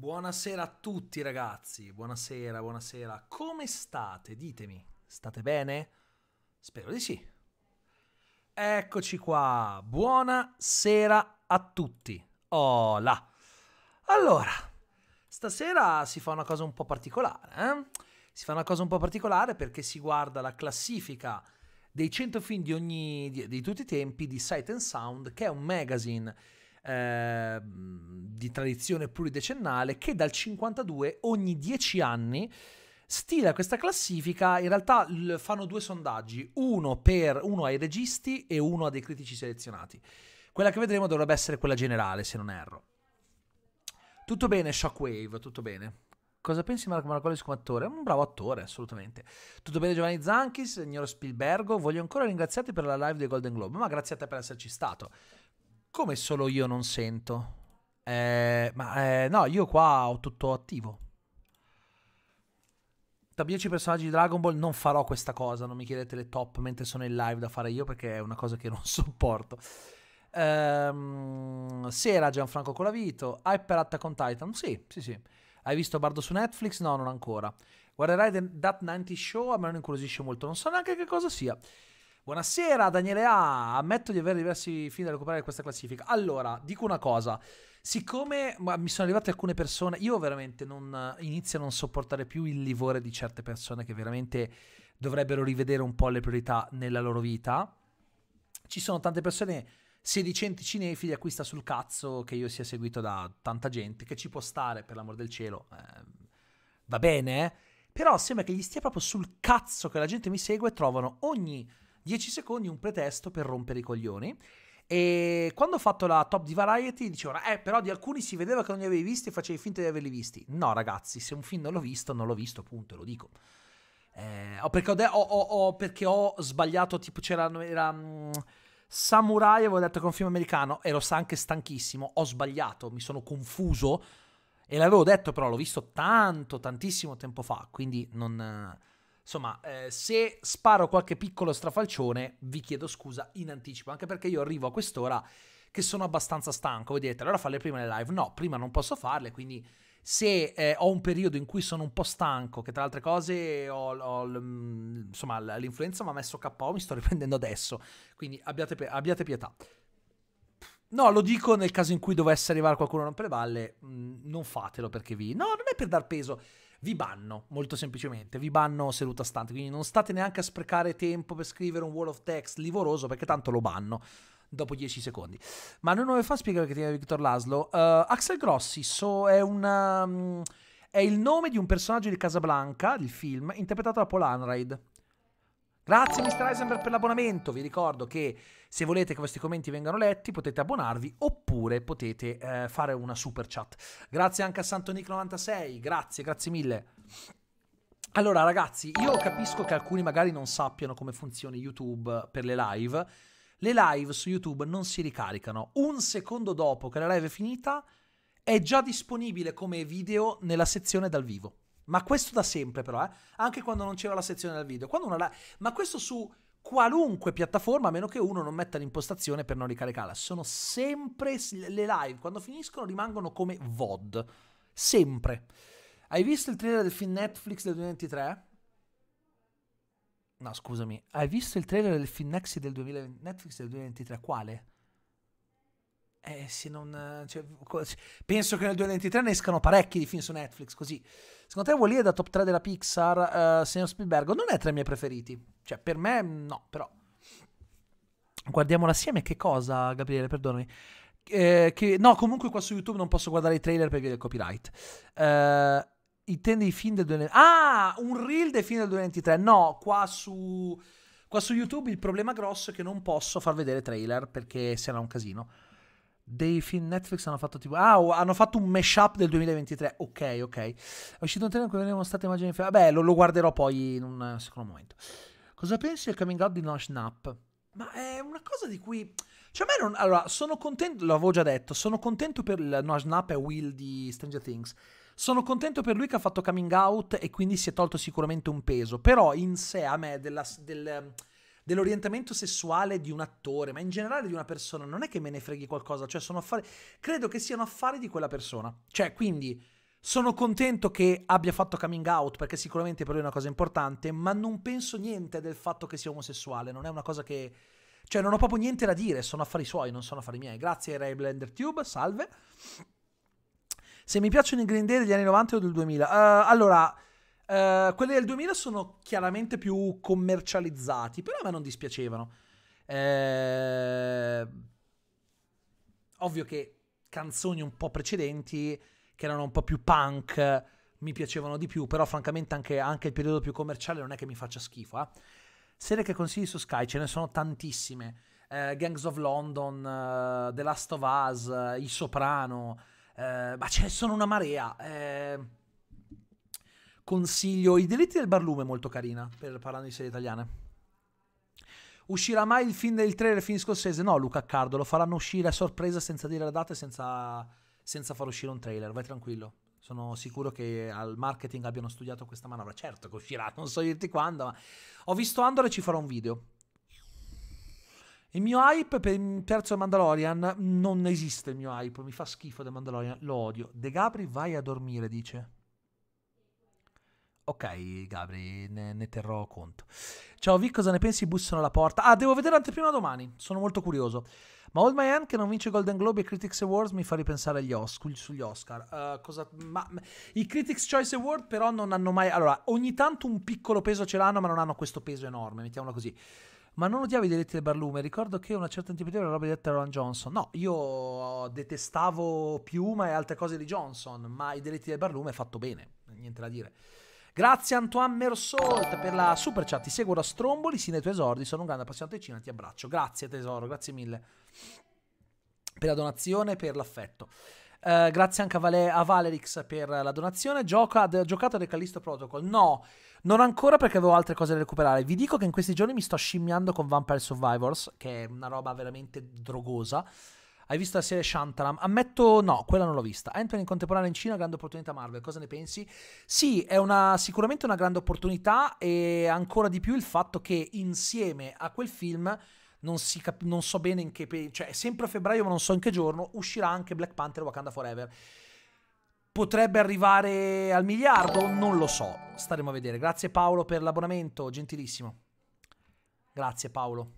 Buonasera a tutti ragazzi, buonasera, buonasera. Come state? Ditemi, state bene? Spero di sì. Eccoci qua, buonasera a tutti. Hola. Allora, stasera si fa una cosa un po' particolare, eh? Si fa una cosa un po' particolare perché si guarda la classifica dei 100 film di, ogni, di, di tutti i tempi di Sight and Sound, che è un magazine Ehm, di tradizione pluridecennale che dal 52 ogni 10 anni stila questa classifica, in realtà fanno due sondaggi, uno, per, uno ai registi e uno a dei critici selezionati. Quella che vedremo dovrebbe essere quella generale, se non erro. Tutto bene, Shockwave, tutto bene. Cosa pensi di Marco Marcolis come attore? Un bravo attore, assolutamente. Tutto bene Giovanni Zanchi, signor Spielbergo, voglio ancora ringraziarti per la live dei Golden Globe, ma grazie a te per esserci stato. Come solo io non sento? Eh, ma eh, no, io qua ho tutto attivo. Top 10 personaggi di Dragon Ball non farò questa cosa, non mi chiedete le top mentre sono in live da fare io perché è una cosa che non sopporto. Ehm, sera Gianfranco Colavito, per Attack on Titan, sì, sì, sì. Hai visto Bardo su Netflix? No, non ancora. Guarderai The That 90 Show, a me non incuriosisce molto, non so neanche che cosa sia. Buonasera Daniele A, ammetto di avere diversi film da recuperare in questa classifica. Allora, dico una cosa, siccome mi sono arrivate alcune persone, io veramente non, inizio a non sopportare più il livore di certe persone che veramente dovrebbero rivedere un po' le priorità nella loro vita. Ci sono tante persone sedicenti cinefili a cui sta sul cazzo che io sia seguito da tanta gente, che ci può stare, per l'amor del cielo, eh, va bene, eh? però sembra che gli stia proprio sul cazzo che la gente mi segue e trovano ogni 10 secondi un pretesto per rompere i coglioni. E quando ho fatto la top di Variety dicevano, eh però di alcuni si vedeva che non li avevi visti e facevi finta di averli visti. No ragazzi, se un film non l'ho visto, non l'ho visto, punto, lo dico. Eh, o, perché ho, de- ho, ho, perché ho, sbagliato, tipo c'era... Era, um, Samurai, avevo detto che è un film americano, e lo sa anche stanchissimo, ho sbagliato, mi sono confuso e l'avevo detto però, l'ho visto tanto, tantissimo tempo fa, quindi non... Insomma, eh, se sparo qualche piccolo strafalcione, vi chiedo scusa in anticipo, anche perché io arrivo a quest'ora che sono abbastanza stanco. Voi direte, allora farle prima le live? No, prima non posso farle, quindi se eh, ho un periodo in cui sono un po' stanco, che tra le altre cose ho, ho, mm, insomma, l'influenza mi ha messo KO, mi sto riprendendo adesso, quindi abbiate, abbiate, pietà. No, lo dico nel caso in cui dovesse arrivare qualcuno a rompere le balle, mm, non fatelo perché vi... No, non è per dar peso, vi banno, molto semplicemente, vi banno seduta stante, quindi non state neanche a sprecare tempo per scrivere un wall of text livoroso perché tanto lo banno dopo 10 secondi. Ma non mi fa spiegare che tiene Victor Laszlo. Uh, Axel Grossi so, è un... Um, è il nome di un personaggio di Casablanca, il film, interpretato da Paul Unraid. Grazie Mr. Eisenberg per l'abbonamento, vi ricordo che se volete che questi commenti vengano letti potete abbonarvi oppure potete eh, fare una super chat. Grazie anche a Santonic96, grazie, grazie mille. Allora ragazzi, io capisco che alcuni magari non sappiano come funziona YouTube per le live. Le live su YouTube non si ricaricano. Un secondo dopo che la live è finita è già disponibile come video nella sezione dal vivo. Ma questo da sempre però, eh? anche quando non c'era la sezione del video. La... Ma questo su qualunque piattaforma, a meno che uno non metta l'impostazione per non ricaricarla. Sono sempre le live, quando finiscono rimangono come VOD. Sempre. Hai visto il trailer del film Netflix del 2023? No, scusami. Hai visto il trailer del film Netflix del 2023? Quale? Eh sì, non, cioè, penso che nel 2023 ne escano parecchi di film su Netflix, così. Secondo te vuol dire da top 3 della Pixar, uh, Signor Spielberg? Non è tra i miei preferiti. Cioè, per me mm, no, però. Guardiamola assieme, che cosa, Gabriele, perdonami. Eh, che, no, comunque qua su YouTube non posso guardare i trailer per via del copyright. Eh, intende i film del 2023. Ah, un reel dei film del 2023. No, qua su, qua su YouTube il problema grosso è che non posso far vedere trailer perché sennò è un casino dei film Netflix hanno fatto tipo ah hanno fatto un mashup del 2023 ok ok è uscito un trailer in cui venivano state immagini vabbè lo, lo, guarderò poi in un secondo momento cosa pensi del coming out di No Snap ma è una cosa di cui cioè a me non allora sono contento l'avevo già detto sono contento per No Snap e Will di Stranger Things sono contento per lui che ha fatto coming out e quindi si è tolto sicuramente un peso però in sé a me della, del dell'orientamento sessuale di un attore, ma in generale di una persona, non è che me ne freghi qualcosa, cioè sono affari, credo che siano affari di quella persona. Cioè, quindi sono contento che abbia fatto coming out perché sicuramente per lui è una cosa importante, ma non penso niente del fatto che sia omosessuale, non è una cosa che cioè non ho proprio niente da dire, sono affari suoi, non sono affari miei. Grazie Ray Blender Tube, salve. Se mi piacciono i Green Day degli anni 90 o del 2000. Uh, eh, allora, eh, quelli del 2000 sono chiaramente più commercializzati, però a me non dispiacevano. Eh, ovvio che canzoni un po' precedenti, che erano un po' più punk, mi piacevano di più, però francamente anche, anche il periodo più commerciale non è che mi faccia schifo. Eh. Serie che consigli su Sky, ce ne sono tantissime. Uh, Gangs of London, uh, The Last of Us, Il Soprano, ma ce ne sono una marea. Eh, consiglio I delitti del barlume, molto carina, per, parlando di serie italiane. Uscirà mai il film del trailer film scorsese? No, Luca Cardo, lo faranno uscire a sorpresa senza dire la data e senza, senza far uscire un trailer, vai tranquillo. Sono sicuro che al marketing abbiano studiato questa manovra. Certo che uscirà, non so dirti quando, ma ho visto Andor e ci farò un video. Il mio hype per il terzo Mandalorian non esiste il mio hype, mi fa schifo The Mandalorian, lo odio. De Gabri vai a dormire, dice. Ok, Gabri, ne, ne, terrò conto. Ciao Vic, cosa ne pensi? Bussano alla porta. Ah, devo vedere l'anteprima domani, sono molto curioso. Ma Old My Hand, che non vince Golden Globe e Critics Awards mi fa ripensare agli Oscar, sugli Oscar. Uh, cosa, ma, I Critics Choice Award però non hanno mai... Allora, ogni tanto un piccolo peso ce l'hanno, ma non hanno questo peso enorme, Mettiamolo così. Ma non odiavi i diritti del Barlume? Ricordo che una certa antipatia era roba di Ron Johnson. No, io detestavo Piuma e altre cose di Johnson, ma i diritti del Barlume è fatto bene, niente da dire. Grazie Antoine Mersault per la super chat. Ti seguo da Stromboli, sì, nei tuoi esordi. Sono un grande appassionato di Cina, ti abbraccio. Grazie tesoro, grazie mille per la donazione e per l'affetto. Uh, grazie anche a, vale- a, Valerix per la donazione. Gioca- d- giocato del Callisto Protocol? No, non ancora perché avevo altre cose da recuperare. Vi dico che in questi giorni mi sto scimmiando con Vampire Survivors, che è una roba veramente drogosa. Hai visto la serie Shantaram? Ammetto, no, quella non l'ho vista. Entra in contemporanea in Cina, grande opportunità Marvel. Cosa ne pensi? Sì, è una, sicuramente una grande opportunità e ancora di più il fatto che insieme a quel film... Non, cap- non so bene in che, pe- cioè, sempre a febbraio, ma non so in che giorno, uscirà anche Black Panther Wakanda Forever. Potrebbe arrivare al miliardo? Non lo so. Staremo a vedere. Grazie Paolo per l'abbonamento, gentilissimo. Grazie Paolo.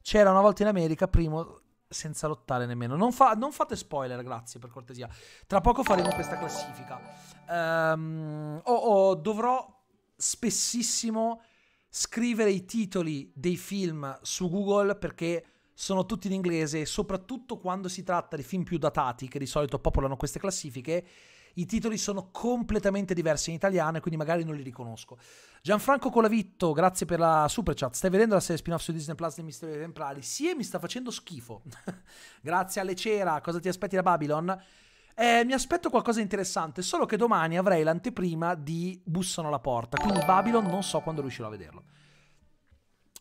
C'era una volta in America, primo, senza lottare nemmeno. Non, fa, non, fate spoiler, grazie per cortesia. Tra poco faremo questa classifica. Um, oh, oh, dovrò spessissimo scrivere i titoli dei film su Google perché sono tutti in inglese, soprattutto quando si tratta di film più datati che di solito popolano queste classifiche i titoli sono completamente diversi in italiano e quindi magari non li riconosco. Gianfranco Colavitto, grazie per la super chat. Stai vedendo la serie spin-off su Disney Plus dei Misteri Templari? Sì, e mi sta facendo schifo. grazie alle cera, cosa ti aspetti da Babylon? Eh, mi aspetto qualcosa di interessante, solo che domani avrei l'anteprima di Bussano alla porta, quindi Babylon non so quando riuscirò a vederlo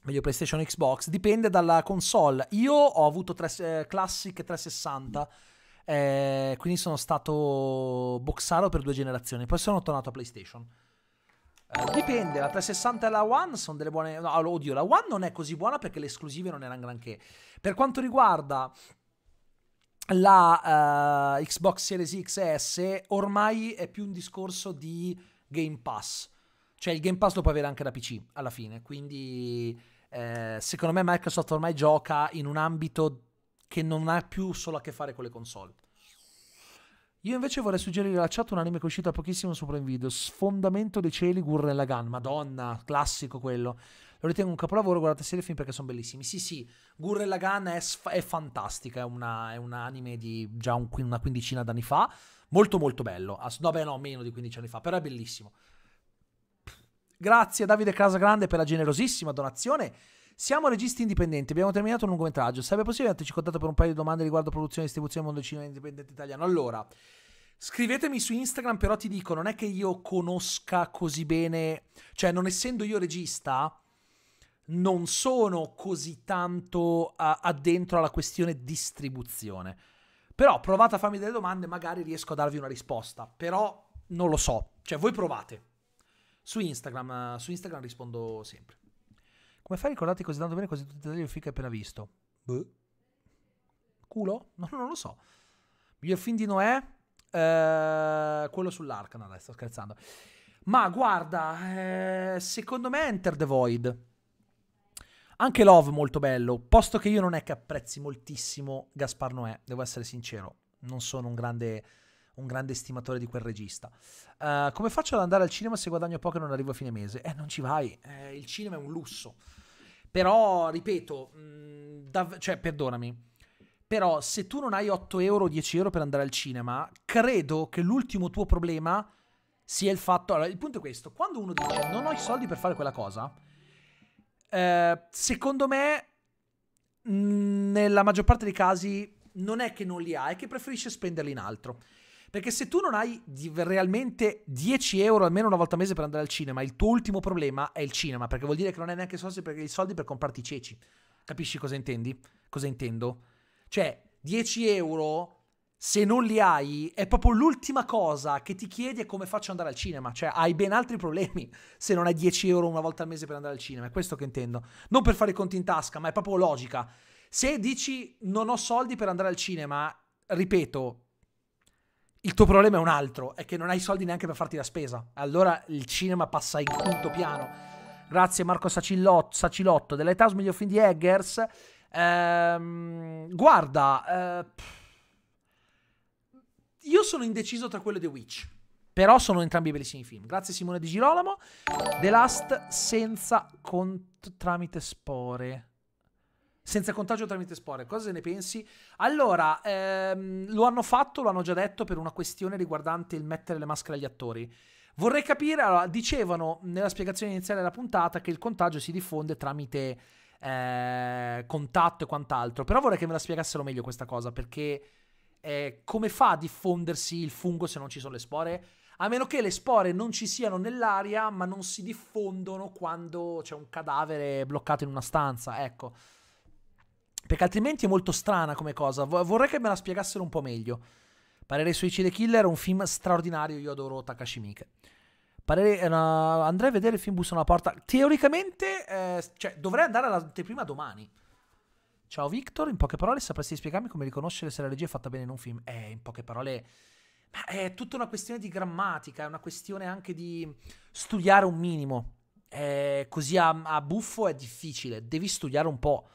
meglio PlayStation Xbox, dipende dalla console. Io ho avuto tre, eh, Classic 360 eh, quindi sono stato boxaro per due generazioni. Poi sono tornato a PlayStation. Eh, dipende, la 360 e la One sono delle buone. No, oddio, la One non è così buona perché le esclusive non erano granché. Per quanto riguarda la uh, Xbox Series XS, ormai è più un discorso di Game Pass. Cioè, il Game Pass lo puoi avere anche da PC alla fine. Quindi, eh, secondo me, Microsoft ormai gioca in un ambito che non ha più solo a che fare con le console. Io invece vorrei suggerire alla chat un anime che è uscito da pochissimo su Prime Video, Sfondamento dei cieli, Gurren Lagann, madonna, classico quello. Lo ritengo un capolavoro, guardate serie film perché sono bellissimi. Sì, sì, Gurren Lagann è, sf- è fantastica, è, una, è, un anime di già un, una quindicina d'anni fa, molto molto bello. As- no, beh no, meno di 15 anni fa, però è bellissimo. Grazie a Davide Casagrande per la generosissima donazione. Siamo registi indipendenti, abbiamo terminato un lungometraggio. Sarebbe possibile darci contatto per un paio di domande riguardo produzione e distribuzione del mondo del cinema indipendente italiano? Allora, scrivetemi su Instagram, però ti dico, non è che io conosca così bene, cioè non essendo io regista, non sono così tanto addentro alla questione distribuzione. Però provate a farmi delle domande, magari riesco a darvi una risposta. Però non lo so. Cioè, voi provate. Su Instagram, su Instagram rispondo sempre. Come fai a ricordarti così tanto bene quasi tutti i dettagli del film che hai appena visto? Beh. Culo? No, non lo so. Miglior film di Noè? Eh, quello sull'arca, no dai, sto scherzando. Ma guarda, eh, secondo me Enter the Void. Anche Love molto bello, posto che io non è che apprezzi moltissimo Gaspar Noè, devo essere sincero. Non sono un grande un grande stimatore di quel regista. Uh, come faccio ad andare al cinema se guadagno poco e non arrivo a fine mese? Eh, non ci vai, eh, il cinema è un lusso. Però, ripeto, mh, mm, dav- cioè, perdonami, però se tu non hai 8 euro o 10 euro per andare al cinema, credo che l'ultimo tuo problema sia il fatto... Allora, il punto è questo, quando uno dice non ho i soldi per fare quella cosa, eh, secondo me, mm, nella maggior parte dei casi, non è che non li ha, è che preferisce spenderli in altro. Perché se tu non hai realmente 10 euro almeno una volta al mese per andare al cinema, il tuo ultimo problema è il cinema, perché vuol dire che non hai neanche soldi per, i soldi per comprarti i ceci. Capisci cosa intendi? Cosa intendo? Cioè, 10 euro, se non li hai, è proprio l'ultima cosa che ti chiedi è come faccio ad andare al cinema. Cioè, hai ben altri problemi se non hai 10 euro una volta al mese per andare al cinema. È questo che intendo. Non per fare conti in tasca, ma è proprio logica. Se dici non ho soldi per andare al cinema, ripeto, il tuo problema è un altro, è che non hai soldi neanche per farti la spesa. Allora il cinema passa in quinto piano. Grazie Marco Sacilotto, Sacilotto della House Meglio Film di Eggers. Ehm, guarda, eh, io sono indeciso tra quello e The Witch. Però sono entrambi bellissimi film. Grazie Simone Di Girolamo. The Last senza cont- tramite spore senza contagio tramite spore. Cosa ne pensi? Allora, ehm, lo hanno fatto, lo hanno già detto per una questione riguardante il mettere le maschere agli attori. Vorrei capire, allora, dicevano nella spiegazione iniziale della puntata che il contagio si diffonde tramite eh, contatto e quant'altro, però vorrei che me la spiegassero meglio questa cosa, perché eh, come fa a diffondersi il fungo se non ci sono le spore? A meno che le spore non ci siano nell'aria, ma non si diffondono quando c'è un cadavere bloccato in una stanza, ecco. Perché altrimenti è molto strana come cosa. Vorrei che me la spiegassero un po' meglio. Parere Suicide Killer è un film straordinario, io adoro Takashi Miike. Parere, una... Eh, andrei a vedere il film Bussano alla porta. Teoricamente, eh, cioè, dovrei andare all'anteprima domani. Ciao Victor, in poche parole sapresti spiegarmi come riconoscere se la regia è fatta bene in un film? Eh, in poche parole... Ma è tutta una questione di grammatica, è una questione anche di studiare un minimo. Eh, così a, a buffo è difficile, devi studiare un po'.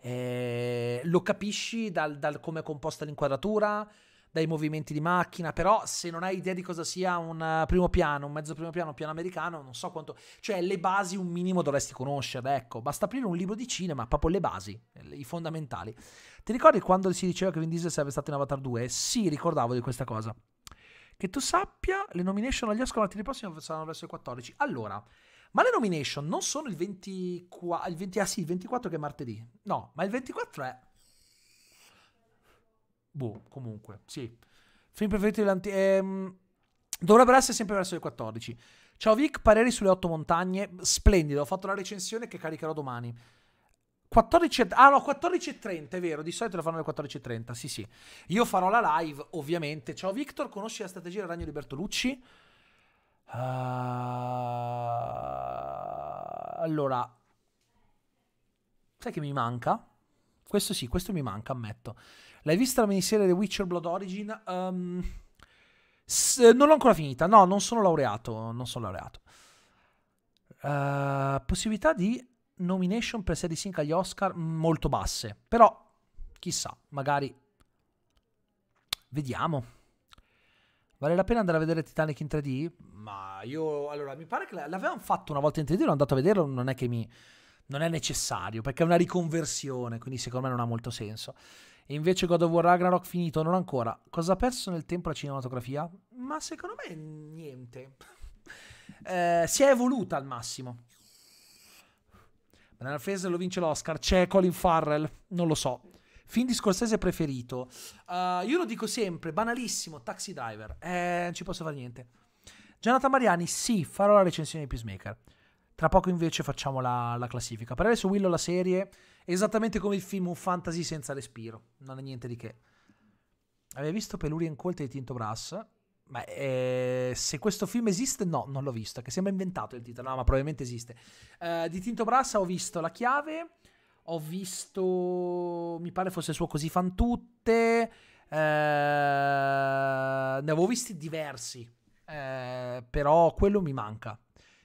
Eh, lo capisci dal, dal come è composta l'inquadratura, dai movimenti di macchina, però se non hai idea di cosa sia un eh, primo piano, un mezzo primo piano, un piano americano, non so quanto, cioè le basi un minimo dovresti conoscere, ecco, basta aprire un libro di cinema, proprio le basi, i fondamentali. Ti ricordi quando si diceva che Vin Diesel sarebbe stato in Avatar 2? Sì, ricordavo di questa cosa. Che tu sappia, le nomination agli Oscar martedì prossimo saranno verso il 14. Allora, ma le nomination non sono il 24, il 20, ah sì, il 24 che è martedì. No, ma il 24 è... Boh, comunque, sì. Film preferito dell'anti... Ehm, dovrebbero essere sempre verso le 14. Ciao Vic, pareri sulle 8 montagne. Splendido, ho fatto la recensione che caricherò domani. 14, ah no, 14.30, è vero, di solito lo fanno alle 14.30, sì sì. Io farò la live, ovviamente. Ciao Victor, conosci la strategia del ragno di Bertolucci? Uh, allora, sai che mi manca? Questo sì, questo mi manca, ammetto. L'hai vista la miniserie The Witcher Blood Origin? Um, s- non l'ho ancora finita, no, non sono laureato, non sono laureato. Uh, possibilità di nomination per serie sync agli Oscar mm, molto basse, però chissà, magari vediamo. Vale la pena andare a vedere Titanic in 3D? Ma io, allora, mi pare che l'avevano fatto una volta in 3D, ero andato a vederlo, non è che mi... Non è necessario, perché è una riconversione, quindi secondo me non ha molto senso. E invece God of War Ragnarok finito, non ancora. Cosa ha perso nel tempo la cinematografia? Ma secondo me niente. eh, si è evoluta al massimo. Banana Fraser lo vince l'Oscar. C'è Colin Farrell? Non lo so. Film di Scorsese preferito? Uh, io lo dico sempre, banalissimo, Taxi Driver. Eh, non ci posso fare niente. Gianata Mariani, sì, farò la recensione di Peacemaker. Tra poco invece facciamo la, la classifica. Per adesso Willow la serie, esattamente come il film Un fantasy senza respiro. Non è niente di che. Avevi visto Pelurian Colt di Tinto Brass? Beh, eh, se questo film esiste, no, non l'ho visto. Che sembra inventato il titolo, no, ma probabilmente esiste. Eh, di Tinto Brass ho visto La Chiave, ho visto. Mi pare fosse il suo Così fan tutte. Eh, ne avevo visti diversi eh, però quello mi manca.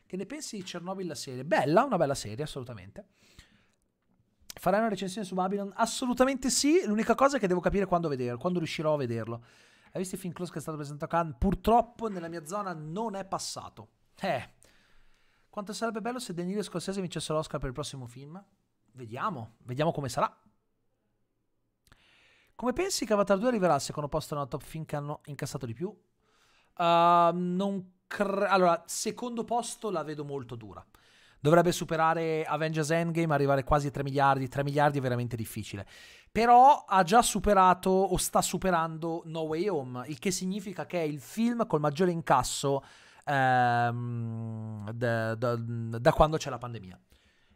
Che ne pensi di Chernobyl la serie? Bella, una bella serie, assolutamente. Farai una recensione su Babylon? Assolutamente sì, l'unica cosa è che devo capire quando vederlo, quando riuscirò a vederlo. Hai visto il film Close che è stato presentato a Cannes? Purtroppo nella mia zona non è passato. Eh, quanto sarebbe bello se Danilo Scorsese vincesse l'Oscar per il prossimo film? Vediamo, vediamo come sarà. Come pensi che Avatar 2 arriverà al secondo posto nella top film che hanno incassato di più? Uh, non cre- allora, secondo posto la vedo molto dura. Dovrebbe superare Avengers Endgame, arrivare quasi a 3 miliardi. 3 miliardi è veramente difficile. Però ha già superato o sta superando No Way Home, il che significa che è il film col maggiore incasso ehm, da, da, da quando c'è la pandemia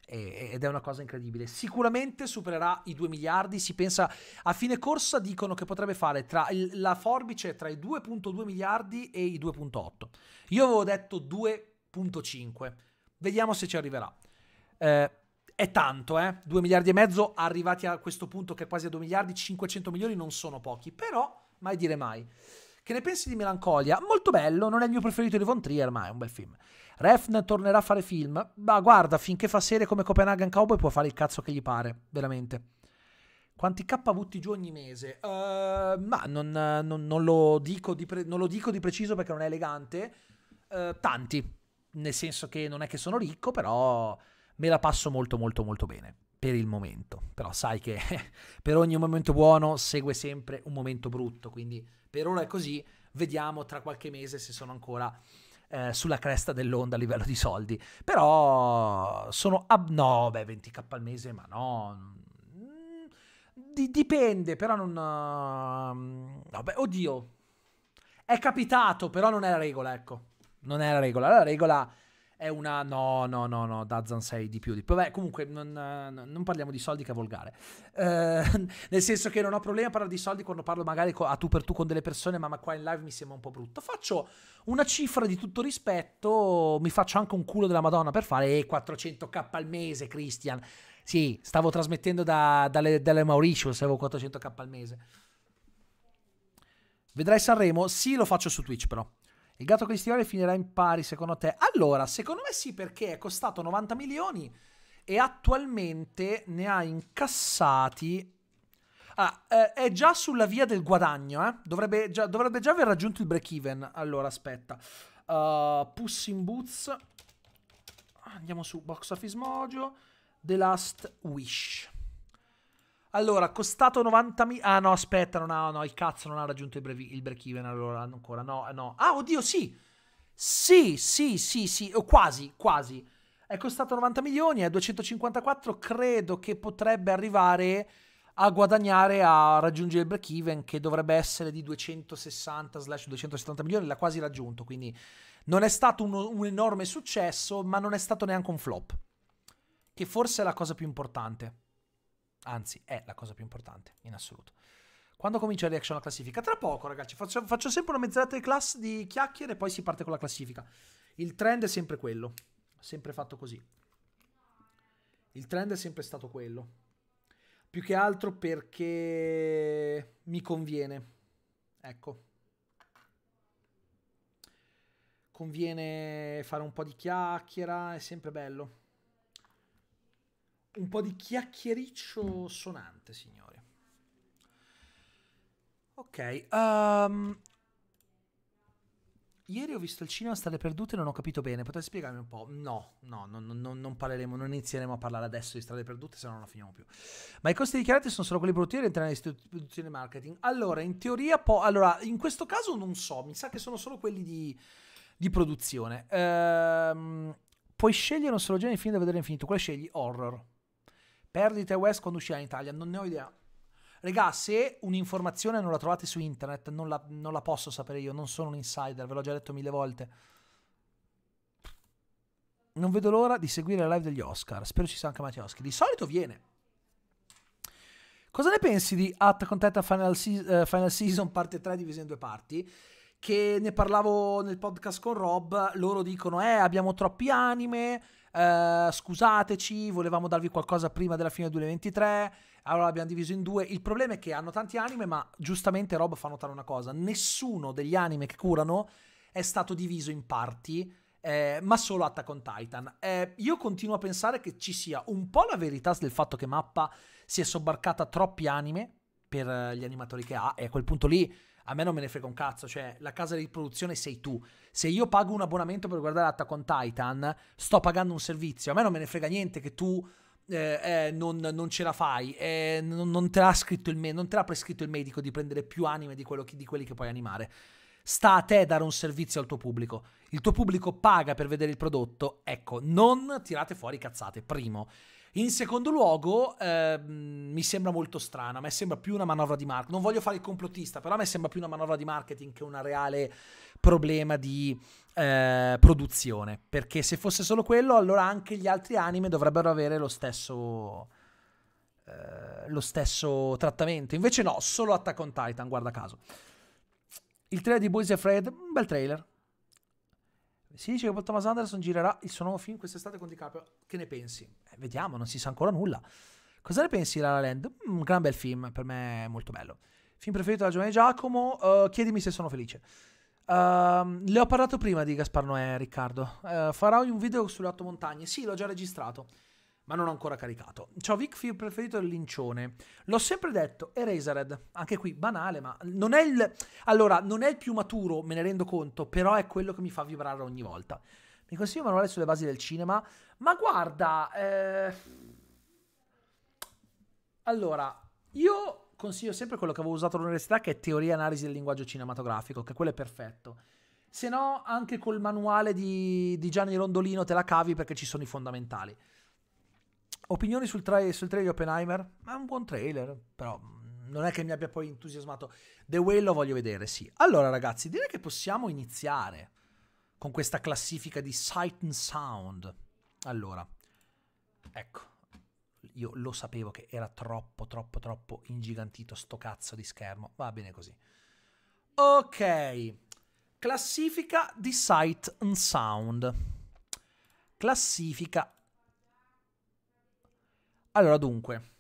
ed è una cosa incredibile. Sicuramente supererà i 2 miliardi, si pensa a fine corsa dicono che potrebbe fare tra il, la forbice tra i 2.2 miliardi e i 2.8. Io avevo detto 2.5, vediamo se ci arriverà. Eh, è tanto, eh? 2 miliardi e mezzo arrivati a questo punto che è quasi a 2 miliardi, 500 milioni non sono pochi, però mai dire mai. Che ne pensi di Melancolia? Molto bello, non è il mio preferito di Von Trier, ma è un bel film. Refn tornerà a fare film, ma guarda, finché fa serie come Copenaghen Cowboy può fare il cazzo che gli pare, veramente. Quanti K butti giù ogni mese? Uh, ma non, non, non, lo pre- non, lo dico di preciso perché non è elegante. Uh, tanti, nel senso che non è che sono ricco, però me la passo molto molto molto bene per il momento. Però sai che per ogni momento buono segue sempre un momento brutto, quindi per ora è così, vediamo tra qualche mese se sono ancora eh, sulla cresta dell'onda a livello di soldi. Però sono... Ab- no, beh, 20k al mese, ma no... Mm, D- dipende, però non... Uh, mm, vabbè, oddio. È capitato, però non è la regola, ecco. Non è la regola. La regola è una... No, no, no, no, Dazan sei di più. Di più. Vabbè, comunque non, non parliamo di soldi che è volgare. Eh, nel senso che non ho problema a parlare di soldi quando parlo magari a tu per tu con delle persone, ma qua in live mi sembra un po' brutto. Faccio una cifra di tutto rispetto, mi faccio anche un culo della Madonna per fare eh, 400k al mese, Christian. Sì, stavo trasmettendo da, dalle, dalle Mauritius, avevo 400k al mese. Vedrai Sanremo? Sì, lo faccio su Twitch però. Il gatto Cristione finirà in pari secondo te? Allora, secondo me sì perché è costato 90 milioni e attualmente ne ha incassati... Ah, eh, è già sulla via del guadagno, eh? dovrebbe, già, dovrebbe già, aver raggiunto il break even. Allora, aspetta. Uh, Puss in Boots. Andiamo su Box Office Mojo. The Last Wish. Allora, costato 90.000... Ah no, aspetta, non ha, no, il cazzo non ha raggiunto il, brevi, il break-even allora, ancora, no, eh, no. Ah, oddio, sì! Sì, sì, sì, sì, oh, quasi, quasi. È costato 90 milioni, è 254, credo che potrebbe arrivare a guadagnare, a raggiungere il break-even che dovrebbe essere di 260-270 slash milioni, l'ha quasi raggiunto, quindi non è stato un, un enorme successo, ma non è stato neanche un flop, che forse è la cosa più importante anzi è la cosa più importante in assoluto. Quando comincia la reaction alla classifica? Tra poco ragazzi, faccio, faccio sempre una mezz'oretta di class di chiacchiere e poi si parte con la classifica. Il trend è sempre quello, sempre fatto così. Il trend è sempre stato quello. Più che altro perché mi conviene. Ecco. Conviene fare un po' di chiacchiera, è sempre bello un po' di chiacchiericcio sonante, signori. Ok, um, Ieri ho visto il cinema Stare Perdute e non ho capito bene. Potresti spiegarmi un po'? No, no, no, no non parleremo, non inizieremo a parlare adesso di Strade Perdute, se no non la finiamo più. Ma i costi dichiarati sono solo quelli produttivi e entrare nell'istituzione marketing. Allora, in teoria, po- allora, in questo caso non so, mi sa che sono solo quelli di, di produzione. Ehm, puoi scegliere un solo genere di film da vedere infinito. Quale scegli? Horror. Perdite West quando uscirà in Italia, non ne ho idea. Regà, se un'informazione non la trovate su internet, non la, non la posso sapere io, non sono un insider, ve l'ho già detto mille volte. Non vedo l'ora di seguire la live degli Oscar. Spero ci sia anche Mattioschi. Di solito viene. Cosa ne pensi di At Contetta Final, Se- eh, Final Season parte 3 divisa in due parti? che ne parlavo nel podcast con Rob, loro dicono eh abbiamo troppi anime, eh, scusateci, volevamo darvi qualcosa prima della fine del 2023, allora l'abbiamo diviso in due. Il problema è che hanno tanti anime, ma giustamente Rob fa notare una cosa, nessuno degli anime che curano è stato diviso in parti, eh, ma solo Attack on Titan. Eh, io continuo a pensare che ci sia un po' la verità del fatto che Mappa si è sobbarcata troppi anime per eh, gli animatori che ha e a quel punto lì a me non me ne frega un cazzo, cioè la casa di produzione sei tu. Se io pago un abbonamento per guardare Attack on Titan, sto pagando un servizio, a me non me ne frega niente che tu eh, eh, non, non, ce la fai, eh, non, non, te l'ha scritto il me- non te l'ha prescritto il medico di prendere più anime di, che, di quelli che puoi animare. Sta a te dare un servizio al tuo pubblico. Il tuo pubblico paga per vedere il prodotto. Ecco, non tirate fuori cazzate. Primo. In secondo luogo, eh, mi sembra molto strana, a me sembra più una manovra di marketing. Non voglio fare il complottista, però a me sembra più una manovra di marketing che un reale problema di eh, produzione. Perché se fosse solo quello, allora anche gli altri anime dovrebbero avere lo stesso, eh, lo stesso trattamento. Invece no, solo Attack on Titan, guarda caso. Il trailer di Boys Afraid, un bel trailer, si dice che Paul Thomas Anderson girerà il suo nuovo film quest'estate con DiCaprio. Che ne pensi? Eh, vediamo, non si sa ancora nulla. Cosa ne pensi La La Land? Un mm, gran bel film, per me è molto bello. Film preferito da Giovanni Giacomo, uh, chiedimi se sono felice. Uh, le ho parlato prima di Gaspar Noè, Riccardo. Uh, farò un video sulle otto montagne. Sì, l'ho già registrato ma non ho ancora caricato. Ciao Vic, film preferito del lincione. L'ho sempre detto, Erasered. Anche qui, banale, ma non è il... Allora, non è il più maturo, me ne rendo conto, però è quello che mi fa vibrare ogni volta. Mi consiglio un manuale sulle basi del cinema, ma guarda... Eh... Allora, io consiglio sempre quello che avevo usato all'università, che è teoria e analisi del linguaggio cinematografico, che quello è perfetto. Se no, anche col manuale di, di Gianni Rondolino te la cavi perché ci sono i fondamentali. Opinioni sul, tra- sul trailer di Oppenheimer? Ma è un buon trailer, però mm, non è che mi abbia poi entusiasmato. The Whale lo voglio vedere, sì. Allora ragazzi, direi che possiamo iniziare con questa classifica di Sight and Sound. Allora, ecco io lo sapevo che era troppo, troppo, troppo ingigantito sto cazzo di schermo. Va bene così. Ok, classifica di Sight and Sound. Classifica allora, dunque.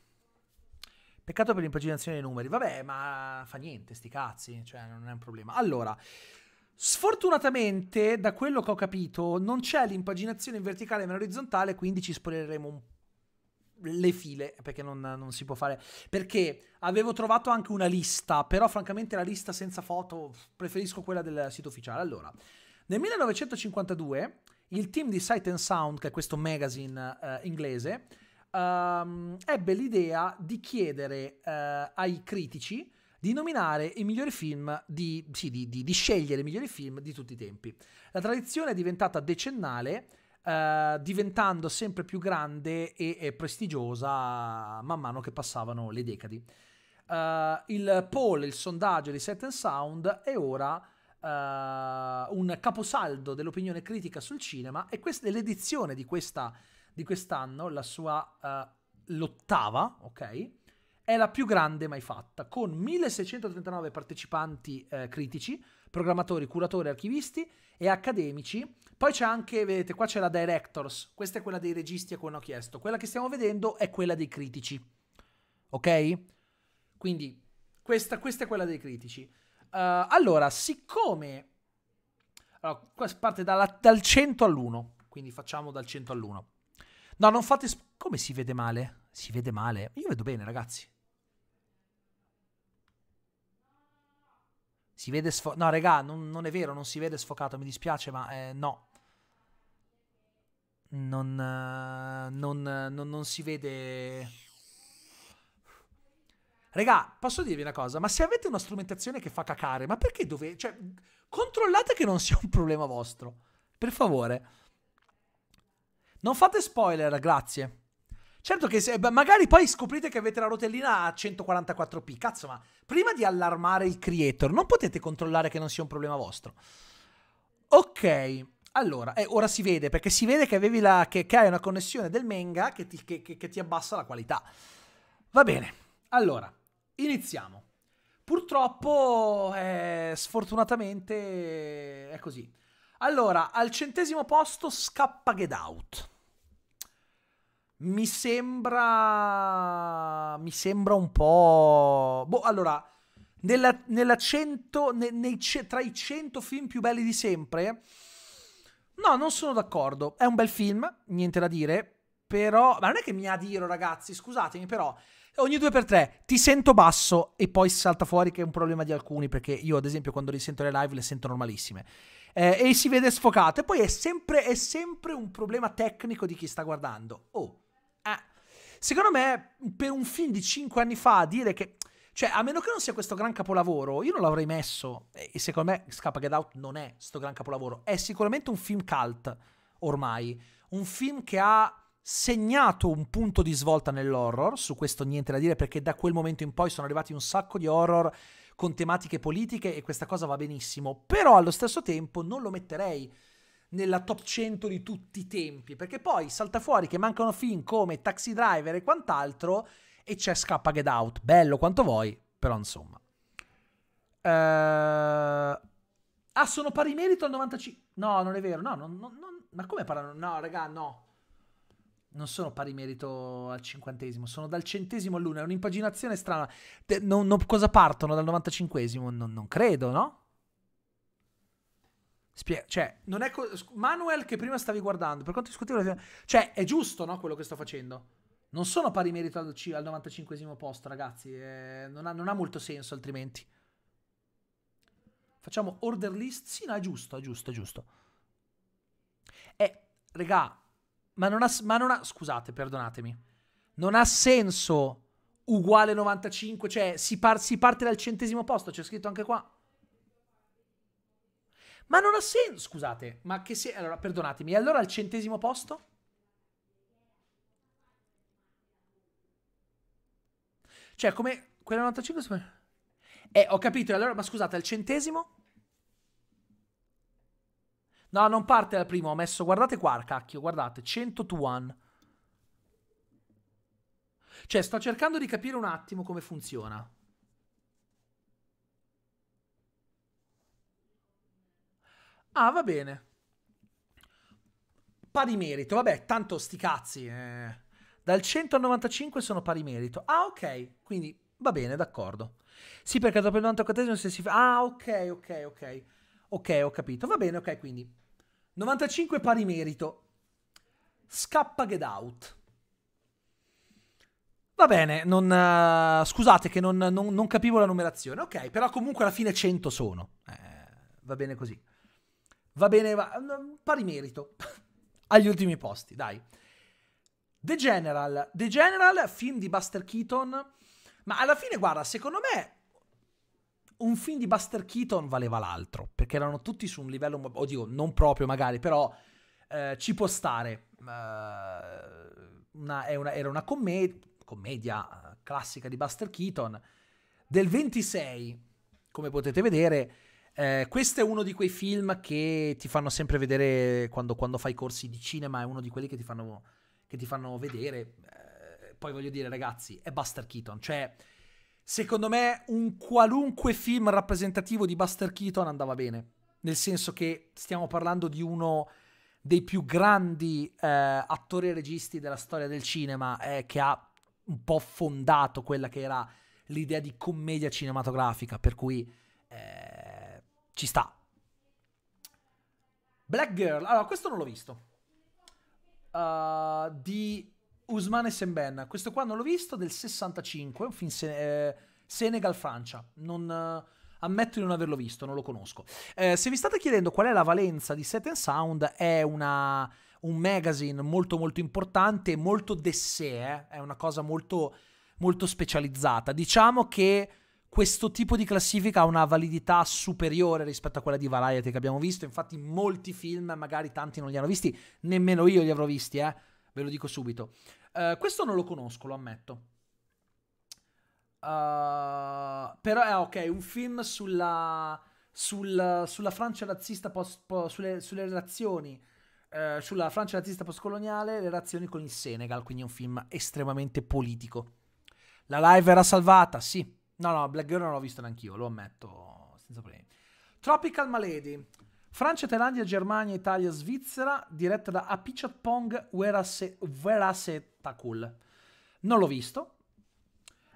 Peccato per l'impaginazione dei numeri. Vabbè, ma fa niente, sti cazzi. Cioè, non è un problema. Allora, sfortunatamente, da quello che ho capito, non c'è l'impaginazione in verticale e in orizzontale, quindi ci spoileremo un le file perché non, non, si può fare perché avevo trovato anche una lista però francamente la lista senza foto preferisco quella del sito ufficiale allora nel 1952 il team di Sight and Sound che è questo magazine eh, inglese um, ebbe l'idea di chiedere uh, ai critici di nominare i migliori film, di, sì, di, di, di, scegliere i migliori film di tutti i tempi. La tradizione è diventata decennale, uh, diventando sempre più grande e, e, prestigiosa man mano che passavano le decadi. Uh, il poll, il sondaggio di Set Sound è ora uh, un caposaldo dell'opinione critica sul cinema e questa, l'edizione di questa di quest'anno, la sua uh, l'ottava, ok? È la più grande mai fatta, con 1639 partecipanti eh, critici, programmatori, curatori, archivisti e accademici. Poi c'è anche, vedete, qua c'è la Directors, questa è quella dei registi a cui hanno chiesto. Quella che stiamo vedendo è quella dei critici, ok? Quindi questa, questa è quella dei critici. Uh, allora, siccome... Allora, qua parte dalla, dal 100 all'1, quindi facciamo dal 100 all'1. No, non fate... Sp- come si vede male? Si vede male? Io vedo bene, ragazzi. Si vede sfocato. No, regà, non, non, è vero, non si vede sfocato, mi dispiace, ma eh, no. Non, eh, non, non, si vede... Regà, posso dirvi una cosa? Ma se avete una strumentazione che fa cacare, ma perché dove... Cioè, controllate che non sia un problema vostro. Per favore. Non fate spoiler, grazie. Certo che se, magari poi scoprite che avete la rotellina a 144p. Cazzo, ma prima di allarmare il creator, non potete controllare che non sia un problema vostro. Ok, allora, eh, ora si vede, perché si vede che, la, che, che hai una connessione del Menga che ti, che ti abbassa la qualità. Va bene, allora, iniziamo. Purtroppo, eh, sfortunatamente, è così. Allora, al centesimo posto scappa Get Out. Mi sembra... Mi sembra un po'... Boh, allora, nella, nella cento, ne, nei, tra i 100 film più belli di sempre... No, non sono d'accordo. È un bel film, niente da dire. Però... Ma non è che mi adiro, ragazzi, scusatemi, però ogni due per tre, ti sento basso e poi salta fuori che è un problema di alcuni perché io ad esempio quando risento le live le sento normalissime eh, e si vede sfocato. E poi è sempre, è sempre, un problema tecnico di chi sta guardando. Oh, eh. secondo me, per un film di 5 anni fa, dire che. Cioè, a meno che non sia questo gran capolavoro, io non l'avrei messo. E secondo me, Scapa Get Out non è questo gran capolavoro. È sicuramente un film cult ormai. Un film che ha segnato un punto di svolta nell'horror, su questo niente da dire perché da quel momento in poi sono arrivati un sacco di horror con tematiche politiche e questa cosa va benissimo, però allo stesso tempo non lo metterei nella top 100 di tutti i tempi, perché poi salta fuori che mancano film come Taxi Driver e quant'altro e c'è Scappa Get Out, bello quanto vuoi, però insomma. Uh... Ah, sono pari merito al 95. No, non è vero. No, non, non, non... ma come parlano? No, raga, no non sono pari merito al cinquantesimo, sono dal centesimo all'uno. È un'impaginazione strana. De, non, non, cosa partono dal 95 Non, non credo, no? Spie- cioè, non è. Co- Manuel, che prima stavi guardando, per quanto discutevo, cioè, è giusto, no? Quello che sto facendo. Non sono pari merito al, al 95esimo posto, ragazzi. Eh, non, ha, non, ha, molto senso altrimenti. Facciamo order list. Sì, no, è giusto, è giusto, è giusto. Eh, regà, ma non ha, ma non ha scusate, perdonatemi. Non ha senso uguale 95, cioè si, par si parte dal centesimo posto, c'è scritto anche qua. Ma non ha senso, scusate, ma che se... Allora, perdonatemi, e allora al centesimo posto? Cioè, come... Quella 95... Eh, ho capito, allora, ma scusate, al centesimo? No, non parte dal primo. Ho messo, guardate qua, cacchio, guardate, 100 Cioè, sto cercando di capire un attimo come funziona. Ah, va bene. Pari merito, vabbè, tanto sti cazzi. Eh. Dal 195 sono pari merito. Ah, ok, quindi va bene, d'accordo. Sì, perché dopo il 94 se si fa... Ah, ok, ok, ok. Ok, ho capito. Va bene, ok, quindi 95 pari merito. Scappa Get Out. Va bene, non, uh, scusate che non, non, non, capivo la numerazione. Ok, però comunque alla fine 100 sono. Eh, va bene così. Va bene, va, mm, pari merito. Agli ultimi posti, dai. The General. The General, film di Buster Keaton. Ma alla fine, guarda, secondo me un film di Buster Keaton valeva l'altro, perché erano tutti su un livello, oddio, non proprio magari, però eh, ci può stare. Uh, una, una, era una commed- commedia eh, classica di Buster Keaton del 26, come potete vedere. Eh, questo è uno di quei film che ti fanno sempre vedere quando, quando fai corsi di cinema, è uno di quelli che ti fanno, che ti fanno vedere. Eh, poi voglio dire, ragazzi, è Buster Keaton, cioè Secondo me un qualunque film rappresentativo di Buster Keaton andava bene, nel senso che stiamo parlando di uno dei più grandi eh, attori e registi della storia del cinema eh, che ha un po' fondato quella che era l'idea di commedia cinematografica, per cui eh, ci sta. Black Girl, allora questo non l'ho visto. Uh, di Usmane Sembenna, questo qua non l'ho visto, del 65, un film se- eh, Senegal-Francia. Non, eh, ammetto di non averlo visto, non lo conosco. Eh, se vi state chiedendo qual è la valenza di Set Sound, è una, un magazine molto molto importante, molto de sé, eh. è una cosa molto, molto specializzata. Diciamo che questo tipo di classifica ha una validità superiore rispetto a quella di Variety che abbiamo visto. Infatti, molti film, magari tanti non li hanno visti, nemmeno io li avrò visti, eh? ve lo dico subito. Eh, questo non lo conosco, lo ammetto. Uh, però è eh, ok, un film sulla, sul, sulla Francia razzista, post, po, sulle, sulle, relazioni, uh, sulla Francia razzista postcoloniale, le relazioni con il Senegal, quindi è un film estremamente politico. La live era salvata, sì. No, no, Black Girl non l'ho visto neanche io, lo ammetto senza problemi. Tropical Malady, Francia, Thailandia, Germania, Italia, Svizzera, diretta da Apichatpong Verase, Verasetakul. Non l'ho visto.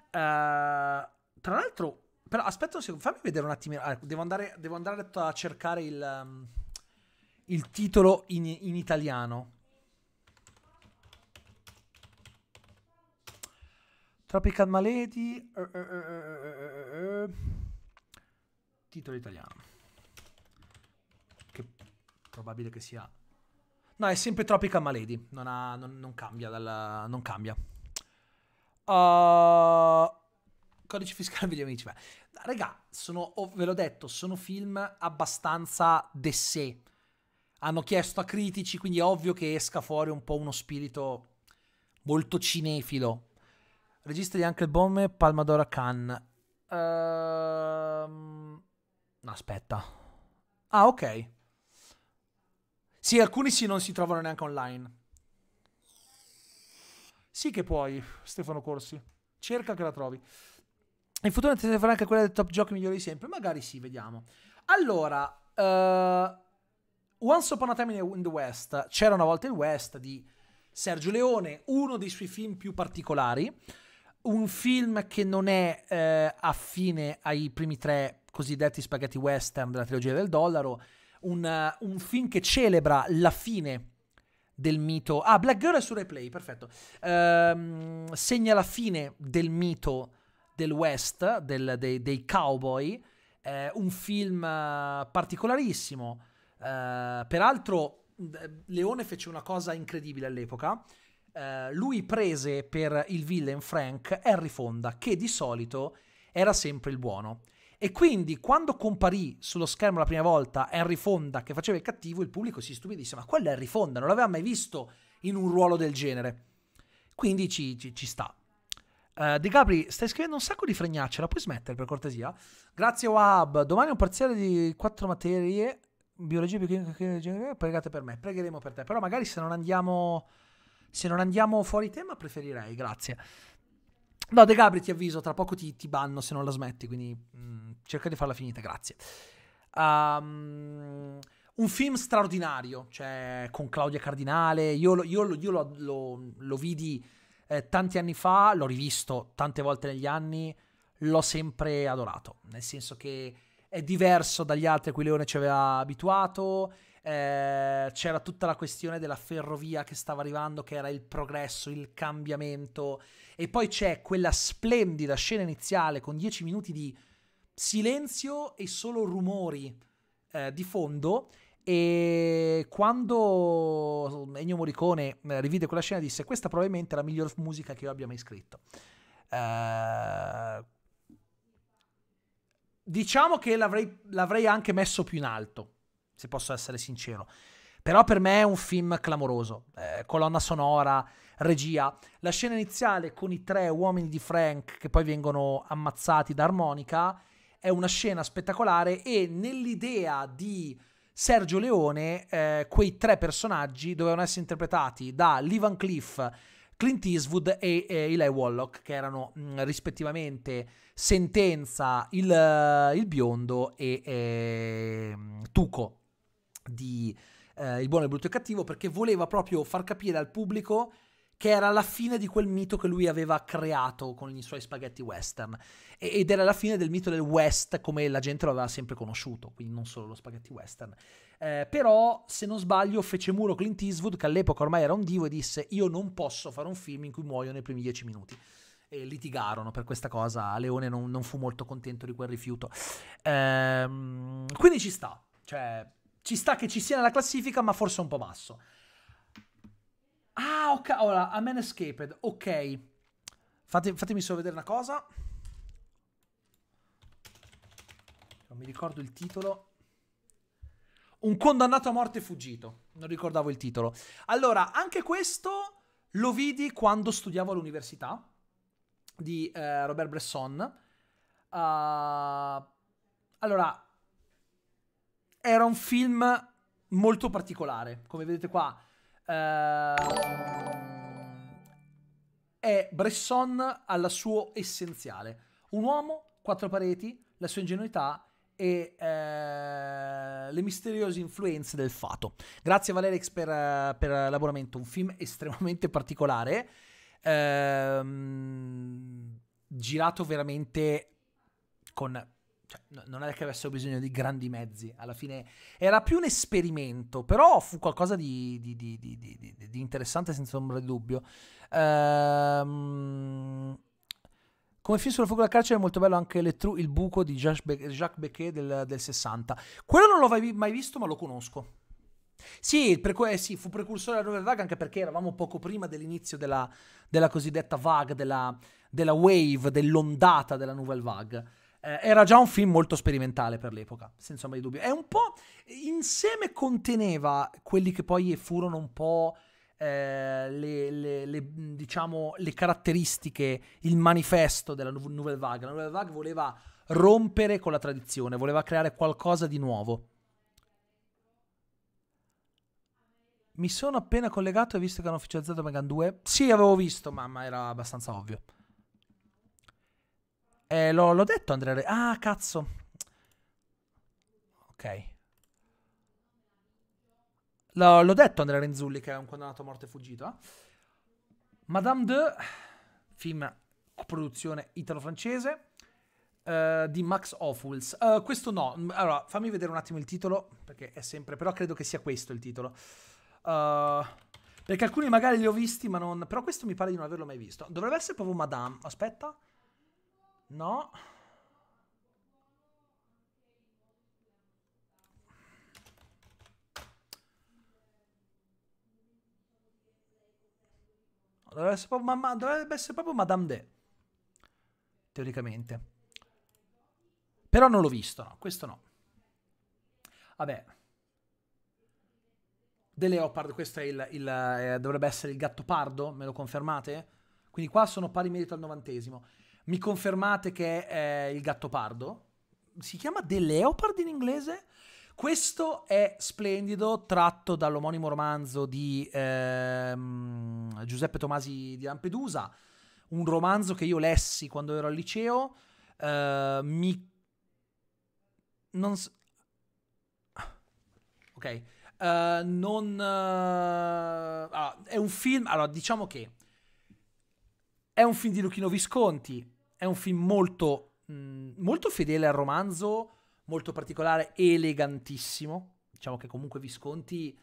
Uh, tra l'altro, però, aspetta un secondo, fammi vedere un attimino. Ah, devo, andare, devo andare, a cercare il, um, il titolo in, in italiano. Tropical Malady. Uh, uh, uh, titolo italiano. Probabile che sia... No, è sempre Tropical Malady. Non, ha, non, non cambia. Dalla, non cambia. Uh, codice fiscale per gli amici. Beh. Raga, sono, oh, ve l'ho detto, sono film abbastanza de sé. Hanno chiesto a critici, quindi è ovvio che esca fuori un po' uno spirito molto cinefilo. Regista di Uncle Bomb, Palma d'Oro ehm, Cannes. Uh, aspetta. Ah, ok. ok. Sì, alcuni sì non si trovano neanche online. Sì che puoi, Stefano Corsi. Cerca che la trovi. In futuro ti farà anche quella del top giochi migliori di sempre. Magari sì, vediamo. Allora, uh, Once Upon a Time in the West. C'era una volta il West di Sergio Leone, uno dei suoi film più particolari. Un film che non è eh, affine ai primi tre cosiddetti spaghetti western della trilogia del dollaro un, eh, un film che celebra la fine del mito. Ah, Black Girl è su replay, perfetto. Ehm, segna la fine del mito del West, del, dei, dei, cowboy. Eh, un film eh, particolarissimo. Eh, peraltro, Leone fece una cosa incredibile all'epoca. Eh, lui prese per il villain Frank Harry Fonda, che di solito era sempre il buono. E quindi quando comparì sullo schermo la prima volta Henry Fonda che faceva il cattivo, il pubblico si stupì e disse: Ma quello è Henry Fonda, non l'aveva mai visto in un ruolo del genere. Quindi ci, ci, ci sta. Uh, eh, di Gabri, stai scrivendo un sacco di fregnacce, la puoi smettere per cortesia? Grazie, Wahab. Domani un parziale di quattro materie, biologia, biochimica, pregate per me, pregheremo per te. Però magari se non andiamo, se non andiamo fuori tema, preferirei. Grazie. No, De Gabri ti avviso, tra poco ti, ti banno se non la smetti, quindi mh, mm, cerca di farla finita, grazie. Um, un film straordinario, cioè con Claudia Cardinale, io, io, io lo, lo, lo, vidi eh, tanti anni fa, l'ho rivisto tante volte negli anni, l'ho sempre adorato, nel senso che è diverso dagli altri a cui Leone ci aveva abituato, eh, c'era tutta la questione della ferrovia che stava arrivando, che era il progresso, il cambiamento, e poi c'è quella splendida scena iniziale con 10 minuti di silenzio e solo rumori eh, di fondo. E quando Ennio Morricone eh, rivide quella scena disse questa probabilmente è la miglior musica che io abbia mai scritto. Uh, diciamo che l'avrei, l'avrei anche messo più in alto se posso essere sincero. Però per me è un film clamoroso. Eh, colonna sonora, regia. La scena iniziale con i tre uomini di Frank che poi vengono ammazzati da Armonica è una scena spettacolare e nell'idea di Sergio Leone eh, quei tre personaggi dovevano essere interpretati da Lee Van Cliff, Clint Eastwood e, e Eli Wallock che erano mh, mm, rispettivamente Sentenza, il, eh, il biondo e, e eh, Tuco, di eh, Il buono, il brutto e il cattivo perché voleva proprio far capire al pubblico che era la fine di quel mito che lui aveva creato con i suoi spaghetti western ed era la fine del mito del West come la gente lo aveva sempre conosciuto, quindi non solo lo spaghetti western. Eh, però, se non sbaglio, fece muro Clint Eastwood che all'epoca ormai era un divo e disse io non posso fare un film in cui muoio nei primi dieci minuti. E litigarono per questa cosa, Leone non, non fu molto contento di quel rifiuto. Ehm, quindi ci sta, cioè ci sta che ci sia nella classifica, ma forse un po' basso. Ah, ok. Ora, a Man Escaped. Ok. Fate, fatemi solo vedere una cosa. Non mi ricordo il titolo. Un condannato a morte fuggito. Non ricordavo il titolo. Allora, anche questo lo vidi quando studiavo all'università di eh, Robert Bresson. Uh, allora, era un film molto particolare, come vedete qua. Eh, è Bresson alla suo essenziale. Un uomo, quattro pareti, la sua ingenuità e eh, le misteriose influenze del fato. Grazie Valerex per, per l'abbonamento, un film estremamente particolare, ehm, girato veramente con cioè, no, non è che avessero bisogno di grandi mezzi, alla fine era più un esperimento, però fu qualcosa di, di, di, di interessante senza ombra di dubbio. Ehm... Come film sulla fuga della carcere è molto bello anche Le True, il buco di Jacques Becquet del, del 60. Quello non l'ho mai visto, ma lo conosco. Sì, per, eh, sì, fu precursore della Rover Vague anche perché eravamo poco prima dell'inizio della, della cosiddetta Vague, della, della, wave, dell'ondata della Nouvelle Vague eh, era già un film molto sperimentale per l'epoca, senza mai dubbio. È un po' insieme conteneva quelli che poi furono un po'. Eh, le, le, le, diciamo, le caratteristiche, il manifesto della Nouvelle Vague. La Nouvelle Vague voleva rompere con la tradizione, voleva creare qualcosa di nuovo. Mi sono appena collegato e visto che hanno ufficializzato Megan 2. Sì, avevo visto, ma, ma era abbastanza ovvio. Eh, l'ho, l'ho detto Andrea Re... Ah, cazzo. Ok. L'ho, l'ho detto Andrea Renzulli che è un condannato a morte fuggito. Eh? Madame de, film a produzione italo-francese. Uh, di Max Ophuls. Uh, eh, questo no, allora fammi vedere un attimo il titolo, perché è sempre, però credo che sia questo il titolo. Uh, perché alcuni magari li ho visti, ma non... Però questo mi pare di non averlo mai visto. Dovrebbe essere proprio Madame. Aspetta. No. Dovrebbe essere proprio, ma, dovrebbe essere proprio Madame De. Teoricamente. Però non l'ho visto, no. Questo no. Vabbè. The Leopard, questo è il, il eh, dovrebbe essere il gatto pardo, me lo confermate? Quindi qua sono pari merito al novantesimo. Mi confermate che è eh, il gattopardo? Si chiama The Leopard in inglese? Questo è splendido, tratto dall'omonimo romanzo di ehm, Giuseppe Tomasi di Lampedusa, un romanzo che io lessi quando ero al liceo. Eh, mi... Non so... Ok. Uh, non... Uh, eh, allora, ah, è un film... Allora, diciamo che... È un film di Luchino Visconti, è un film molto, mh, molto fedele al romanzo, molto particolare, elegantissimo. Diciamo che comunque Visconti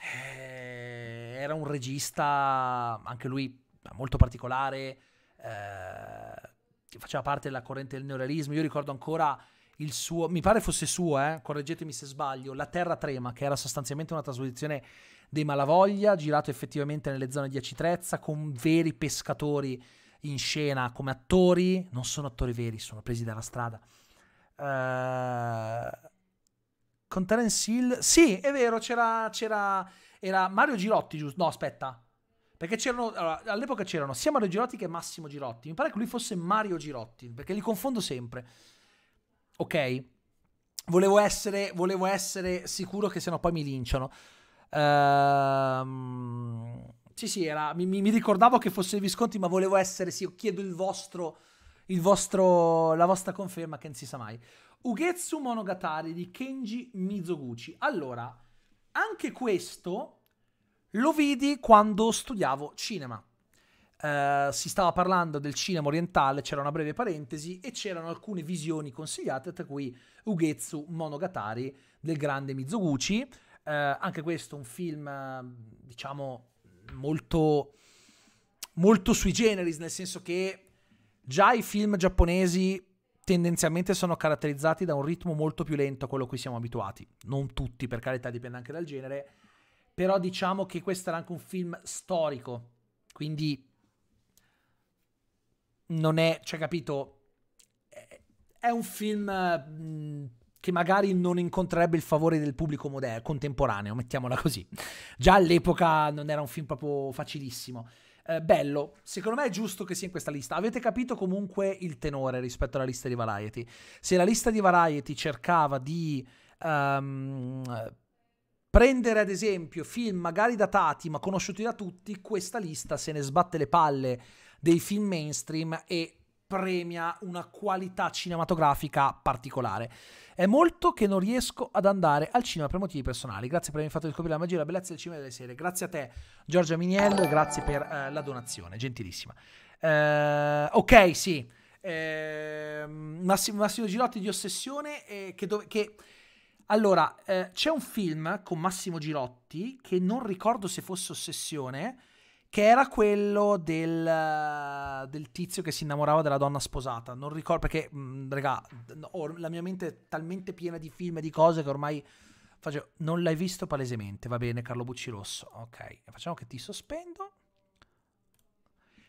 eh, era un regista, anche lui molto particolare, eh, faceva parte della corrente del neorealismo. Io ricordo ancora il suo, mi pare fosse suo, eh, correggetemi se sbaglio, La Terra Trema, che era sostanzialmente una trasposizione dei Malavoglia, girato effettivamente nelle zone di Acitrezza, con veri pescatori in scena come attori, non sono attori veri, sono presi dalla strada. Uh, con Terence Hill, sì, è vero, c'era, c'era era Mario Girotti, giusto? No, aspetta. Perché c'erano, allora, all'epoca c'erano sia Mario Girotti che Massimo Girotti. Mi pare che lui fosse Mario Girotti, perché li confondo sempre. Ok? Volevo essere, volevo essere sicuro che sennò poi mi linciano. Ehm... Uh, sì, sì, era, mi, mi, ricordavo che fosse il Visconti, ma volevo essere, sì, chiedo il vostro, il vostro, la vostra conferma che non si sa mai. Ugetsu Monogatari di Kenji Mizoguchi. Allora, anche questo lo vidi quando studiavo cinema. Uh, si stava parlando del cinema orientale, c'era una breve parentesi e c'erano alcune visioni consigliate, tra cui Ugetsu Monogatari del grande Mizoguchi. Uh, anche questo un film, diciamo, molto, molto sui generis, nel senso che già i film giapponesi tendenzialmente sono caratterizzati da un ritmo molto più lento a quello a cui siamo abituati. Non tutti, per carità, dipende anche dal genere. Però diciamo che questo era anche un film storico. Quindi non è, cioè capito, è un film mm, che magari non incontrerebbe il favore del pubblico moderno, contemporaneo, mettiamola così. Già all'epoca non era un film proprio facilissimo. Eh, bello, secondo me è giusto che sia in questa lista. Avete capito comunque il tenore rispetto alla lista di Variety. Se la lista di Variety cercava di um, prendere ad esempio film magari datati ma conosciuti da tutti, questa lista se ne sbatte le palle dei film mainstream e premia una qualità cinematografica particolare. È molto che non riesco ad andare al cinema per motivi personali. Grazie per avermi fatto scoprire la magia e la bellezza del cinema e delle serie. Grazie a te, Giorgia Miniello, grazie per eh, la donazione, gentilissima. Eh, ok, sì. Eh, Massimo, Massimo, Girotti di Ossessione eh, che, dove, che allora eh, c'è un film con Massimo Girotti che non ricordo se fosse Ossessione che era quello del, eh, del, tizio che si innamorava della donna sposata. Non ricordo perché, mh, mm, raga, no, la mia mente è talmente piena di film e di cose che ormai faccio, non l'hai visto palesemente. Va bene, Carlo Bucci Rosso. Ok, facciamo che ti sospendo.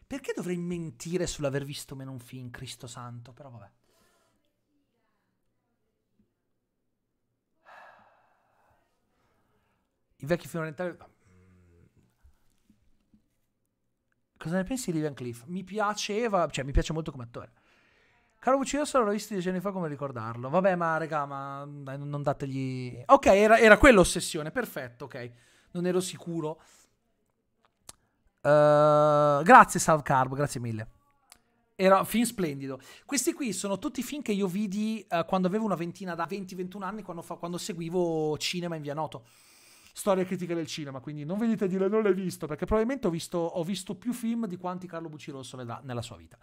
Perché dovrei mentire sull'aver visto meno un film, Cristo Santo? Però vabbè. I vecchi film orientali Cosa ne pensi di Ivan Cliff? Mi piaceva, cioè mi piace molto come attore. Caro Buccio, solo l'ho visto dieci anni fa, come ricordarlo? Vabbè, ma regà, ma non dategli... Ok, era, era quella ossessione, perfetto, ok. Non ero sicuro. Uh, grazie Salve Carb, grazie mille. Era un film splendido. Questi qui sono tutti film che io vidi uh, quando avevo una ventina, da 20-21 anni, quando, fa, quando seguivo cinema in via Noto storia critica del cinema, quindi non venite a dire non l'hai visto, perché probabilmente ho visto, ho visto più film di quanti Carlo Bucci Rosso vedrà nella sua vita.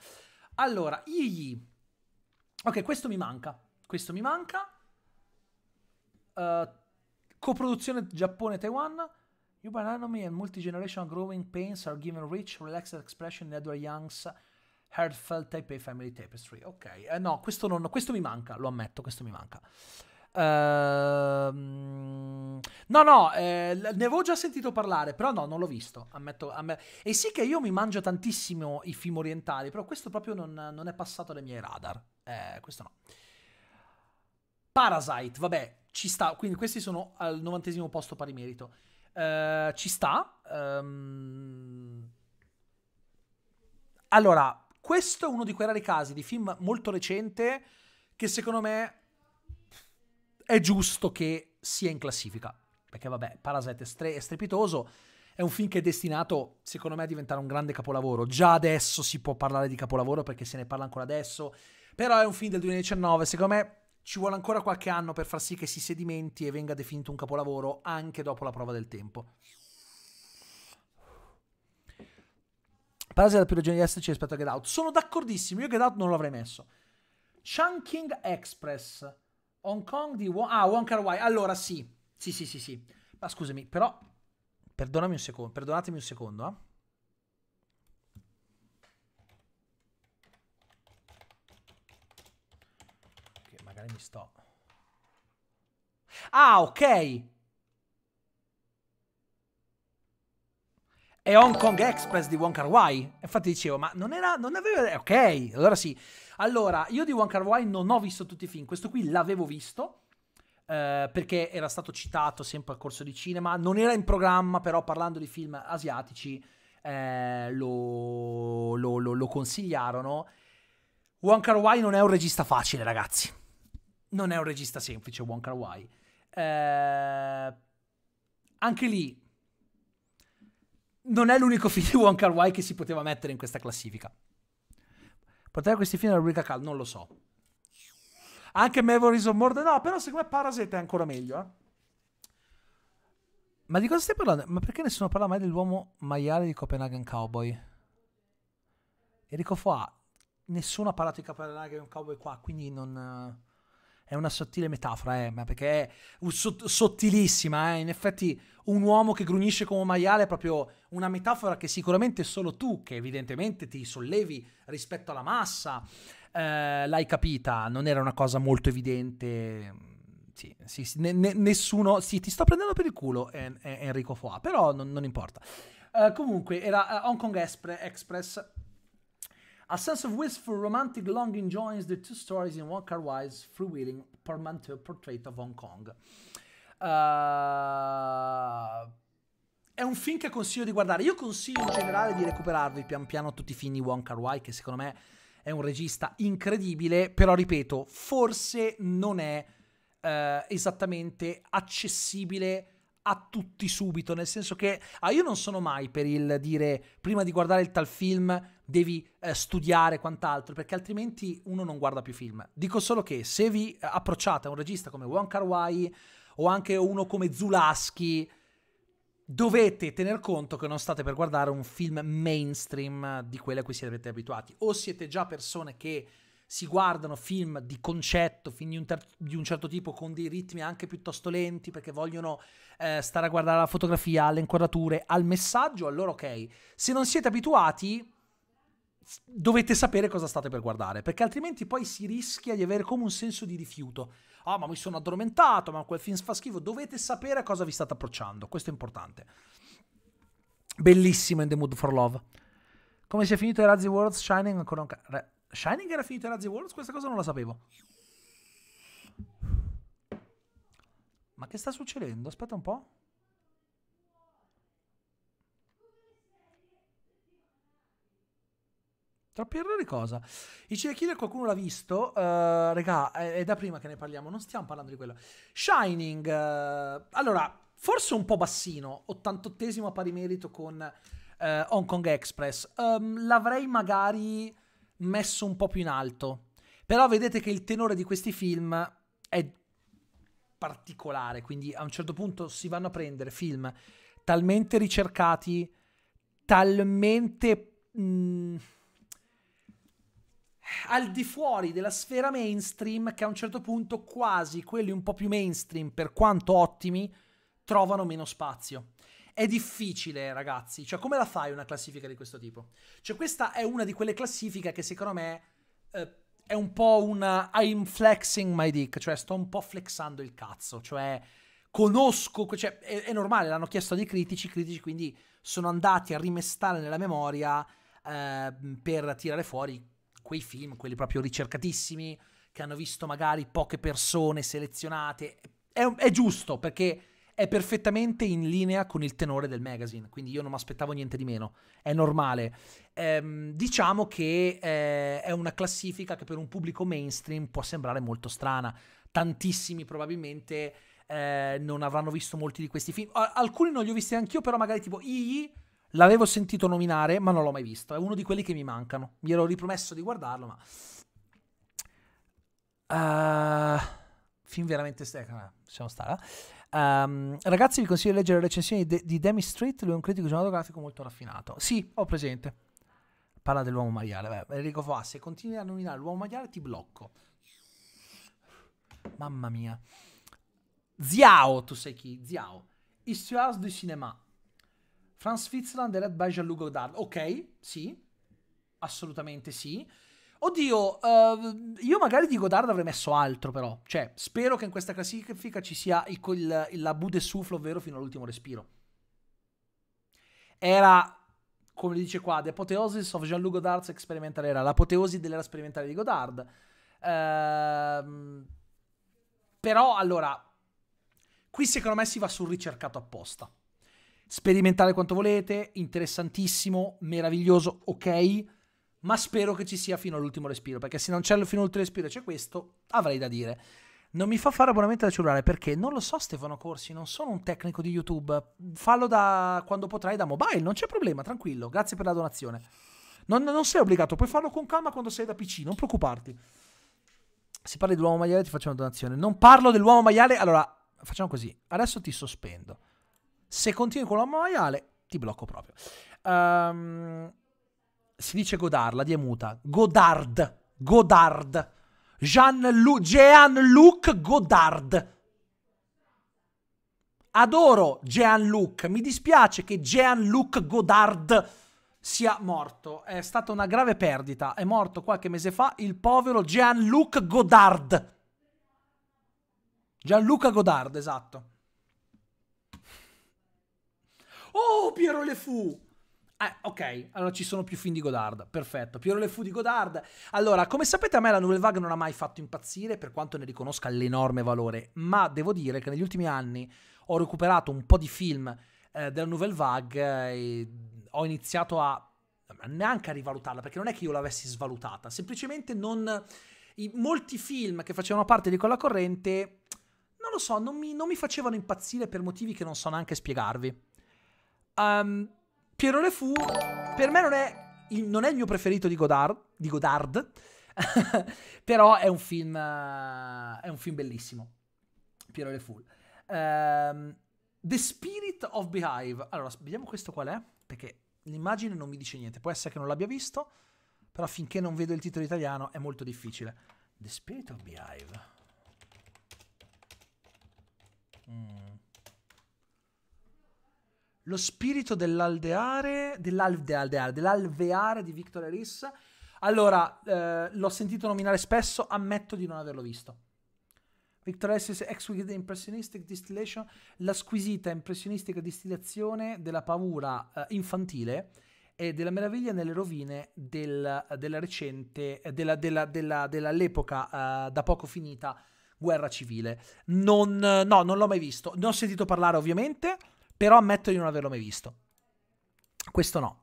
Allora, Yigi. Ok, questo mi manca. Questo mi manca. Uh, coproduzione Giappone-Taiwan. Urban Anatomy and Multigenerational Growing Pains are given rich, relaxed expression in Edward Young's Heartfelt Taipei Family Tapestry. Ok, eh, no, questo, non, questo mi manca, lo ammetto, questo mi manca. Ehm, no, no, eh, ne avevo già sentito parlare, però no, non l'ho visto. Ammetto, amm- E sì che io mi mangio tantissimo i film orientali, però questo proprio non, non è passato dai miei radar. Eh, questo no. Parasite, vabbè, ci sta. Quindi questi sono al novantesimo posto pari merito. Eh, ci sta. Ehm... Allora, questo è uno di quei rari casi di film molto recente che secondo me è giusto che sia in classifica. Perché vabbè, Parasite è, stre- è strepitoso, è un film che è destinato, secondo me, a diventare un grande capolavoro. Già adesso si può parlare di capolavoro perché se ne parla ancora adesso, però è un film del 2019, secondo me ci vuole ancora qualche anno per far sì che si sedimenti e venga definito un capolavoro anche dopo la prova del tempo. Parasite è la più ragione di esserci rispetto a Get Out. Sono d'accordissimo, io Get Out non l'avrei messo. Chunking Express Hong Kong di Wong, ah, Wong Kar Wai. Allora sì, sì, sì, sì, sì. Ma scusami, però, perdonami un secondo, perdonatemi un secondo, eh. Che magari mi sto... Ah, ok! È Hong Kong Express di Wong Kar Wai. Infatti dicevo, ma non era... non aveva... Ok, allora sì. Allora, io di One Car Wine non ho visto tutti i film, questo qui l'avevo visto. Eh, perché era stato citato sempre al corso di cinema, non era in programma, però parlando di film asiatici eh, lo, lo, lo, lo, consigliarono. Wong Kar Wai non è un regista facile, ragazzi. Non è un regista semplice, Wong Kar Wai. Eh, anche lì non è l'unico film di Wong Kar Wai che si poteva mettere in questa classifica. Portare questi film alla rubrica Cal, non lo so. Anche Memories of Murder, no, però secondo me Parasite è ancora meglio, eh. Ma di cosa stai parlando? Ma perché nessuno parla mai dell'uomo maiale di Copenaghen Cowboy? Enrico Foa, nessuno ha parlato di Copenaghen Cowboy qua, quindi non... Eh, è una sottile metafora, eh, ma perché è sottilissima. Eh. In effetti, un uomo che grunisce come un maiale è proprio una metafora che sicuramente solo tu, che evidentemente ti sollevi rispetto alla massa, eh, l'hai capita. Non era una cosa molto evidente. Sì, sì, sì ne, ne, nessuno. Sì, ti sto prendendo per il culo, eh, Enrico Foa, però non, non importa. Uh, comunque, era Hong Kong Espre, Express a sense of wistful romantic longing joins the two stories in Wong kar freewheeling portmanteau portrait of Hong Kong. Uh, è un film che consiglio di guardare. Io consiglio in generale di recuperarvi pian piano tutti i film di Wong Kar-wai, che secondo me è un regista incredibile, però ripeto, forse non è eh, esattamente accessibile a tutti subito, nel senso che ah, io non sono mai per il dire prima di guardare il tal film devi eh, studiare quant'altro, perché altrimenti uno non guarda più film. Dico solo che se vi eh, approcciate a un regista come Wong Kar Wai o anche uno come Zulaschi, dovete tener conto che non state per guardare un film mainstream di quello a cui siete abituati, o siete già persone che si guardano film di concetto, film di un, ter- di un certo tipo con dei ritmi anche piuttosto lenti perché vogliono eh, stare a guardare la fotografia, le inquadrature, al messaggio, allora ok. Se non siete abituati dovete sapere cosa state per guardare, perché altrimenti poi si rischia di avere come un senso di rifiuto. Ah, ma mi sono addormentato, ma quel film fa schifo. Dovete sapere a cosa vi state approcciando, questo è importante. Bellissimo in The Mood for Love. Come si è finito i Razzie Worlds Shining ancora un ca- Shining era finito in Azzy Worlds? Questa cosa non la sapevo. Ma che sta succedendo? Aspetta un po'. Troppi errori cosa? I Cinekill qualcuno l'ha visto? Uh, regà, è, è, da prima che ne parliamo, non stiamo parlando di quello. Shining, uh, allora, forse un po' bassino, 88esimo a pari merito con uh, Hong Kong Express. Um, l'avrei magari messo un po' più in alto. Però vedete che il tenore di questi film è particolare, quindi a un certo punto si vanno a prendere film talmente ricercati, talmente... Mh, mm, al di fuori della sfera mainstream che a un certo punto quasi quelli un po' più mainstream, per quanto ottimi, trovano meno spazio. È difficile, ragazzi. Cioè, come la fai una classifica di questo tipo? Cioè, questa è una di quelle classifiche che secondo me eh, è un po' una I'm flexing my dick, cioè sto un po' flexando il cazzo, cioè conosco, cioè è, è normale, l'hanno chiesto dei critici, i critici quindi sono andati a rimestare nella memoria eh, per tirare fuori quei film, quelli proprio ricercatissimi, che hanno visto magari poche persone selezionate. È, è giusto perché è perfettamente in linea con il tenore del magazine, quindi io non mi aspettavo niente di meno, è normale. Ehm, diciamo che eh, è una classifica che per un pubblico mainstream può sembrare molto strana, tantissimi probabilmente eh, non avranno visto molti di questi film, alcuni non li ho visti anch'io, però magari tipo Ii l'avevo sentito nominare ma non l'ho mai visto, è uno di quelli che mi mancano, mi ero ripromesso di guardarlo ma... Uh, film veramente... Eh, lasciamo stare. Eh? Um, ragazzi, vi consiglio di leggere le recensioni de- di Demi Street. Lui è un critico cinematografico molto raffinato. Sì, ho presente. Parla dell'uomo maiale. Beh, Enrico Foa, se continui a nominare l'uomo maiale, ti blocco. Mamma mia. Ziao, tu sai chi? Ziao. Histoire du cinéma. France Switzerland è led by Jean-Luc Godard. Ok, sì. Assolutamente sì. Oddio, uh, io magari di Godard avrei messo altro però. Cioè, spero che in questa classifica ci sia il, il, la Bude Souffle, ovvero fino all'ultimo respiro. Era, come dice qua, The Apotheosis of Jean-Luc Godard's Experimental Era, l'apoteosi dell'era sperimentale di Godard. Uh, però, allora, qui secondo me si va sul ricercato apposta. Sperimentale quanto volete, interessantissimo, meraviglioso, ok ma spero che ci sia fino all'ultimo respiro, perché se non c'è fino all'ultimo respiro e c'è questo, avrei da dire. Non mi fa fare abbonamento al cellulare perché non lo so Stefano Corsi, non sono un tecnico di YouTube. Fallo da quando potrai da mobile, non c'è problema, tranquillo. Grazie per la donazione. Non, non sei obbligato, puoi farlo con calma quando sei da PC, non preoccuparti. Se parli dell'uomo maiale ti faccio una donazione. Non parlo dell'uomo maiale, allora facciamo così. Adesso ti sospendo. Se continui con l'uomo maiale ti blocco proprio. Ehm... Um, si dice Godard, la D muta. Godard. Godard. Jean-Luc Jean Godard. Adoro Jean-Luc. Mi dispiace che Jean-Luc Godard sia morto. È stata una grave perdita. È morto qualche mese fa il povero Jean-Luc Godard. Gianluca Godard, esatto. Oh, Piero Lefou! Eh, ok, allora ci sono più film di Godard, perfetto. Piero Le fu di Godard. Allora, come sapete a me la Nouvelle Vague non ha mai fatto impazzire, per quanto ne riconosca l'enorme valore, ma devo dire che negli ultimi anni ho recuperato un po' di film eh, della Nouvelle Vague eh, e ho iniziato a neanche a rivalutarla, perché non è che io l'avessi svalutata, semplicemente non... I, molti film che facevano parte di quella corrente, non lo so, non mi, non mi facevano impazzire per motivi che non so neanche spiegarvi. Um, Piero Le Fou, per me non è, non è il mio preferito di Godard, di Godard però è un film, è un film bellissimo. Piero Le Fou. Um, ehm, The Spirit of Behive. Allora, vediamo questo qual è, perché l'immagine non mi dice niente. Può essere che non l'abbia visto, però finché non vedo il titolo italiano è molto difficile. The Spirit of Behive. mmm lo spirito dell'aldeare, dell'aldeare, dell'alveare di Victor Eris. Allora, eh, l'ho sentito nominare spesso, ammetto di non averlo visto. Victor Eris Exquisite Impressionistic Distillation, la squisita impressionistica distillazione della paura eh, infantile e della meraviglia nelle rovine del, della recente, della, della, dell'epoca eh, da poco finita guerra civile. Non, no, non l'ho mai visto. Ne ho sentito parlare ovviamente. Però ammetto di non averlo mai visto. Questo no.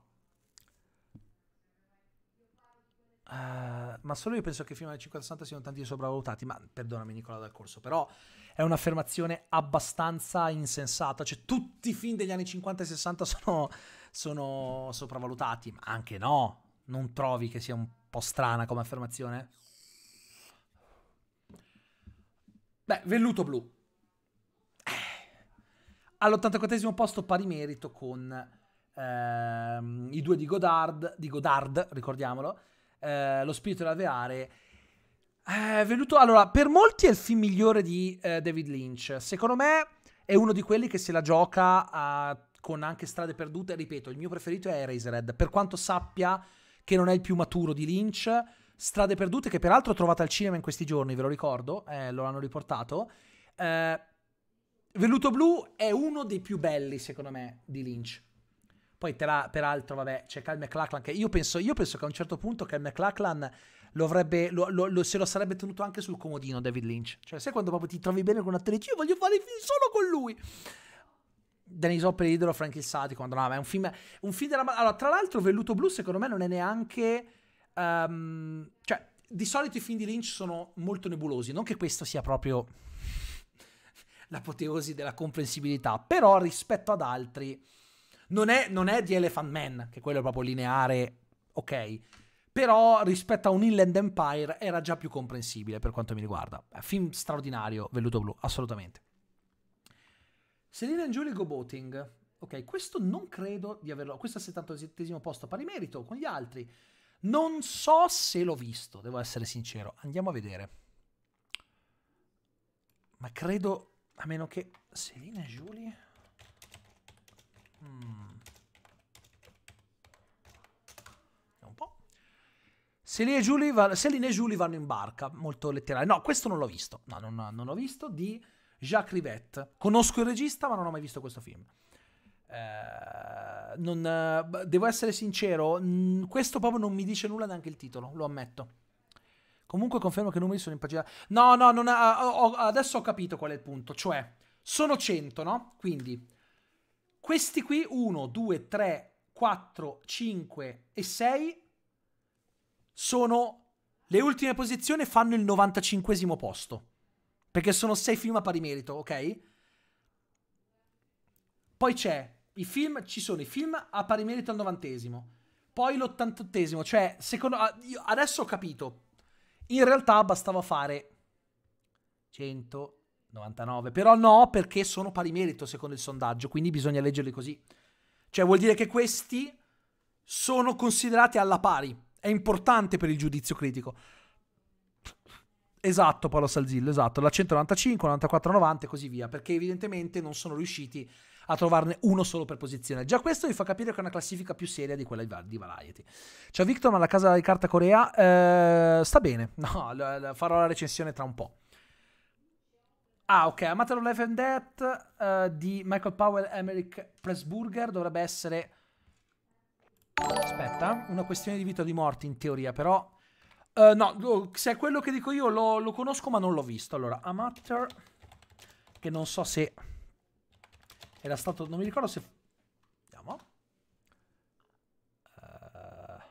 Uh, ma solo io penso che i film del 50-60 siano tanti sopravvalutati, ma perdonami Nicola dal corso, però è un'affermazione abbastanza insensata, cioè tutti i film degli anni 50 e 60 sono, sono sopravvalutati, ma anche no, non trovi che sia un po' strana come affermazione? Beh, velluto blu all'84 posto pari merito con ehm, i due di Godard, di Godard ricordiamolo, eh, Lo spirito dell'aveare. Eh, è venuto, allora, per molti è il film migliore di eh, David Lynch. Secondo me è uno di quelli che se la gioca a, con anche strade perdute. Ripeto, il mio preferito è Eraserhead, per quanto sappia che non è il più maturo di Lynch. Strade perdute, che peraltro ho trovato al cinema in questi giorni, ve lo ricordo, eh, lo hanno riportato. Eh, Velluto blu è uno dei più belli, secondo me, di Lynch. Poi, la, peraltro, vabbè, c'è Kyle McLachlan che io penso, io penso, che a un certo punto Cal McLachlan lo avrebbe, lo, lo, lo, se lo sarebbe tenuto anche sul comodino David Lynch. Cioè, sai quando proprio ti trovi bene con un attore io voglio fare i film solo con lui. Denis Hopper idolo Frank il Sati, quando no, ma è un film, un film della... Allora, tra l'altro, Velluto Blu, secondo me, non è neanche... Um, cioè, di solito i film di Lynch sono molto nebulosi, non che questo sia proprio l'apoteosi della comprensibilità, però rispetto ad altri non è, non è di Elephant Man, che quello è proprio lineare, ok, però rispetto a un Inland Empire era già più comprensibile per quanto mi riguarda. Film straordinario, Velluto Blu, assolutamente. Selina and Julie Go Boating. Ok, questo non credo di averlo. Questo è il 77 posto pari merito con gli altri. Non so se l'ho visto, devo essere sincero. Andiamo a vedere. Ma credo a meno che Selina e Julie... Mm. Un po'. Selina e, Julie va... Selina e Julie vanno in barca, molto letterale. No, questo non l'ho visto. No, non, non l'ho visto. Di Jacques Rivette. Conosco il regista, ma non ho mai visto questo film. Eh, non, eh, devo essere sincero, questo proprio non mi dice nulla neanche il titolo, lo ammetto. Comunque confermo che i numeri sono in pagina. No, no, non ha, ho, adesso ho capito qual è il punto. Cioè, sono 100, no? Quindi, questi qui, 1, 2, 3, 4, 5 e 6, sono le ultime posizioni fanno il 95 posto. Perché sono 6 film a pari merito, ok? Poi c'è i film, ci sono i film a pari merito al novantesimo. Poi l88 cioè, secondo, ah, adesso ho capito in realtà bastava fare 199, però no perché sono pari merito secondo il sondaggio, quindi bisogna leggerli così. Cioè vuol dire che questi sono considerati alla pari, è importante per il giudizio critico. Esatto Paolo Salzillo, esatto, la 195, 94, 90 e così via, perché evidentemente non sono riusciti a trovarne uno solo per posizione. Già questo vi fa capire che è una classifica più seria di quella di Variety. Ciao Victor, ma la casa di carta Corea eh, sta bene. No, farò la recensione tra un po'. Ah, ok, A Matter of Life and Death uh, di Michael Powell e Emmerich Pressburger dovrebbe essere... Aspetta, una questione di vita o di morte in teoria, però... Uh, no, oh, se è quello che dico io lo, lo conosco ma non l'ho visto. Allora, A Matter... che non so se... Era stato, non mi ricordo se... Andiamo. Eh.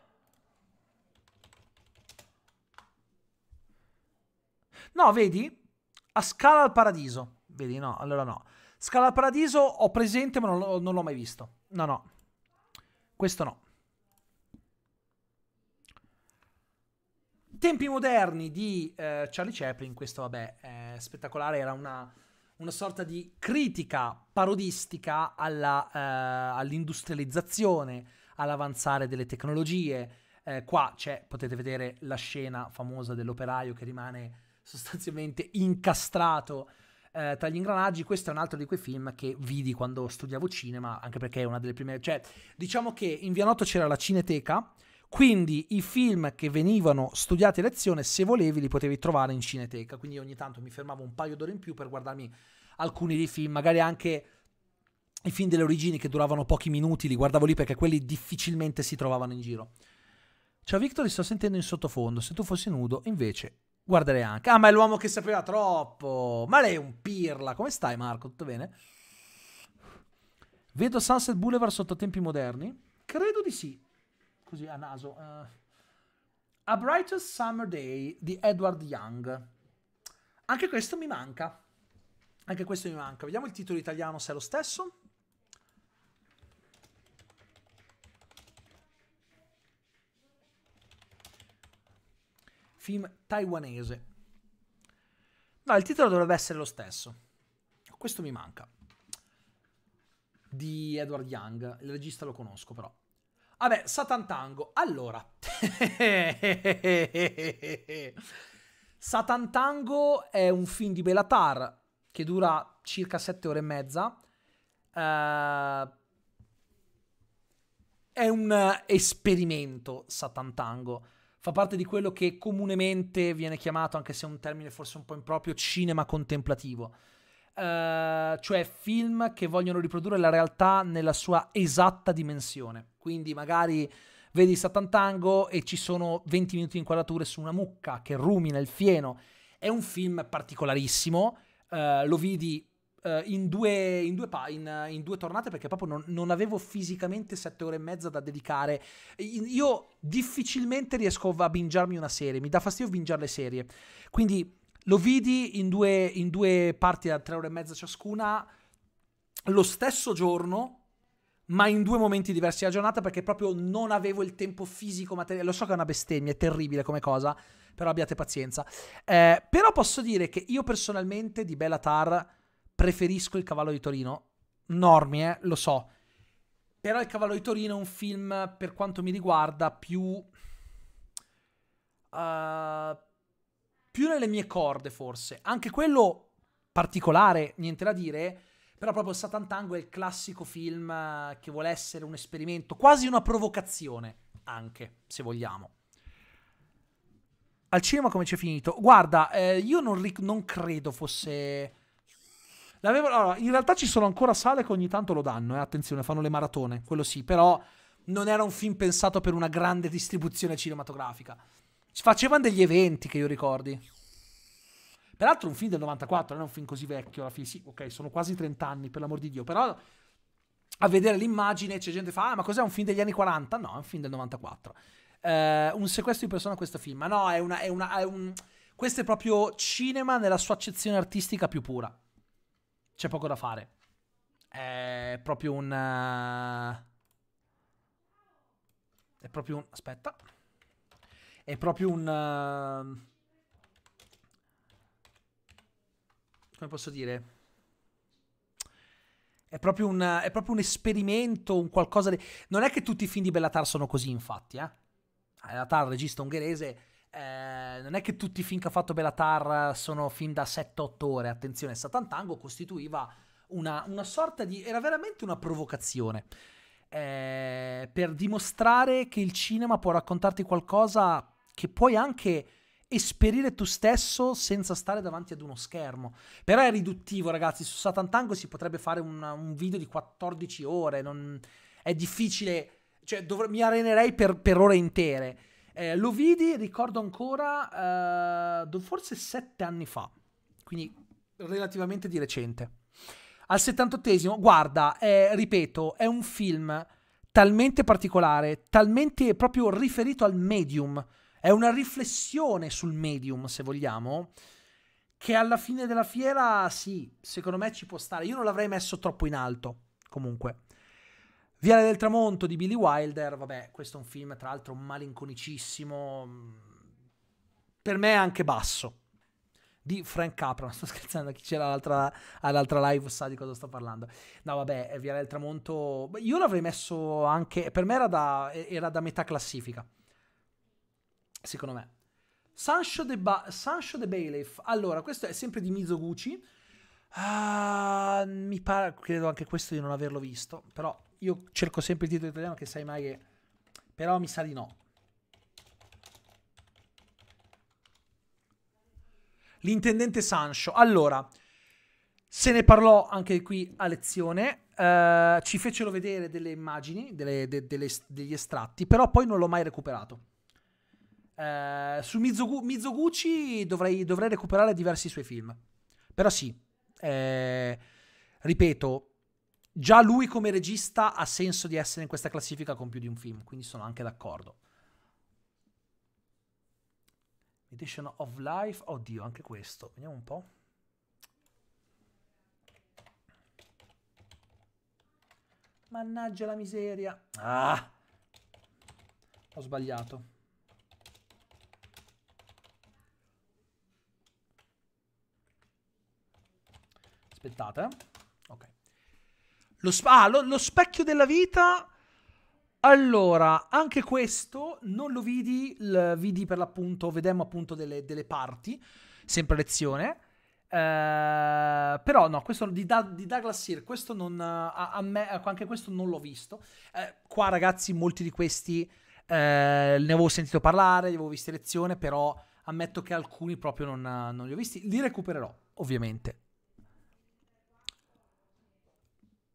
No, vedi? A Scala al Paradiso. Vedi, no, allora no. Scala al Paradiso ho presente ma non, non l'ho mai visto. No, no. Questo no. Tempi moderni di eh, Charlie Chaplin, questo vabbè, è spettacolare, era una una sorta di critica parodistica alla, eh, all'industrializzazione, all'avanzare delle tecnologie. Eh, qua c'è, cioè, potete vedere la scena famosa dell'operaio che rimane sostanzialmente incastrato eh, tra gli ingranaggi. Questo è un altro di quei film che vidi quando studiavo cinema, anche perché è una delle prime... Cioè, diciamo che in Via Noto c'era la Cineteca, quindi i film che venivano studiati a lezione, se volevi, li potevi trovare in cineteca. Quindi ogni tanto mi fermavo un paio d'ore in più per guardarmi alcuni dei film, magari anche i film delle origini che duravano pochi minuti, li guardavo lì perché quelli difficilmente si trovavano in giro. Ciao Victor, ti sto sentendo in sottofondo. Se tu fossi nudo, invece, guarderei anche. Ah, ma è l'uomo che sapeva troppo. Ma lei è un pirla. Come stai, Marco? Tutto bene? Vedo Sunset Boulevard sotto tempi moderni? Credo di sì così a naso. Uh, a Brightest Summer Day di Edward Young. Anche questo mi manca. Anche questo mi manca. Vediamo il titolo italiano se è lo stesso. Film taiwanese. No, il titolo dovrebbe essere lo stesso. Questo mi manca. Di Edward Young. Il regista lo conosco però. Vabbè, Satan Tango. Allora. Satan Tango è un film di Belatar che dura circa sette ore e mezza. Uh, è un esperimento Satan Tango. Fa parte di quello che comunemente viene chiamato, anche se è un termine forse un po' improprio, cinema contemplativo eh, cioè film che vogliono riprodurre la realtà nella sua esatta dimensione. Quindi magari vedi Satan Tango e ci sono 20 minuti di inquadrature su una mucca che rumina il fieno. È un film particolarissimo, eh, lo vidi eh, in, due, in, due in, in, due, tornate perché proprio non, non, avevo fisicamente sette ore e mezza da dedicare. Io difficilmente riesco a bingiarmi una serie, mi dà fastidio bingiare le serie. Quindi lo vidi in due, in due parti da tre ore e mezza ciascuna, lo stesso giorno, ma in due momenti diversi della giornata perché proprio non avevo il tempo fisico materiale. Lo so che è una bestemmia, è terribile come cosa, però abbiate pazienza. Eh, però posso dire che io personalmente di Bellatar preferisco Il Cavallo di Torino. Normi, eh, lo so. Però Il Cavallo di Torino è un film, per quanto mi riguarda, più... Uh, più nelle mie corde forse. Anche quello particolare, niente da dire, però proprio Satan Tango è il classico film eh, che vuole essere un esperimento, quasi una provocazione, anche se vogliamo. Al cinema come c'è finito? Guarda, eh, io non, ric- non, credo fosse... L'avevo... Allora, in realtà ci sono ancora sale che ogni tanto lo danno, eh? attenzione, fanno le maratone, quello sì, però non era un film pensato per una grande distribuzione cinematografica. Facevano degli eventi che io ricordi. Peraltro un film del 94, non è un film così vecchio alla fine. Sì, ok, sono quasi 30 anni, per l'amor di Dio. Però a vedere l'immagine c'è gente che fa, ah, ma cos'è un film degli anni 40? No, è un film del 94. Eh, un sequestro di persona a questo film. Ma no, è una, è una, è un... questo è proprio cinema nella sua accezione artistica più pura. C'è poco da fare. È proprio un... Eh, è proprio un... Aspetta. È proprio un... Uh, come posso dire? È proprio, un, uh, è proprio un esperimento, un qualcosa di... Non è che tutti i film di Bellatar sono così, infatti, eh? Bellatar, regista ungherese, eh, non è che tutti i film che ha fatto Bellatar sono film da 7-8 ore, attenzione, Satan Tango costituiva una, una, sorta di... era veramente una provocazione. Eh, per dimostrare che il cinema può raccontarti qualcosa che puoi anche esperire tu stesso senza stare davanti ad uno schermo. Però è riduttivo, ragazzi. Su Satan Tango si potrebbe fare un, un video di 14 ore. Non... È difficile. Cioè, dovr- mi arenerei per, per ore intere. Eh, lo vidi, ricordo ancora, eh, forse sette anni fa, quindi relativamente di recente. Al 78esimo, guarda, eh, ripeto, è un film talmente particolare, talmente proprio riferito al medium è una riflessione sul medium, se vogliamo, che alla fine della fiera, sì, secondo me ci può stare. Io non l'avrei messo troppo in alto, comunque. Viale del tramonto di Billy Wilder, vabbè, questo è un film tra l'altro malinconicissimo, mm, per me è anche basso, di Frank Capra, sto scherzando, chi c'era all'altra, all'altra live sa di cosa sto parlando. No vabbè, Viale del tramonto, io l'avrei messo anche, per me era da, era da metà classifica secondo me. Sancho the, ba- Sancho the Bailiff. Allora, questo è sempre di Mizoguchi. Ah, mi pare, credo anche questo di non averlo visto. Però io cerco sempre il titolo italiano che sai mai che... Però mi sa di no. L'intendente Sancho. Allora, se ne parlò anche qui a lezione. Eh, ci fecero vedere delle immagini, delle, de, delle, degli estratti, però poi non l'ho mai recuperato. Eh, su Mizogu- Mizoguchi dovrei, dovrei, recuperare diversi suoi film. Però sì, eh, ripeto, già lui come regista ha senso di essere in questa classifica con più di un film, quindi sono anche d'accordo. Edition of Life, oddio, anche questo, vediamo un po'. Mannaggia la miseria. Ah! Ho sbagliato. Aspettate. Eh. Ok. Lo, sp ah, lo, lo specchio della vita. Allora, anche questo non lo vidi, il, vidi per l'appunto, vedemmo appunto delle, delle parti, sempre lezione. Eh, però no, questo di, da di Douglas Sear, questo non, a, a me, ecco, anche questo non l'ho visto. Eh, qua ragazzi, molti di questi eh, ne avevo sentito parlare, li avevo visti lezione, però ammetto che alcuni proprio non, non li ho visti. Li recupererò, ovviamente.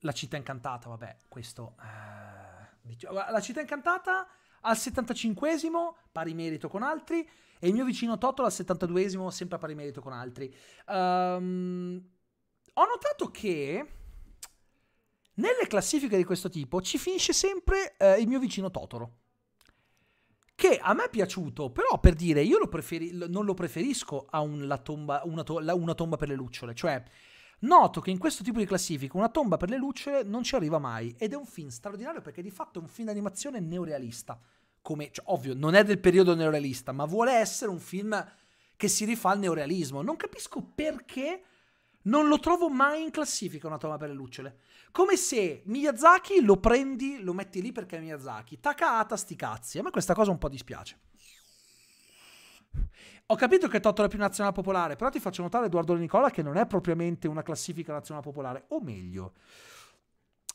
La città incantata, vabbè, questo... Eh, la città incantata al 75esimo, pari merito con altri, e il mio vicino Totolo al 72esimo, sempre pari merito con altri. Um, ho notato che nelle classifiche di questo tipo ci finisce sempre eh, il mio vicino Totoro. Che a me è piaciuto, però per dire, io lo preferi- non lo preferisco a un la tomba, una, to- la, una tomba per le lucciole, cioè Noto che in questo tipo di classifica una tomba per le lucciole non ci arriva mai ed è un film straordinario perché di fatto è un film d'animazione neorealista. Come, cioè, ovvio, non è del periodo neorealista, ma vuole essere un film che si rifà al neorealismo. Non capisco perché non lo trovo mai in classifica una tomba per le lucciole. Come se Miyazaki lo prendi, lo metti lì perché è Miyazaki. Takahata sti cazzi. A me questa cosa un po' dispiace. Ho capito che Totto è più nazionale popolare, però ti faccio notare, Edoardo De Nicola, che non è propriamente una classifica nazionale popolare, o meglio,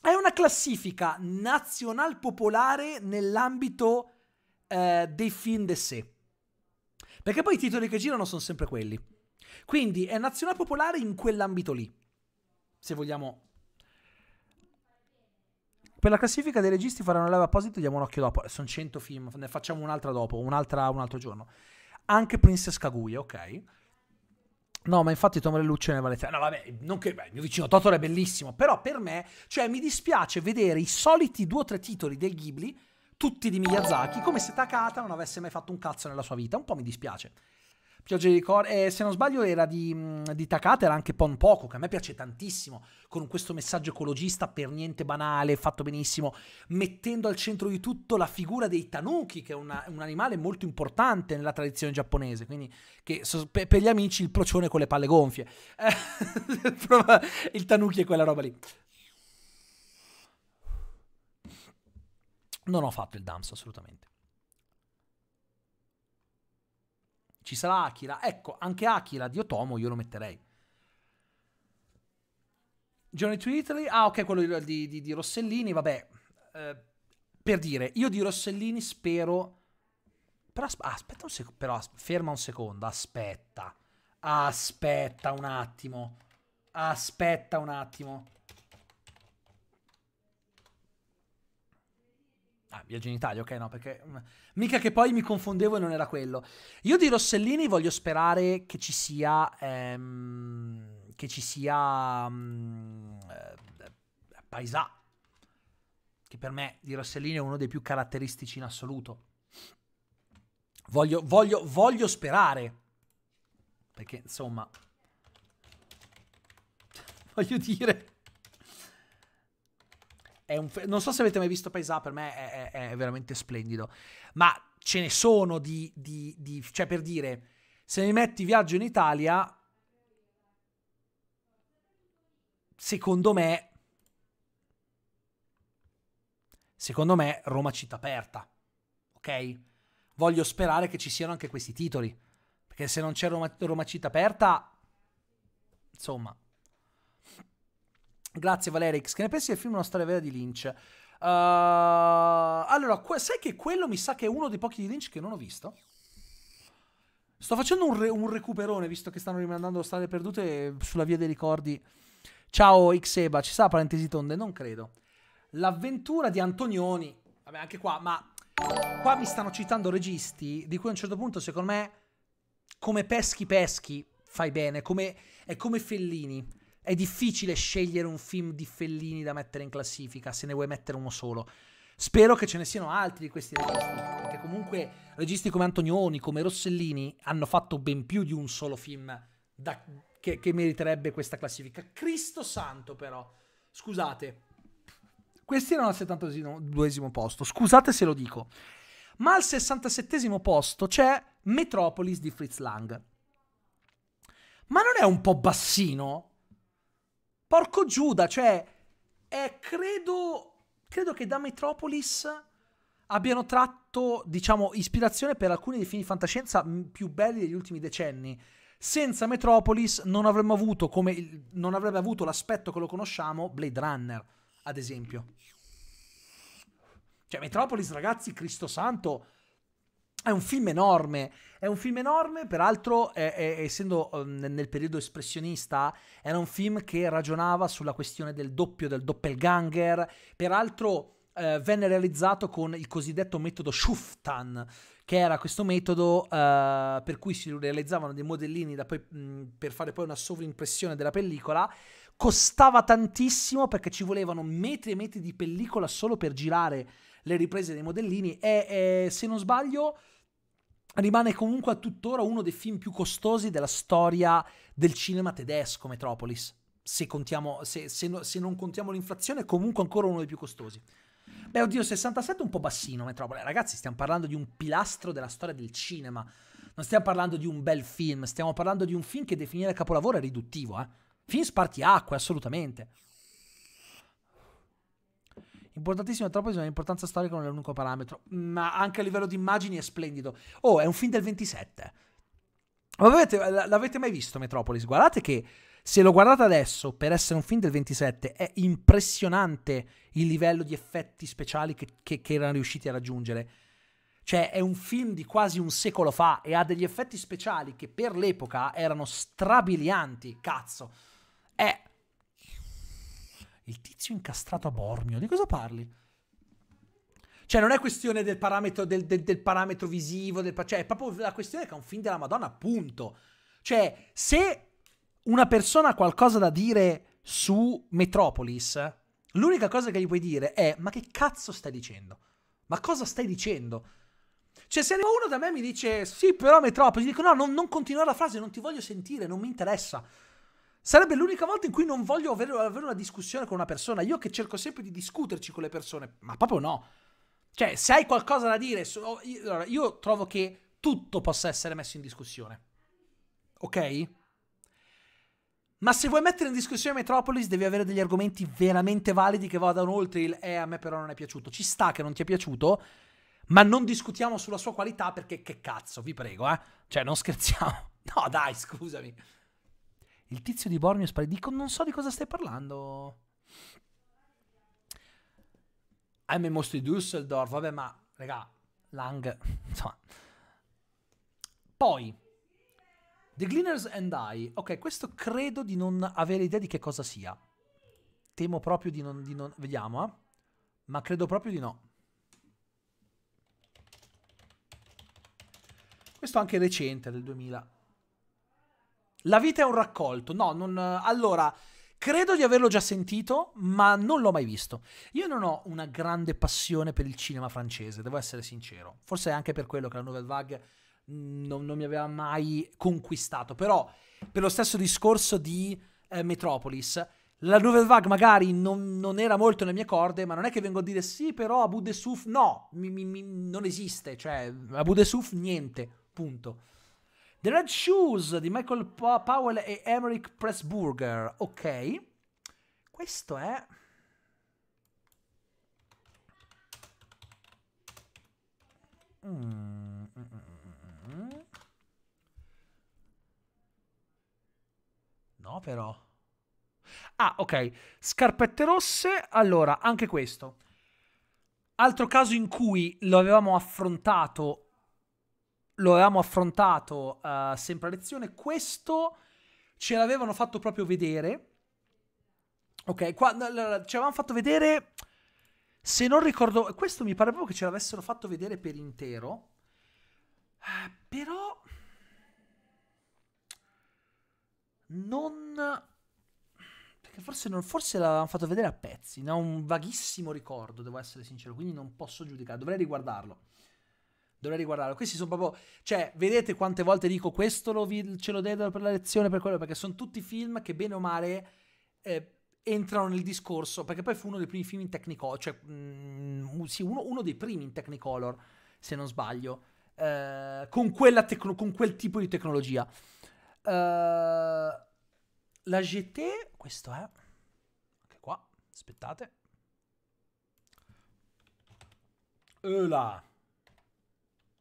è una classifica nazionale popolare nell'ambito eh, dei film de sé. Perché poi i titoli che girano sono sempre quelli. Quindi è nazionale popolare in quell'ambito lì. Se vogliamo. Per la classifica dei registi faranno live apposito, diamo un occhio dopo. Sono 100 film, ne facciamo un'altra dopo, un'altra, un altro giorno anche Princess Kaguya, ok? No, ma infatti Tom Reluccio ne vale tre. No, vabbè, non che beh, il mio vicino Totoro è bellissimo, però per me, cioè, mi dispiace vedere i soliti due o tre titoli del Ghibli, tutti di Miyazaki, come se Takata non avesse mai fatto un cazzo nella sua vita. Un po' mi dispiace. Pioggia di Cor. E eh, se non sbaglio era di, di Takata, era anche Pon Poco, che a me piace tantissimo, con questo messaggio ecologista per niente banale, fatto benissimo, mettendo al centro di tutto la figura dei tanuki, che è una, un animale molto importante nella tradizione giapponese, quindi che so, per, per, gli amici il procione con le palle gonfie. Eh, il tanuki è quella roba lì. Non ho fatto il dams assolutamente. Ci sarà Akira. Ecco, anche Akira di Otomo io lo metterei. Johnny to Italy. Ah, ok, quello di, di, di Rossellini. Vabbè, eh, per dire, io di Rossellini spero... Però, ah, aspetta un secondo, però ferma un secondo, aspetta. Aspetta un attimo. Aspetta un attimo. Ah, viaggio in Italia, ok, no, perché... Mm, mica che poi mi confondevo e non era quello. Io di Rossellini voglio sperare che ci sia... Ehm, che ci sia... Ehm, Paisà. Che per me di Rossellini è uno dei più caratteristici in assoluto. Voglio, voglio, voglio sperare. Perché, insomma... Voglio dire... Fe- non so se avete mai visto Pace per me è, è, è veramente splendido. Ma ce ne sono di, di, di, Cioè, per dire, se mi metti Viaggio in Italia, secondo me... Secondo me Roma città aperta, ok? Voglio sperare che ci siano anche questi titoli, perché se non c'è Roma, Roma città aperta, insomma, Grazie Valerix. Che ne pensi del film Una storia vera di Lynch? Uh, allora, sai che quello mi sa che è uno dei pochi di Lynch che non ho visto? Sto facendo un, re un recuperone, visto che stanno rimandando strade perdute eh, sulla via dei ricordi. Ciao Xeba, ci sa parentesi tonde? Non credo. L'avventura di Antonioni. Vabbè, anche qua, ma qua mi stanno citando registi di cui a un certo punto, secondo me, come peschi peschi, fai bene, come, è come Fellini. È difficile scegliere un film di Fellini da mettere in classifica, se ne vuoi mettere uno solo. Spero che ce ne siano altri di questi registi, perché comunque registi come Antonioni, come Rossellini, hanno fatto ben più di un solo film da, che, che meriterebbe questa classifica. Cristo santo però, scusate, questi erano al 72 posto, scusate se lo dico, ma al 67 posto c'è Metropolis di Fritz Lang. Ma non è un po' bassino? Porco Giuda, cioè, eh, credo, credo che da Metropolis abbiano tratto, diciamo, ispirazione per alcuni dei film di fantascienza più belli degli ultimi decenni. Senza Metropolis non avremmo avuto, come, non avrebbe avuto l'aspetto che lo conosciamo, Blade Runner, ad esempio. Cioè, Metropolis, ragazzi, Cristo Santo è un film enorme, è un film enorme, peraltro è, è, essendo ehm, nel periodo espressionista, era un film che ragionava sulla questione del doppio, del doppelganger, peraltro eh, venne realizzato con il cosiddetto metodo Schuftan, che era questo metodo eh, per cui si realizzavano dei modellini poi, mh, per fare poi una sovrimpressione della pellicola. Costava tantissimo perché ci volevano metri e metri di pellicola solo per girare le riprese dei modellini e eh, se non sbaglio rimane comunque a tuttora uno dei film più costosi della storia del cinema tedesco, Metropolis. Se, contiamo, se, se, no, se non contiamo l'inflazione, è comunque ancora uno dei più costosi. Beh, oddio, 67 è un po' bassino, Metropolis. Ragazzi, stiamo parlando di un pilastro della storia del cinema. Non stiamo parlando di un bel film, stiamo parlando di un film che definire capolavoro è riduttivo, eh. Film spartiacque, assolutamente. Importantissimo, troppo l'importanza storica non è l'unico parametro, ma anche a livello di immagini è splendido. Oh, è un film del 27. Ma l'avete mai visto Metropolis? Guardate che se lo guardate adesso, per essere un film del 27, è impressionante il livello di effetti speciali che, che, che erano riusciti a raggiungere. Cioè, è un film di quasi un secolo fa e ha degli effetti speciali che per l'epoca erano strabilianti. Cazzo. È il tizio incastrato a Bormio, di cosa parli? Cioè, non è questione del parametro, del, del, del parametro visivo, del, cioè, è proprio la questione che è un film della Madonna, punto. Cioè, se una persona ha qualcosa da dire su Metropolis, l'unica cosa che gli puoi dire è: Ma che cazzo stai dicendo? Ma cosa stai dicendo? Cioè, se uno da me mi dice: Sì, però Metropolis, dico: No, non, non continuare la frase, non ti voglio sentire, non mi interessa. Sarebbe l'unica volta in cui non voglio avere, avere, una discussione con una persona. Io che cerco sempre di discuterci con le persone, ma proprio no. Cioè, se hai qualcosa da dire, so, oh, io, io trovo che tutto possa essere messo in discussione. Ok? Ma se vuoi mettere in discussione Metropolis, devi avere degli argomenti veramente validi che vadano oltre il eh, a me però non è piaciuto. Ci sta che non ti è piaciuto, ma non discutiamo sulla sua qualità perché che cazzo, vi prego, eh? Cioè, non scherziamo. No, dai, scusami. Il tizio di Bormio spari. Dico, non so di cosa stai parlando. I'm a mostro di Düsseldorf. Vabbè, ma, raga, Lang. Insomma. Poi, The Gleaners and I. Ok, questo credo di non avere idea di che cosa sia. Temo proprio di non... Di non vediamo, eh. Ma credo proprio di no. Questo anche recente, del 2000. La vita è un raccolto. No, non... Allora, credo di averlo già sentito, ma non l'ho mai visto. Io non ho una grande passione per il cinema francese, devo essere sincero. Forse è anche per quello che la Nouvelle Vague non, non mi aveva mai conquistato. Però, per lo stesso discorso di eh, Metropolis... La Nouvelle Vague magari non, non, era molto nelle mie corde, ma non è che vengo a dire sì, però Abu Desuf no, mi, mi, mi, non esiste, cioè Abu Desuf niente, punto. The Red Shoes di Michael Powell e Emmerich Pressburger. Ok. Questo è... Mm mm, mm, mm, mm, no, però. Ah, ok. Scarpette rosse. Allora, anche questo. Altro caso in cui lo avevamo affrontato lo avevamo affrontato uh, sempre a lezione, questo ce l'avevano fatto proprio vedere. Ok, qua, ci avevamo fatto vedere, se non ricordo, questo mi pare proprio che ce l'avessero fatto vedere per intero, uh, però non... Perché forse, non, forse l'avevamo fatto vedere a pezzi, ne ho un vaghissimo ricordo, devo essere sincero, quindi non posso giudicare, dovrei riguardarlo dovrei riguardarlo. Questi sono proprio. Cioè, vedete quante volte dico questo lo vi, ce lo dedo per la lezione, per quello, perché sono tutti film che bene o male. Eh, entrano nel discorso perché poi fu uno dei primi film in Technicolor cioè mm, sì, uno, uno, dei primi in Technicolor se non sbaglio eh, con, tecno- con, quel tipo di tecnologia eh, la GT questo è anche qua aspettate Eula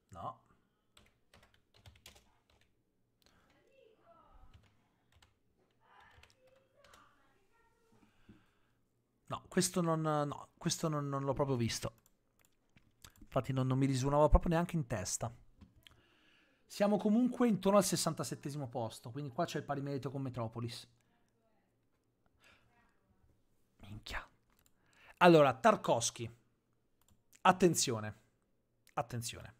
No. No, questo non, no, questo non, non l'ho proprio visto. Infatti non, non, mi risuonava proprio neanche in testa. Siamo comunque intorno al 67 posto, quindi qua c'è il pari merito con Metropolis. Minchia. Allora, Tarkovsky. Attenzione. Attenzione.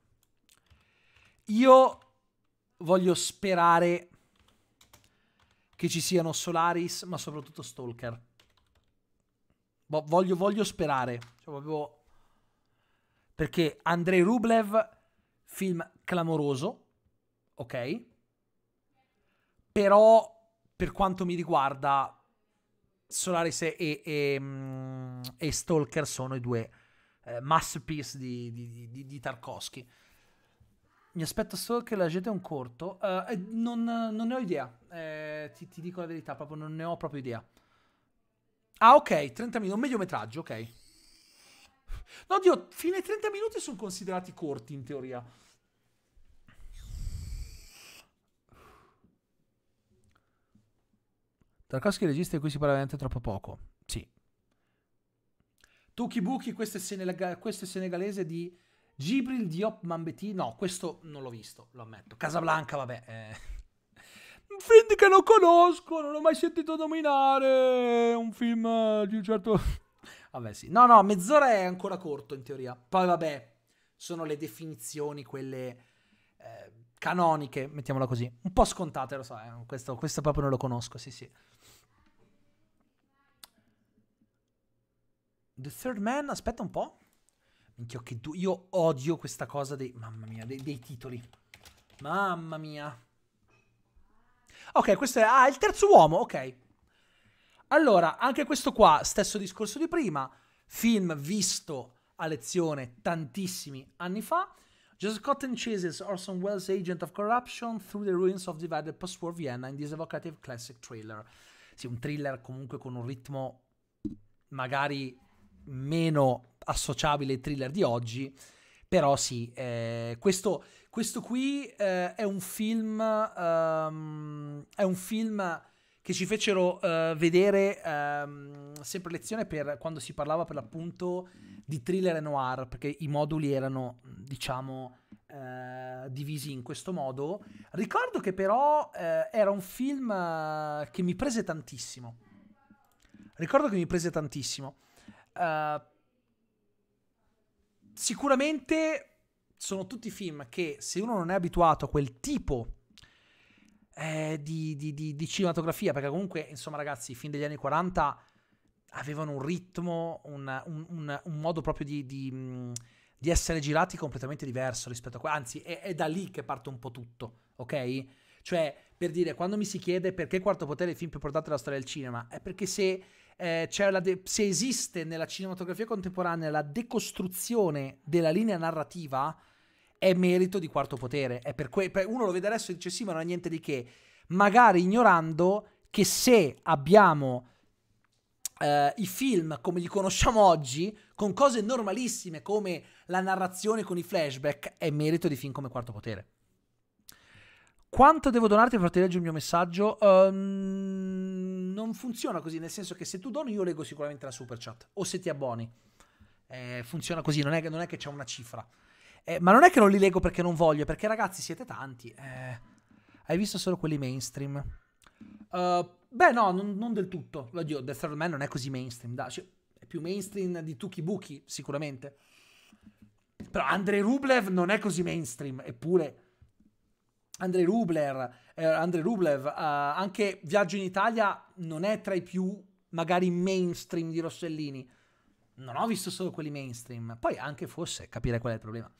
Io voglio sperare che ci siano Solaris, ma soprattutto Stalker. Bo voglio, voglio, sperare. Cioè, proprio... Perché Andrei Rublev, film clamoroso, ok? Però, per quanto mi riguarda, Solaris e, e, e, mm, e Stalker sono i due eh, masterpiece di, di, di, di Tarkovsky. Mi aspetto solo che la leggete un corto. Uh, non, non, ne ho idea. Eh, ti, ti, dico la verità, proprio non ne ho proprio idea. Ah, ok, 30 minuti, un mediometraggio, ok. No, Dio, fino ai 30 minuti sono considerati corti in teoria. Tarkovsky regista di cui si parla veramente troppo poco. Sì. Tukibuki, questo è, senega- questo è senegalese di Gibril Diop Mambeti. no, questo non l'ho visto, lo ammetto. Casablanca, vabbè. Eh. Un film che non conosco, non l'ho mai sentito nominare. Un film eh, di un certo... Vabbè sì, no, no, mezz'ora è ancora corto in teoria. Poi vabbè, sono le definizioni, quelle eh, canoniche, mettiamola così. Un po' scontate, lo so, eh. questo, questo proprio non lo conosco, sì sì. The Third Man, aspetta un po'. Minchia, che du- io odio questa cosa dei... Mamma mia, dei, dei titoli. Mamma mia. Ok, questo è... Ah, il terzo uomo, ok. Allora, anche questo qua, stesso discorso di prima. Film visto a lezione tantissimi anni fa. Just Cotton chases Orson Welles' agent of corruption through the ruins of divided post-war Vienna in this evocative classic thriller. Sì, un thriller comunque con un ritmo magari meno associabile ai thriller di oggi, però sì, eh, questo, questo, qui eh, è un film, um, è un film che ci fecero uh, vedere um, sempre lezione per quando si parlava per l'appunto di thriller e noir, perché i moduli erano, diciamo, uh, divisi in questo modo. Ricordo che però uh, era un film che mi prese tantissimo. Ricordo che mi prese tantissimo. Eh, sicuramente sono tutti film che se uno non è abituato a quel tipo eh, di, di, di, di, cinematografia, perché comunque, insomma, ragazzi, i film degli anni 40 avevano un ritmo, un, un, un, un modo proprio di, essere girati completamente diverso rispetto a qua. Anzi, è, è, da lì che parte un po' tutto, ok? Cioè, per dire, quando mi si chiede perché Quarto Potere è il film più portato della storia del cinema, è perché se eh, de- se esiste nella cinematografia contemporanea la decostruzione della linea narrativa, è merito di quarto potere. Que- uno lo vede adesso e dice sì, ma non è niente di che. Magari ignorando che se abbiamo eh, i film come li conosciamo oggi, con cose normalissime come la narrazione con i flashback, è merito di film come quarto potere. Quanto devo donarti per farti leggere il mio messaggio? Um, non funziona così, nel senso che se tu doni io leggo sicuramente la super chat, o se ti abboni. Eh, funziona così, non è, che, non è, che c'è una cifra. Eh, ma non è che non li leggo perché non voglio, perché ragazzi siete tanti. Eh, hai visto solo quelli mainstream? Uh, beh no, non, non, del tutto. Oddio, Death Third Man non è così mainstream, da, cioè, è più mainstream di Tuki Buki, sicuramente. Però Andrei Rublev non è così mainstream, eppure Andrei Rubler, eh, Andrei Rublev, eh, anche Viaggio in Italia non è tra i più magari mainstream di Rossellini. Non ho visto solo quelli mainstream, poi anche forse capire qual è il problema.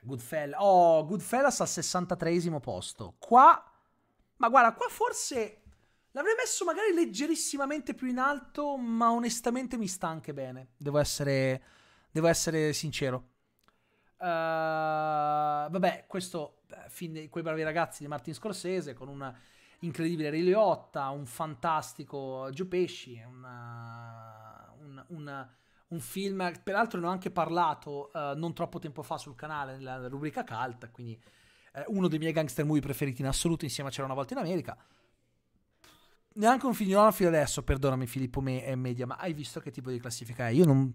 Goodfellas, oh, Goodfellas al 63 posto. Qua, ma guarda, qua forse l'avrei messo magari leggerissimamente più in alto, ma onestamente mi sta anche bene. Devo essere, devo essere sincero. Uh, vabbè, questo eh, film di quei bravi ragazzi di Martin Scorsese con un incredibile Ray un fantastico Giù Pesci, una, un, eh, una, un, film, peraltro ne ho anche parlato eh, non troppo tempo fa sul canale nella rubrica Cult, quindi eh, uno dei miei gangster movie preferiti in assoluto insieme a C'era una volta in America. Neanche un film di Nolan fino adesso, perdonami Filippo me e eh, Media, ma hai visto che tipo di classifica è? Io non,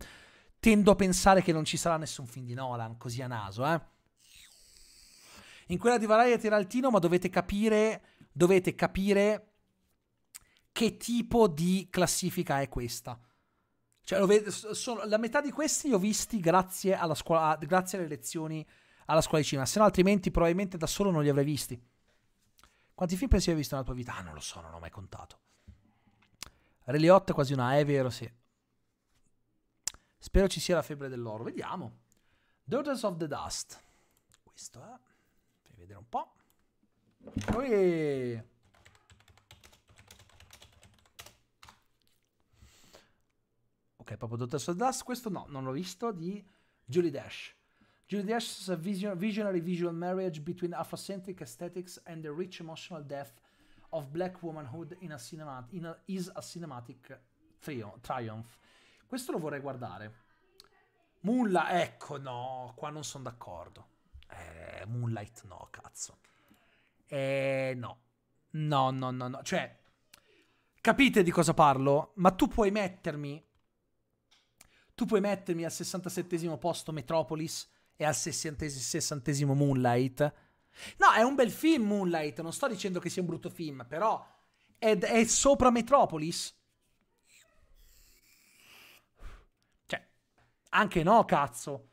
tendo a pensare che non ci sarà nessun film di Nolan così a naso, eh in quella di Variety era altino, ma dovete capire, dovete capire che tipo di classifica è questa. Cioè, vedo, sono, la metà di questi li ho visti grazie, scuola, grazie alle lezioni alla scuola di cinema, se no altrimenti probabilmente da solo non li avrei visti. Quanti film pensi hai visto nella tua vita? Ah, non lo so, non ho mai contato. Reliot è quasi una, eh, è vero, sì. Spero ci sia la febbre dell'oro, vediamo. Daughters of the Dust. Questo è... Eh vedere un po'. Ui. Ok, proprio Dottor Dust, questo no, non l'ho visto, di Julie Dash. Julie Dash is vision, visionary visual marriage between Afrocentric aesthetics and the rich emotional death of black womanhood in a cinemat- in a, is a cinematic trio, triumph. Questo lo vorrei guardare. Mulla, ecco, no, qua non sono d'accordo. Eh, Moonlight no, cazzo. Eh, no. No, no, no, no. Cioè, capite di cosa parlo? Ma tu puoi mettermi... Tu puoi mettermi al 67 posto Metropolis e al 60, Moonlight. No, è un bel film Moonlight, non sto dicendo che sia un brutto film, però è, è sopra Metropolis. Cioè, anche no, cazzo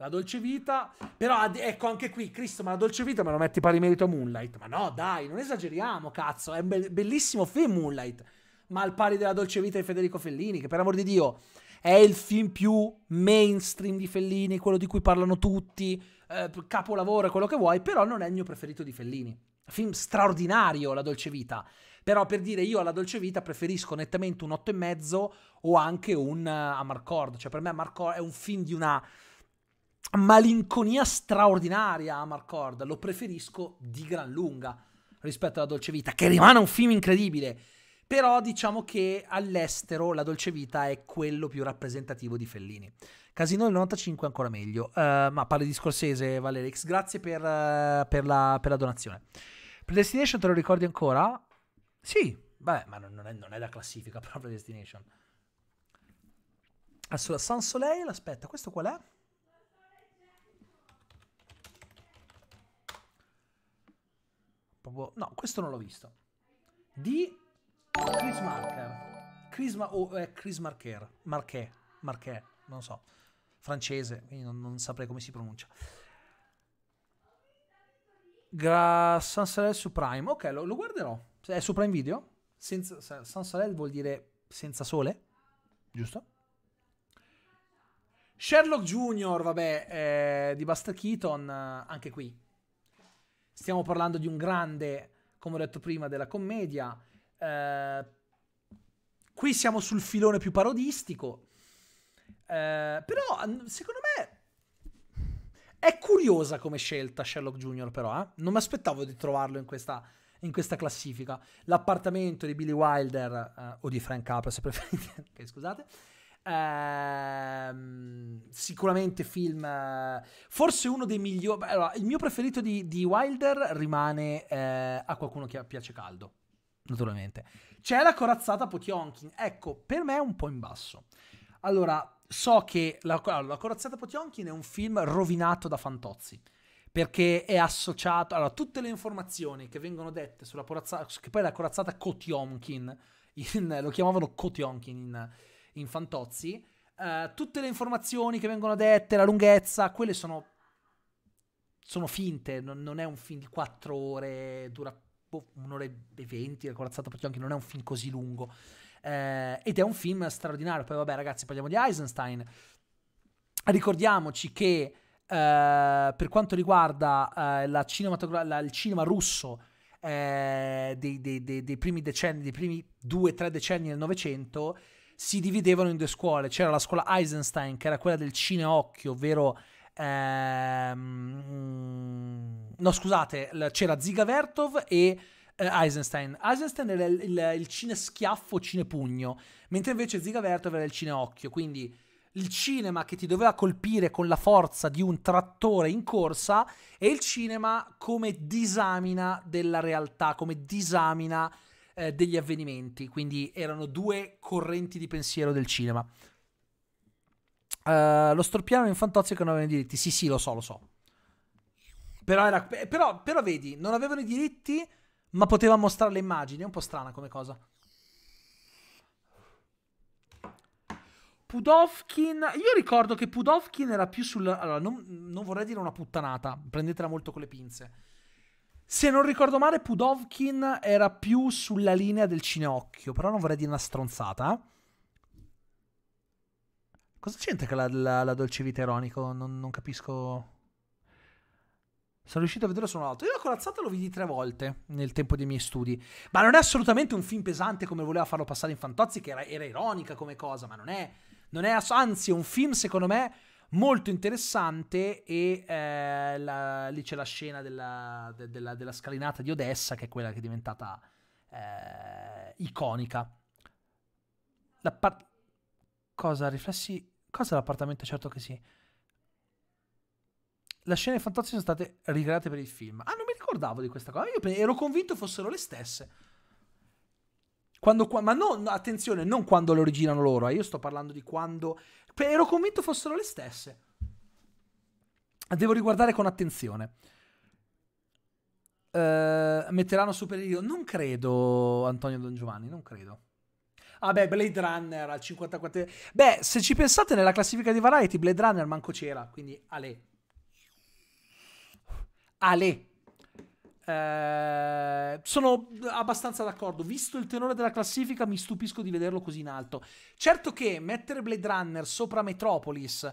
la dolce vita. Però ecco anche qui, Cristo, ma la dolce vita me lo metti pari merito a Moonlight. Ma no, dai, non esageriamo, cazzo. È un be- bellissimo film Moonlight. Ma al pari della dolce vita di Federico Fellini, che per amor di Dio è il film più mainstream di Fellini, quello di cui parlano tutti, eh, capolavoro, quello che vuoi, però non è il mio preferito di Fellini. Film straordinario, La dolce vita. Però per dire io alla dolce vita preferisco nettamente un 8,5 o anche un uh, Amarcord. Cioè per me Amarcord è un film di una malinconia straordinaria a Marcord, lo preferisco di gran lunga rispetto alla Dolce Vita, che rimane un film incredibile, però diciamo che all'estero la Dolce Vita è quello più rappresentativo di Fellini. Casino del 95 ancora meglio, uh, ma parli di Scorsese Valerix, grazie per, uh, per, la, per, la, donazione. Predestination te lo ricordi ancora? Sì, vabbè, ma non è, non è la classifica però Predestination. Allora, Sans Soleil, aspetta, questo qual è? Proprio... No, questo non l'ho visto. Di Chris Marker. Chris, Ma... oh, eh, Chris Marker. Marquet. Marquet. Non so. Francese, quindi non, non saprei come si pronuncia. Gra... Sunset su Prime. Ok, lo, lo, guarderò. È su Prime Video? Senza... Sunset vuol dire senza sole? Giusto? Sherlock Junior, vabbè, eh, di Buster Keaton, anche qui Stiamo parlando di un grande, come ho detto prima, della commedia. Eh, qui siamo sul filone più parodistico. Eh, però, secondo me, è curiosa come scelta Sherlock Jr., però. Eh? Non mi aspettavo di trovarlo in questa, in questa, classifica. L'appartamento di Billy Wilder, eh, o di Frank Capra, se preferite. ok, scusate. Ehm, sicuramente film, eh, forse uno dei migliori. Allora, il mio preferito di, di Wilder rimane eh, a qualcuno che piace caldo, naturalmente. C'è la corazzata Potionkin, ecco, per me è un po' in basso. Allora, so che la, la corazzata Potionkin è un film rovinato da Fantozzi perché è associato. Allora, tutte le informazioni che vengono dette sulla corazzata, che poi la corazzata Kotionkin, in, lo chiamavano Kotionkin in, infantozzi, uh, eh, tutte le informazioni che vengono dette, la lunghezza, quelle sono, sono finte, non, non, è un film di 4 ore, dura boh, un'ora e 20, la corazzata per anche non è un film così lungo. Uh, ed è un film straordinario. Poi vabbè ragazzi, parliamo di Eisenstein. Ricordiamoci che Uh, per quanto riguarda uh, la la, il cinema russo uh, dei, dei, dei, dei, primi decenni, dei primi due o decenni del Novecento, si dividevano in due scuole. C'era la scuola Eisenstein, che era quella del cineocchio, ovvero... Ehm, mm, no, scusate, c'era Zigavertov e eh, Eisenstein. Eisenstein era il, il, il cineschiaffo, cinepugno, mentre invece Zigavertov era il cineocchio, quindi il cinema che ti doveva colpire con la forza di un trattore in corsa e il cinema come disamina della realtà, come disamina eh, degli avvenimenti, quindi erano due correnti di pensiero del cinema. Uh, lo storpiano in Fantozzi che non avevano i diritti. Sì, sì, lo so, lo so. Però, era, eh, però, però vedi, non avevano i diritti, ma poteva mostrare le immagini. È un po' strana come cosa. Pudovkin, io ricordo che Pudovkin era più sul... Allora, non, non vorrei dire una puttanata, prendetela molto con le pinze. Se non ricordo male, Pudovkin era più sulla linea del cineocchio, però non vorrei dire una stronzata. Cosa c'entra che la, la, la, dolce vita ironico? Non, non, capisco. Sono riuscito a vederlo solo altro. Io la corazzata lo vidi tre volte nel tempo dei miei studi. Ma non è assolutamente un film pesante come voleva farlo passare in Fantozzi, che era, era ironica come cosa, ma non è. Non è ass- anzi, è un film, secondo me, molto interessante e eh, la, lì c'è la scena della, de, della, della, scalinata di Odessa che è quella che è diventata eh, iconica. L'appart- cosa? Riflessi? Cosa l'appartamento? Certo che sì. Le scene fantastiche sono state ricreate per il film. Ah, non mi ricordavo di questa cosa. Io ero convinto fossero le stesse. Quando, ma no, attenzione, non quando le originano loro. Eh. Io sto parlando di quando Ero convinto fossero le stesse. Devo riguardare con attenzione. Uh, metteranno Super Hero? Non credo, Antonio Don Giovanni, non credo. Ah beh, Blade Runner al 54. Beh, se ci pensate nella classifica di Variety, Blade Runner manco c'era, quindi Ale. Ale. Eh, sono abbastanza d'accordo. Visto il tenore della classifica, mi stupisco di vederlo così in alto. Certo che mettere Blade Runner sopra Metropolis,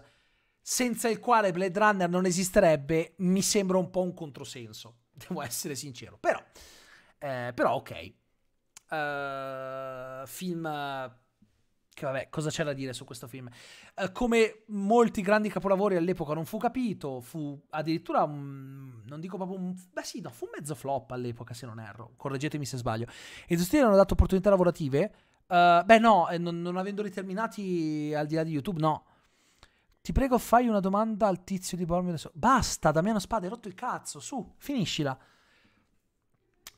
senza il quale Blade Runner non esisterebbe, mi sembra un po' un controsenso. Devo essere sincero. Però, eh, però ok. Uh, film che vabbè, cosa c'è da dire su questo film? Eh, come molti grandi capolavori all'epoca non fu capito, fu addirittura un, non dico proprio un... beh sì, no, fu un mezzo flop all'epoca se non erro, correggetemi se sbaglio. I zustini hanno dato opportunità lavorative, eh, beh no, eh, non, non avendoli terminati al di là di YouTube, no. Ti prego, fai una domanda al tizio di Bormio adesso. Basta, Damiano Spada, hai rotto il cazzo. Su, finiscila.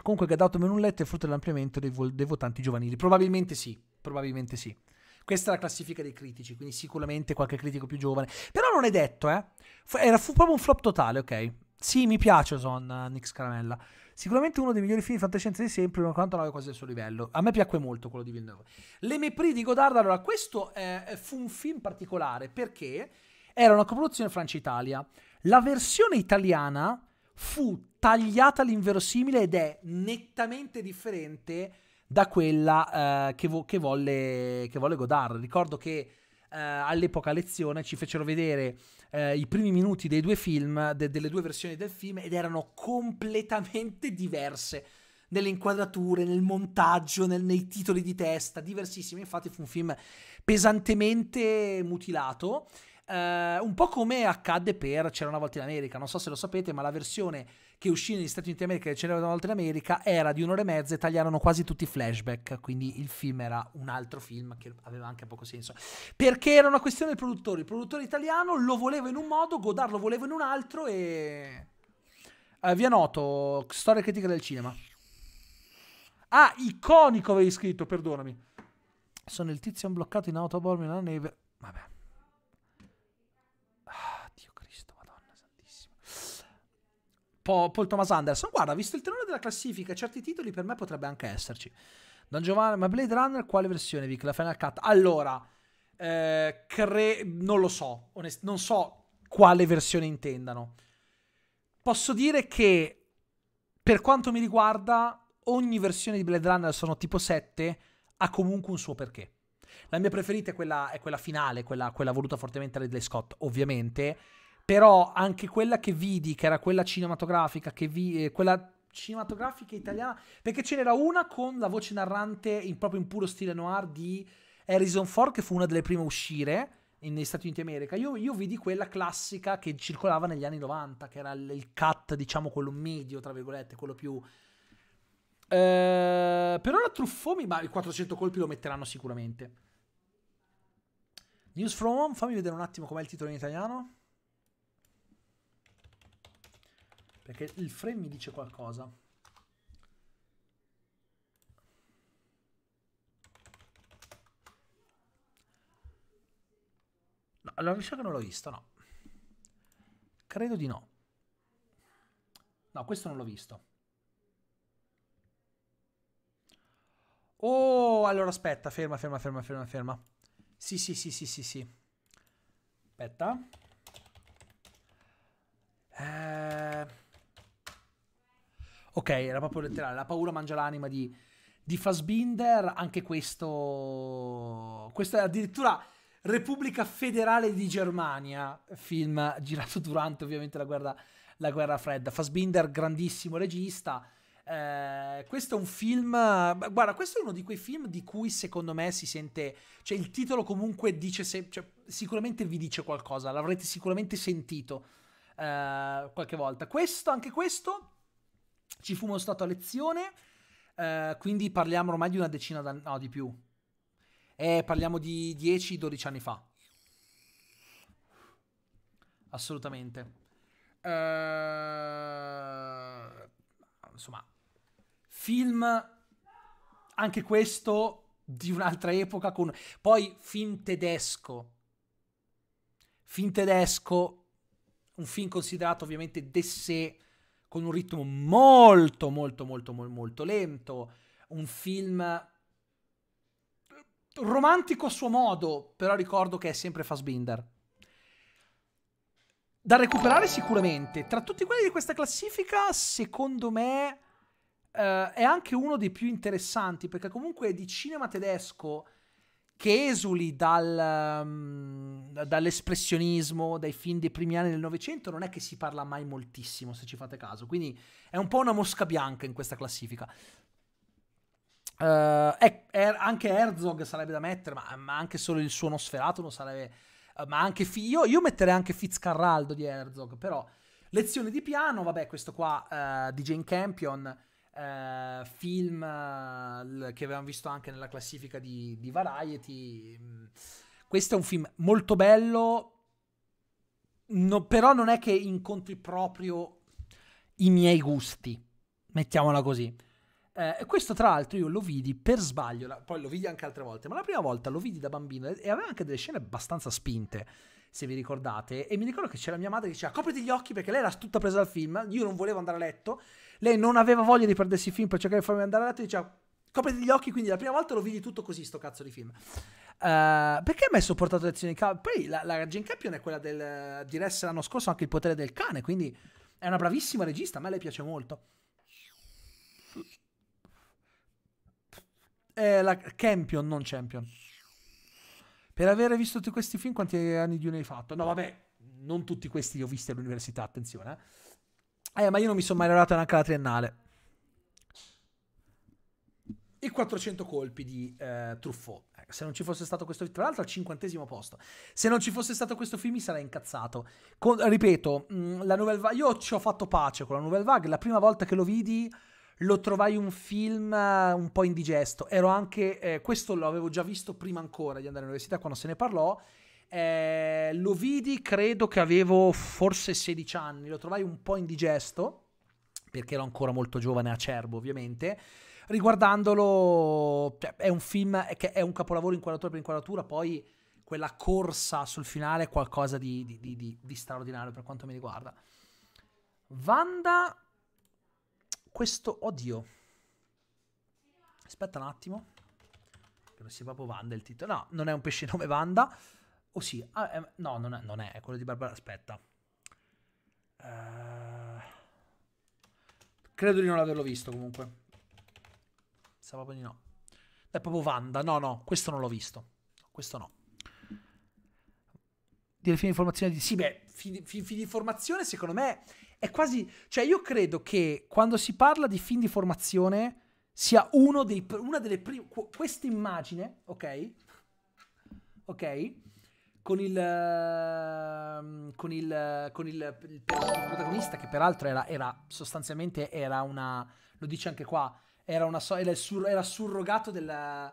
Comunque, Gaddato Menulletta è frutto dell'ampliamento dei, vol- dei votanti giovanili. Probabilmente sì, probabilmente sì. Questa è la classifica dei critici, quindi sicuramente qualche critico più giovane. Però non è detto, eh. Fu, era, fu proprio un flop totale, ok. Sì, mi piace Son, uh, eh, Nix Caramella. Sicuramente uno dei migliori film di fantascienza di sempre, non quanto non quasi al suo livello. A me piacque molto quello di Villeneuve. Le Mepri di Godard, allora, questo eh, eh, fu un film particolare perché era una coproduzione Francia-Italia. La versione italiana fu tagliata all'inverosimile ed è nettamente differente da quella eh, che, vo- che, volle, che volle Godard. Ricordo che eh, all'epoca lezione ci fecero vedere eh, i primi minuti dei due film, de- delle due versioni del film, ed erano completamente diverse nelle inquadrature, nel montaggio, nel, nei titoli di testa, diversissimi. Infatti fu un film pesantemente mutilato. Uh, un po' come accadde per C'era una volta in America, non so se lo sapete, ma la versione che uscì negli Stati Uniti d'America e celebravano oltre America, era di un'ora e mezza e tagliarono quasi tutti i flashback, quindi il film era un altro film che aveva anche poco senso. Perché era una questione del produttore, il produttore italiano lo voleva in un modo, Godard lo voleva in un altro e... Uh, eh, via noto, storia critica del cinema. Ah, iconico avevi scritto, perdonami. Sono il tizio imbloccato in autobomb nella neve. Vabbè. po- Paul Thomas Anderson. Guarda, visto il tenore della classifica, certi titoli per me potrebbe anche esserci. Don Giovanni, ma Blade Runner quale versione, Vic? La Final Cut? Allora, eh, cre- non lo so, onest- non so quale versione intendano. Posso dire che, per quanto mi riguarda, ogni versione di Blade Runner sono tipo 7 ha comunque un suo perché. La mia preferita è quella, è quella finale, quella, quella voluta fortemente da Ridley Scott, ovviamente però anche quella che vidi, che era quella cinematografica, che vi, eh, quella cinematografica italiana, perché ce n'era una con la voce narrante in, proprio in puro stile noir di Harrison Ford, che fu una delle prime a uscire in, negli Stati Uniti d'America. Io, io vidi quella classica che circolava negli anni 90, che era il, il cut, diciamo, quello medio, tra virgolette, quello più... Eh, per ora truffomi, ma i 400 colpi lo metteranno sicuramente. News from Home, fammi vedere un attimo com'è il titolo in italiano. Perché il frame mi dice qualcosa. No, allora mi sa che non l'ho visto, no. Credo di no. No, questo non l'ho visto. Oh, allora aspetta, ferma, ferma, ferma, ferma, ferma. Sì, sì, sì, sì, sì, sì. Aspetta. Eh... Ok, era proprio letterale. La paura mangia l'anima di, di Fassbinder. Anche questo. Questo è addirittura Repubblica Federale di Germania, film girato durante ovviamente la guerra, la guerra fredda. Fassbinder, grandissimo regista. Eh, questo è un film. Guarda, questo è uno di quei film di cui secondo me si sente. Cioè, il titolo comunque dice. Se, cioè, sicuramente vi dice qualcosa, l'avrete sicuramente sentito eh, qualche volta. Questo, anche questo ci fu uno stato a lezione, eh, quindi parliamo ormai di una decina d'anni, no di più. Eh, parliamo di 10-12 anni fa. Assolutamente. Eh, insomma, film anche questo di un'altra epoca con poi film tedesco film tedesco un film considerato ovviamente de sé con un ritmo molto, molto, molto, molto, lento. Un film romantico a suo modo, però ricordo che è sempre Fassbinder. Da recuperare sicuramente. Tra tutti quelli di questa classifica, secondo me, eh, è anche uno dei più interessanti, perché comunque di cinema tedesco che esuli dal, um, dall'espressionismo, dai film dei primi anni del Novecento, non è che si parla mai moltissimo, se ci fate caso. Quindi è un po' una mosca bianca in questa classifica. Uh, è, è, anche Herzog sarebbe da mettere, ma, ma, anche solo il suo Nosferatu non sarebbe... Uh, ma anche fi- io, io, metterei anche Fitzcarraldo di Herzog, però... Lezione di piano, vabbè, questo qua uh, di Jane Campion eh, film eh, che avevamo visto anche nella classifica di, di Variety. Mm, questo è un film molto bello, no, però non è che incontri proprio i miei gusti, mettiamola così. Eh, questo tra l'altro io lo vidi per sbaglio, la, poi lo vidi anche altre volte, ma la prima volta lo vidi da bambino e, e aveva anche delle scene abbastanza spinte, se vi ricordate, e mi ricordo che c'era mia madre che diceva copriti gli occhi perché lei era tutta presa dal film, io non volevo andare a letto lei non aveva voglia di perdersi il film per cercare di farmi andare avanti e diceva copriti gli occhi, quindi la prima volta lo vidi tutto così, sto cazzo di film. Uh, perché mi hai sopportato le azioni del cane? Poi la, la Jane Campion è quella del, di Ress l'anno scorso, anche il potere del cane, quindi è una bravissima regista, a me lei piace molto. È eh, la Campion, non Champion. Per aver visto tutti questi film, quanti anni di uno hai fatto? No, vabbè, non tutti questi li ho visti all'università, attenzione. Eh. Eh, ma io non mi sono mai laureato neanche alla triennale. I 400 colpi di eh, Truffaut. Eh, se non ci fosse stato questo film, tra l'altro al cinquantesimo posto. Se non ci fosse stato questo film, mi sarei incazzato. Con, ripeto, mm, la Nouvelle Vague, io ci ho fatto pace con la Nouvelle Vague. La prima volta che lo vidi, lo trovai un film eh, un po' indigesto. Ero anche. Eh, questo l'avevo già visto prima ancora di andare all'università quando se ne parlò. Eh, lo vidi, credo che avevo forse 16 anni, lo trovai un po' indigesto, perché ero ancora molto giovane, acerbo ovviamente. Riguardandolo, cioè, è un film che è un capolavoro inquadratura per inquadratura, poi quella corsa sul finale è qualcosa di, di, di, di straordinario per quanto mi riguarda. Vanda, questo odio. Aspetta un attimo. Che non sia proprio Vanda il titolo. No, non è un pesce nome Vanda. Oh sì, ah, eh, no, non è, non è, è, quello di Barbara. Aspetta. Uh, credo di non averlo visto comunque. Stavo proprio di no. È proprio Wanda. No, no, questo non l'ho visto. Questo no. Dire fine di formazione di... Sì, beh, fine di formazione secondo me è quasi... Cioè io credo che quando si parla di fin di formazione sia uno dei, una delle prime... Questa immagine, ok? Ok? con il ehm, con il con il, il protagonista che peraltro era, era, sostanzialmente era una lo dice anche qua era una era, il sur, era surrogato della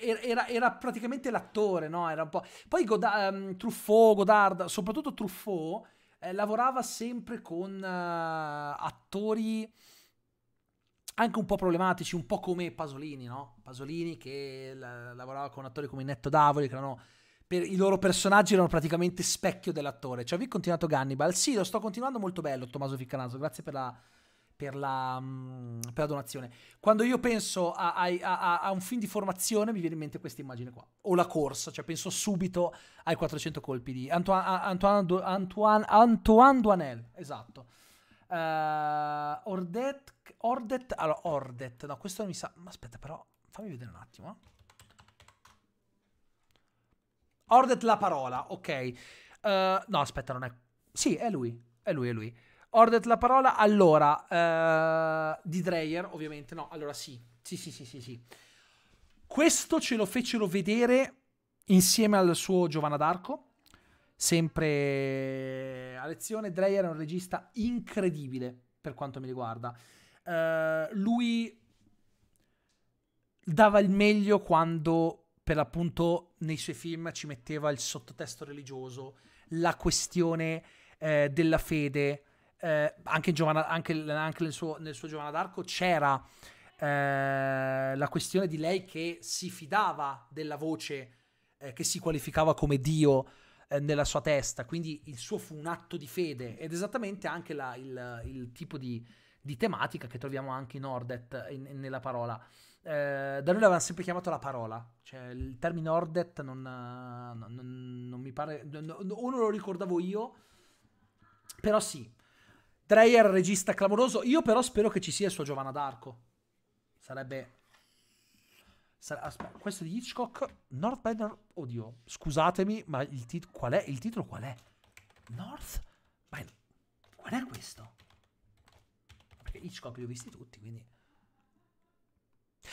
er, era, era, praticamente l'attore, no? Era un po'... Poi Goda- um, Truffaut, Godard, soprattutto Truffaut, eh, lavorava sempre con uh, attori anche un po' problematici, un po' come Pasolini, no? Pasolini che la- lavorava con attori come Netto Davoli, che erano per, i loro personaggi erano praticamente specchio dell'attore. Cioè, vi continuato Gannibal? Sì, lo sto continuando molto bello, Tommaso Ficcanaso, grazie per la, per la, mm, per la donazione. Quando io penso a, a, a, a, un film di formazione, mi viene in mente questa immagine qua, o la corsa, cioè penso subito ai 400 colpi di Antoine, Antoine, Antoine, Antoine Duanel, esatto. Uh, Ordet, Ordet, allora Ordet, no, questo mi sa, aspetta però, fammi vedere un attimo. eh. Ordet la parola, ok. Uh, no, aspetta, non è... Sì, è lui, è lui, è lui. Ordet la parola, allora, uh, di Dreyer, ovviamente, no, allora sì. Sì, sì, sì, sì, sì. Questo ce lo fecero vedere insieme al suo Giovanna d'Arco, sempre a lezione. Dreyer è un regista incredibile per quanto mi riguarda. Uh, lui dava il meglio quando per l'appunto nei suoi film ci metteva il sottotesto religioso, la questione eh, della fede, eh, anche, Giovanna, anche, anche, nel, suo, nel suo Giovanna d'Arco c'era eh, la questione di lei che si fidava della voce eh, che si qualificava come Dio eh, nella sua testa, quindi il suo fu un atto di fede ed esattamente anche la, il, il, tipo di, di, tematica che troviamo anche in Ordet in, in, nella parola. Eh, da noi l'avevano sempre chiamato la parola, cioè il termine Ordet non, non, non mi pare, no, o non lo ricordavo io, però sì. Dreyer, regista clamoroso, io però spero che ci sia il suo Giovanna d'Arco. Sarebbe... Sare... Aspetta, questo è di Hitchcock, North Bender. oddio, scusatemi, ma il, tit... qual è? il titolo qual è? North? Beh, qual è questo? Perché Hitchcock li ho visti tutti, quindi...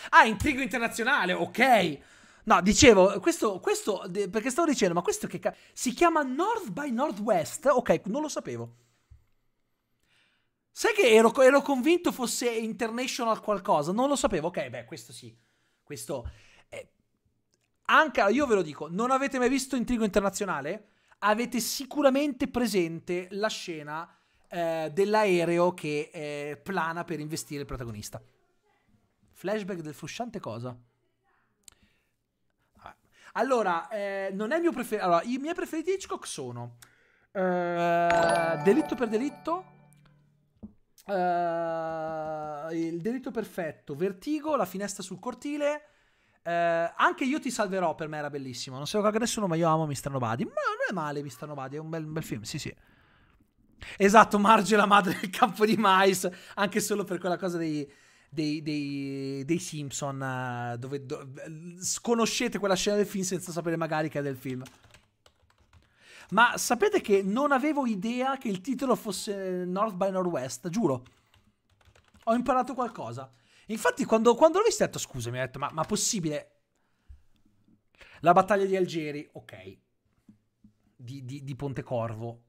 Ah, intrigo internazionale, ok. No, dicevo, questo, questo, perché stavo dicendo, ma questo che Si chiama North by Northwest? Ok, non lo sapevo. Sai che ero, ero convinto fosse international qualcosa? Non lo sapevo. Ok, beh, questo sì. Questo... Eh, anche, io ve lo dico, non avete mai visto Intrigo Internazionale? Avete sicuramente presente la scena eh, dell'aereo che eh, plana per investire il protagonista. Flashback del frusciante cosa? Ah. Allora, eh, non è il mio preferito. Allora, i miei preferiti Hitchcock sono eh, Delitto per delitto, eh, Il delitto perfetto, Vertigo, La finestra sul cortile. Eh, anche io ti salverò per me era bellissimo. Non so lo caga nessuno, ma io amo Mr. Nobody. Ma non è male Mr. Nobody, è un bel, un bel film, sì, sì. Esatto, Marge la madre del campo di mais, anche solo per quella cosa dei dei, dei, dei Simpson, dove do, sconoscete quella scena del film senza sapere magari che è del film. Ma sapete che non avevo idea che il titolo fosse North by Northwest, giuro. Ho imparato qualcosa. Infatti, quando, quando l'ho visto, ho detto: Scusa, mi ha detto, ma, ma possibile? La battaglia di Algeri, ok. Di, di, di Pontecorvo.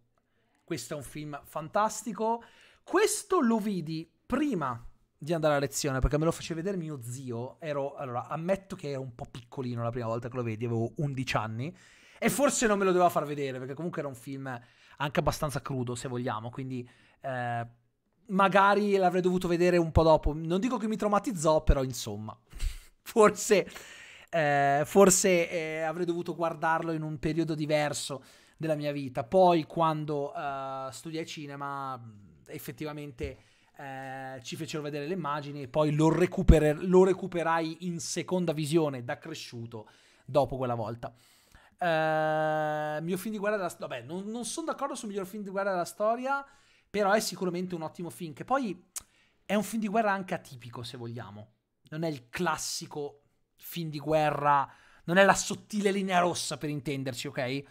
Questo è un film fantastico. Questo lo vidi prima di andare a lezione perché me lo faceva vedere mio zio. Ero, allora, ammetto che ero un po' piccolino la prima volta che lo vedi, avevo 11 anni. E forse non me lo doveva far vedere perché comunque era un film anche abbastanza crudo, se vogliamo. Quindi eh, magari l'avrei dovuto vedere un po' dopo. Non dico che mi traumatizzò, però insomma, forse, eh, forse eh, avrei dovuto guardarlo in un periodo diverso della mia vita. Poi quando eh, studiai cinema, effettivamente eh, ci fecero vedere le immagini e poi lo, recuperer- lo, recuperai in seconda visione da cresciuto dopo quella volta. Eh, miglior film di guerra della storia. Vabbè, non, non sono d'accordo sul miglior film di guerra della storia, però è sicuramente un ottimo film. Che poi è un film di guerra anche atipico, se vogliamo. Non è il classico film di guerra, non è la sottile linea rossa per intenderci, ok?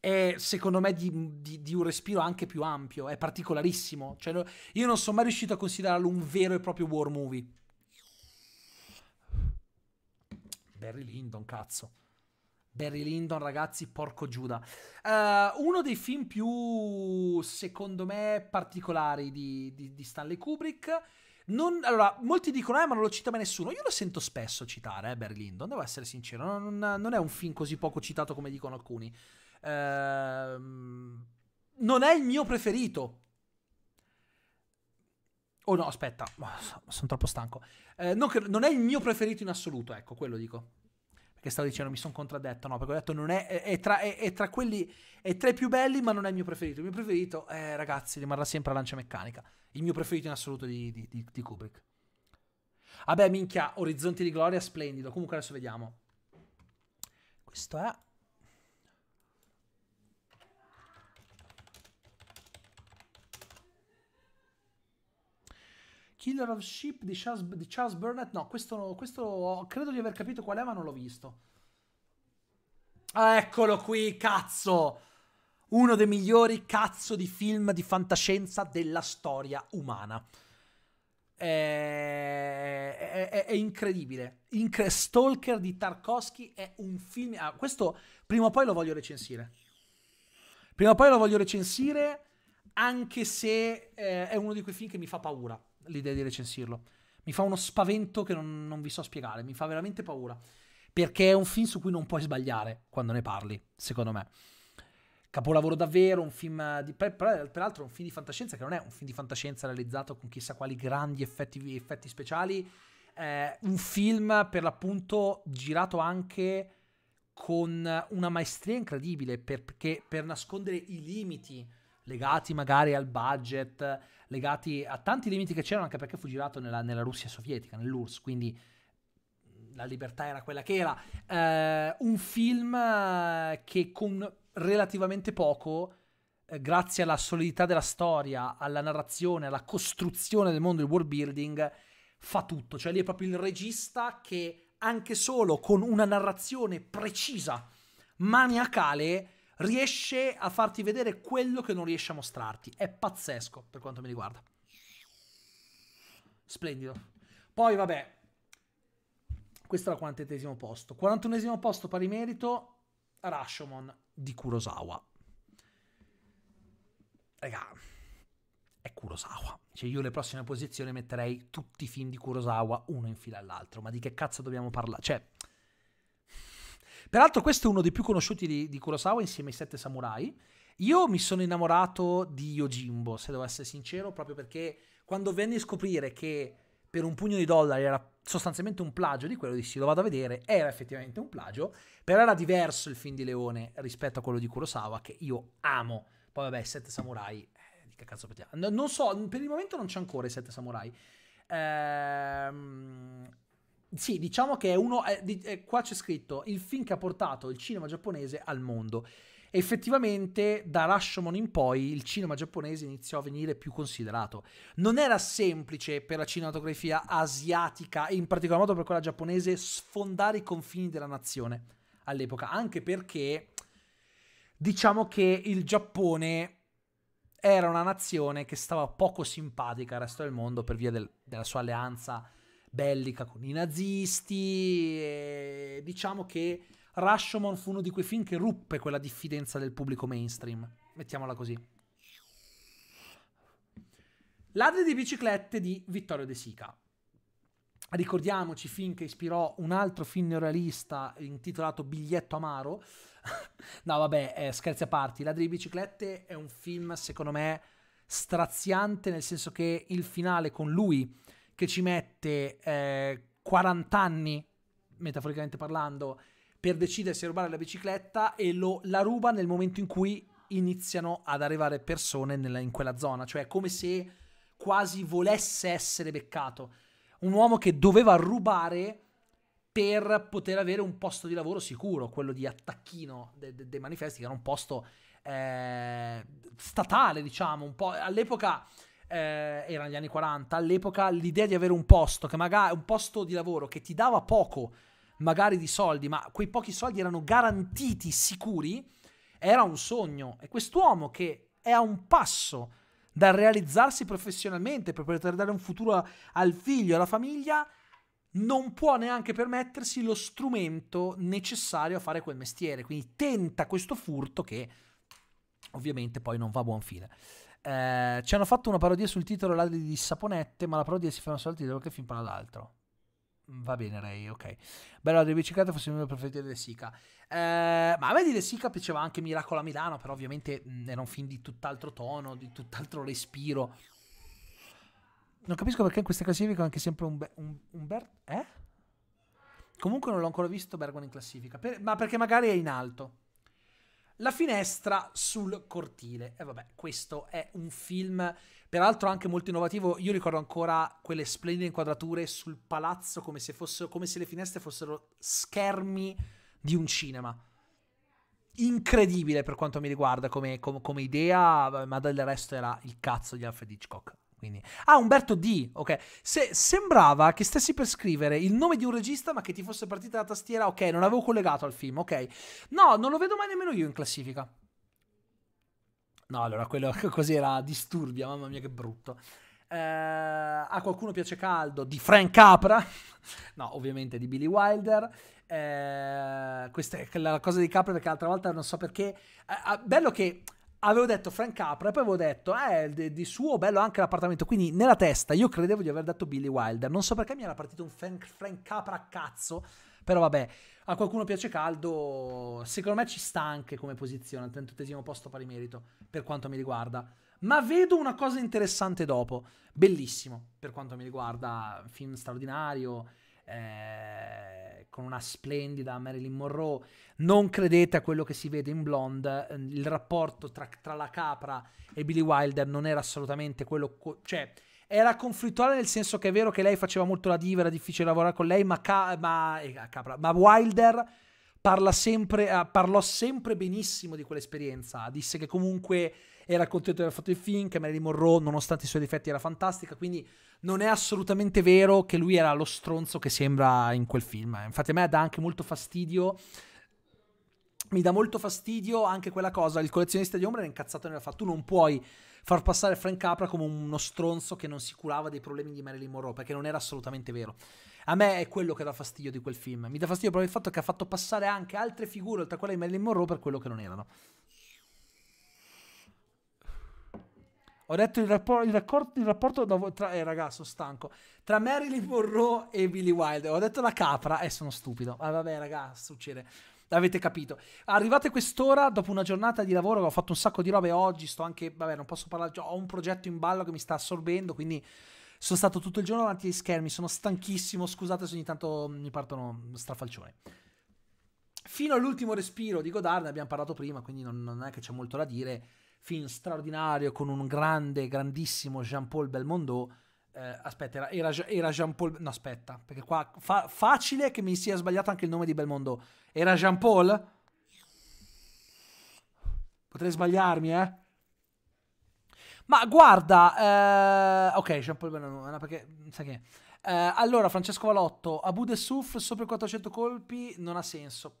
è secondo me di, di, di, un respiro anche più ampio, è particolarissimo. Cioè, io non sono mai riuscito a considerarlo un vero e proprio war movie. Barry Lyndon, cazzo. Barry Lyndon, ragazzi, porco Giuda. Uh, uno dei film più, secondo me, particolari di, di, di Stanley Kubrick. Non, allora, molti dicono, eh, ma non lo cita mai nessuno. Io lo sento spesso citare, eh, Barry Lyndon, devo essere sincero. Non, non, è un film così poco citato come dicono alcuni. Ehm, non è il mio preferito. Oh no, aspetta, sono troppo stanco. Eh, non, non, è il mio preferito in assoluto, ecco, quello dico. Perché stavo dicendo, mi sono contraddetto, no, perché ho detto, non è, è, è, tra, è, tra, quelli, è tra i più belli, ma non è il mio preferito. Il mio preferito, eh, ragazzi, rimarrà sempre la lancia meccanica. Il mio preferito in assoluto di, di, di, di Kubrick. Vabbè, minchia, Orizzonti di Gloria, splendido. Comunque adesso vediamo. Questo è Killer of Sheep di Charles, di Charles Burnett. No, questo, questo credo di aver capito qual è, ma non l'ho visto. Ah, eccolo qui, cazzo! Uno dei migliori cazzo di film di fantascienza della storia umana. È, è, è, incredibile. Incre- Stalker di Tarkovsky è un film. Ah, questo prima o poi lo voglio recensire. Prima o poi lo voglio recensire, anche se eh, è uno di quei film che mi fa paura l'idea di recensirlo. Mi fa uno spavento che non, non, vi so spiegare, mi fa veramente paura. Perché è un film su cui non puoi sbagliare quando ne parli, secondo me. Capolavoro davvero, un film di... Peraltro un film di fantascienza che non è un film di fantascienza realizzato con chissà quali grandi effetti, effetti speciali. È un film per l'appunto girato anche con una maestria incredibile perché per nascondere i limiti legati magari al budget, legati a tanti limiti che c'erano, anche perché fu girato nella, nella Russia sovietica, nell'URSS, quindi la libertà era quella che era. Eh, un film eh, che con relativamente poco, eh, grazie alla solidità della storia, alla narrazione, alla costruzione del mondo del world building, fa tutto. Cioè lì è proprio il regista che anche solo con una narrazione precisa, maniacale, riesce a farti vedere quello che non riesce a mostrarti. È pazzesco per quanto mi riguarda. Splendido. Poi vabbè, questo è il quarantesimo posto. Quarantunesimo posto pari merito, Rashomon di Kurosawa. Raga, è Kurosawa. Cioè io le prossime posizioni metterei tutti i film di Kurosawa uno in fila all'altro. Ma di che cazzo dobbiamo parlare? Cioè... Peraltro questo è uno dei più conosciuti di, di Kurosawa insieme ai Sette Samurai. Io mi sono innamorato di Yojimbo, se devo essere sincero, proprio perché quando venne a scoprire che per un pugno di dollari era sostanzialmente un plagio di quello, di dissi lo vado a vedere, era effettivamente un plagio, però era diverso il film di Leone rispetto a quello di Kurosawa che io amo. Poi vabbè, Sette Samurai, eh, di che cazzo partiamo? non so, per il momento non c'è ancora i Sette Samurai. Ehm, sì, diciamo che è uno. Eh, di, qua c'è scritto il film che ha portato il cinema giapponese al mondo. Effettivamente, da Rashomon in poi il cinema giapponese iniziò a venire più considerato. Non era semplice per la cinematografia asiatica, e in particolar modo per quella giapponese, sfondare i confini della nazione all'epoca, anche perché diciamo che il Giappone era una nazione che stava poco simpatica al resto del mondo per via del, della sua alleanza bellica con i nazisti. E diciamo che Rashomon fu uno di quei film che ruppe quella diffidenza del pubblico mainstream. Mettiamola così. Ladri di biciclette di Vittorio De Sica. Ricordiamoci film che ispirò un altro film neorealista intitolato Biglietto Amaro. no, vabbè, eh, scherzi a parte. Ladri di biciclette è un film, secondo me, straziante, nel senso che il finale con lui che ci mette eh, 40 anni, metaforicamente parlando, per decidere se rubare la bicicletta e lo, la ruba nel momento in cui iniziano ad arrivare persone nella, in quella zona, cioè come se quasi volesse essere beccato. Un uomo che doveva rubare per poter avere un posto di lavoro sicuro, quello di attacchino dei de, de manifesti, che era un posto eh, statale, diciamo, un po' all'epoca eh, erano gli anni 40, all'epoca l'idea di avere un posto, che magari, un posto di lavoro che ti dava poco, magari di soldi, ma quei pochi soldi erano garantiti, sicuri, era un sogno. E quest'uomo che è a un passo dal realizzarsi professionalmente per poter dare un futuro al figlio, e alla famiglia, non può neanche permettersi lo strumento necessario a fare quel mestiere. Quindi tenta questo furto che ovviamente poi non va a buon fine. Eh, ci hanno fatto una parodia sul titolo Ladri di Saponette, ma la parodia si fa solo al titolo che film parla d'altro. Mm, va bene, Ray, ok. Bello, la bicicletta fosse il mio preferito di De Sica. Eh, ma a me di De Sica piaceva anche Miracolo a Milano, però ovviamente mh, mm, era un film di tutt'altro tono, di tutt'altro respiro. Non capisco perché in questa classifica anche sempre un, be- un, un Bert... Eh? Comunque non l'ho ancora visto Bergman in classifica, per, ma perché magari è in alto. La finestra sul cortile. E eh, vabbè, questo è un film peraltro anche molto innovativo. Io ricordo ancora quelle splendide inquadrature sul palazzo come se, fossero, come se le finestre fossero schermi di un cinema. Incredibile per quanto mi riguarda come, come, come idea, ma del resto era il cazzo di Alfred Hitchcock. Quindi... Ah, Umberto D. Ok. Se, sembrava che stessi per scrivere il nome di un regista, ma che ti fosse partita la tastiera. Ok, non avevo collegato al film. Ok. No, non lo vedo mai nemmeno io in classifica. No, allora quello così era disturbia. Mamma mia, che brutto. Eh, a qualcuno piace caldo di Frank Capra. no, ovviamente di Billy Wilder. Eh, questa è la cosa di Capra perché l'altra volta non so perché. Eh, ah, bello che avevo detto Frank Capra e poi avevo detto, eh, di, di suo bello anche l'appartamento. Quindi nella testa io credevo di aver detto Billy Wilder. Non so perché mi era partito un Frank, Frank Capra a cazzo. Però vabbè, a qualcuno piace caldo. Secondo me ci sta anche come posizione, al 38 posto pari merito, per quanto mi riguarda. Ma vedo una cosa interessante dopo. Bellissimo, per quanto mi riguarda. Film straordinario. Eh, con una splendida Marilyn Monroe. Non credete a quello che si vede in Blonde. Eh, il rapporto tra, tra la capra e Billy Wilder non era assolutamente quello. Co- cioè, era conflittuale nel senso che è vero che lei faceva molto la diva, era difficile lavorare con lei, ma, ca- ma, eh, capra, ma Wilder parla sempre, eh, parlò sempre benissimo di quell'esperienza. Disse che comunque era contento di aver fatto il film, che Marilyn Monroe, nonostante i suoi difetti, era fantastica, quindi non è assolutamente vero che lui era lo stronzo che sembra in quel film. Eh. Infatti a me dà anche molto fastidio mi dà molto fastidio anche quella cosa. Il collezionista di ombre era incazzato nella fatto. Tu non puoi far passare Frank Capra come uno stronzo che non si curava dei problemi di Marilyn Monroe, perché non era assolutamente vero. A me è quello che dà fastidio di quel film. Mi dà fastidio proprio il fatto che ha fatto passare anche altre figure, oltre a quella di Marilyn Monroe, per quello che non erano. Ho detto il, rapporto, il raccordo, il rapporto dopo, tra, eh, sono stanco, tra Marilyn Monroe e Billy Wilder. Ho detto la capra e eh, sono stupido. Ah, vabbè, ragazzi, succede. Avete capito. Arrivate quest'ora, dopo una giornata di lavoro, ho fatto un sacco di robe oggi, sto anche, vabbè, non posso parlare, cioè, ho un progetto in ballo che mi sta assorbendo, quindi sono stato tutto il giorno davanti agli schermi, sono stanchissimo, scusate se ogni tanto mi partono strafalcione. Fino all'ultimo respiro di Godard, ne abbiamo parlato prima, quindi non, non è che c'è molto da dire film straordinario con un grande, grandissimo Jean-Paul Belmondo. Eh, aspetta, era, era, era Jean-Paul. No, aspetta, perché qua fa, facile che mi sia sbagliato anche il nome di Belmondo. Era Jean-Paul? Potrei sbagliarmi, eh? Ma guarda, eh, ok, Jean-Paul Belmondo, no, perché sai che. Eh, allora, Francesco Valotto, Abu De Souf sopra i 400 colpi non ha senso.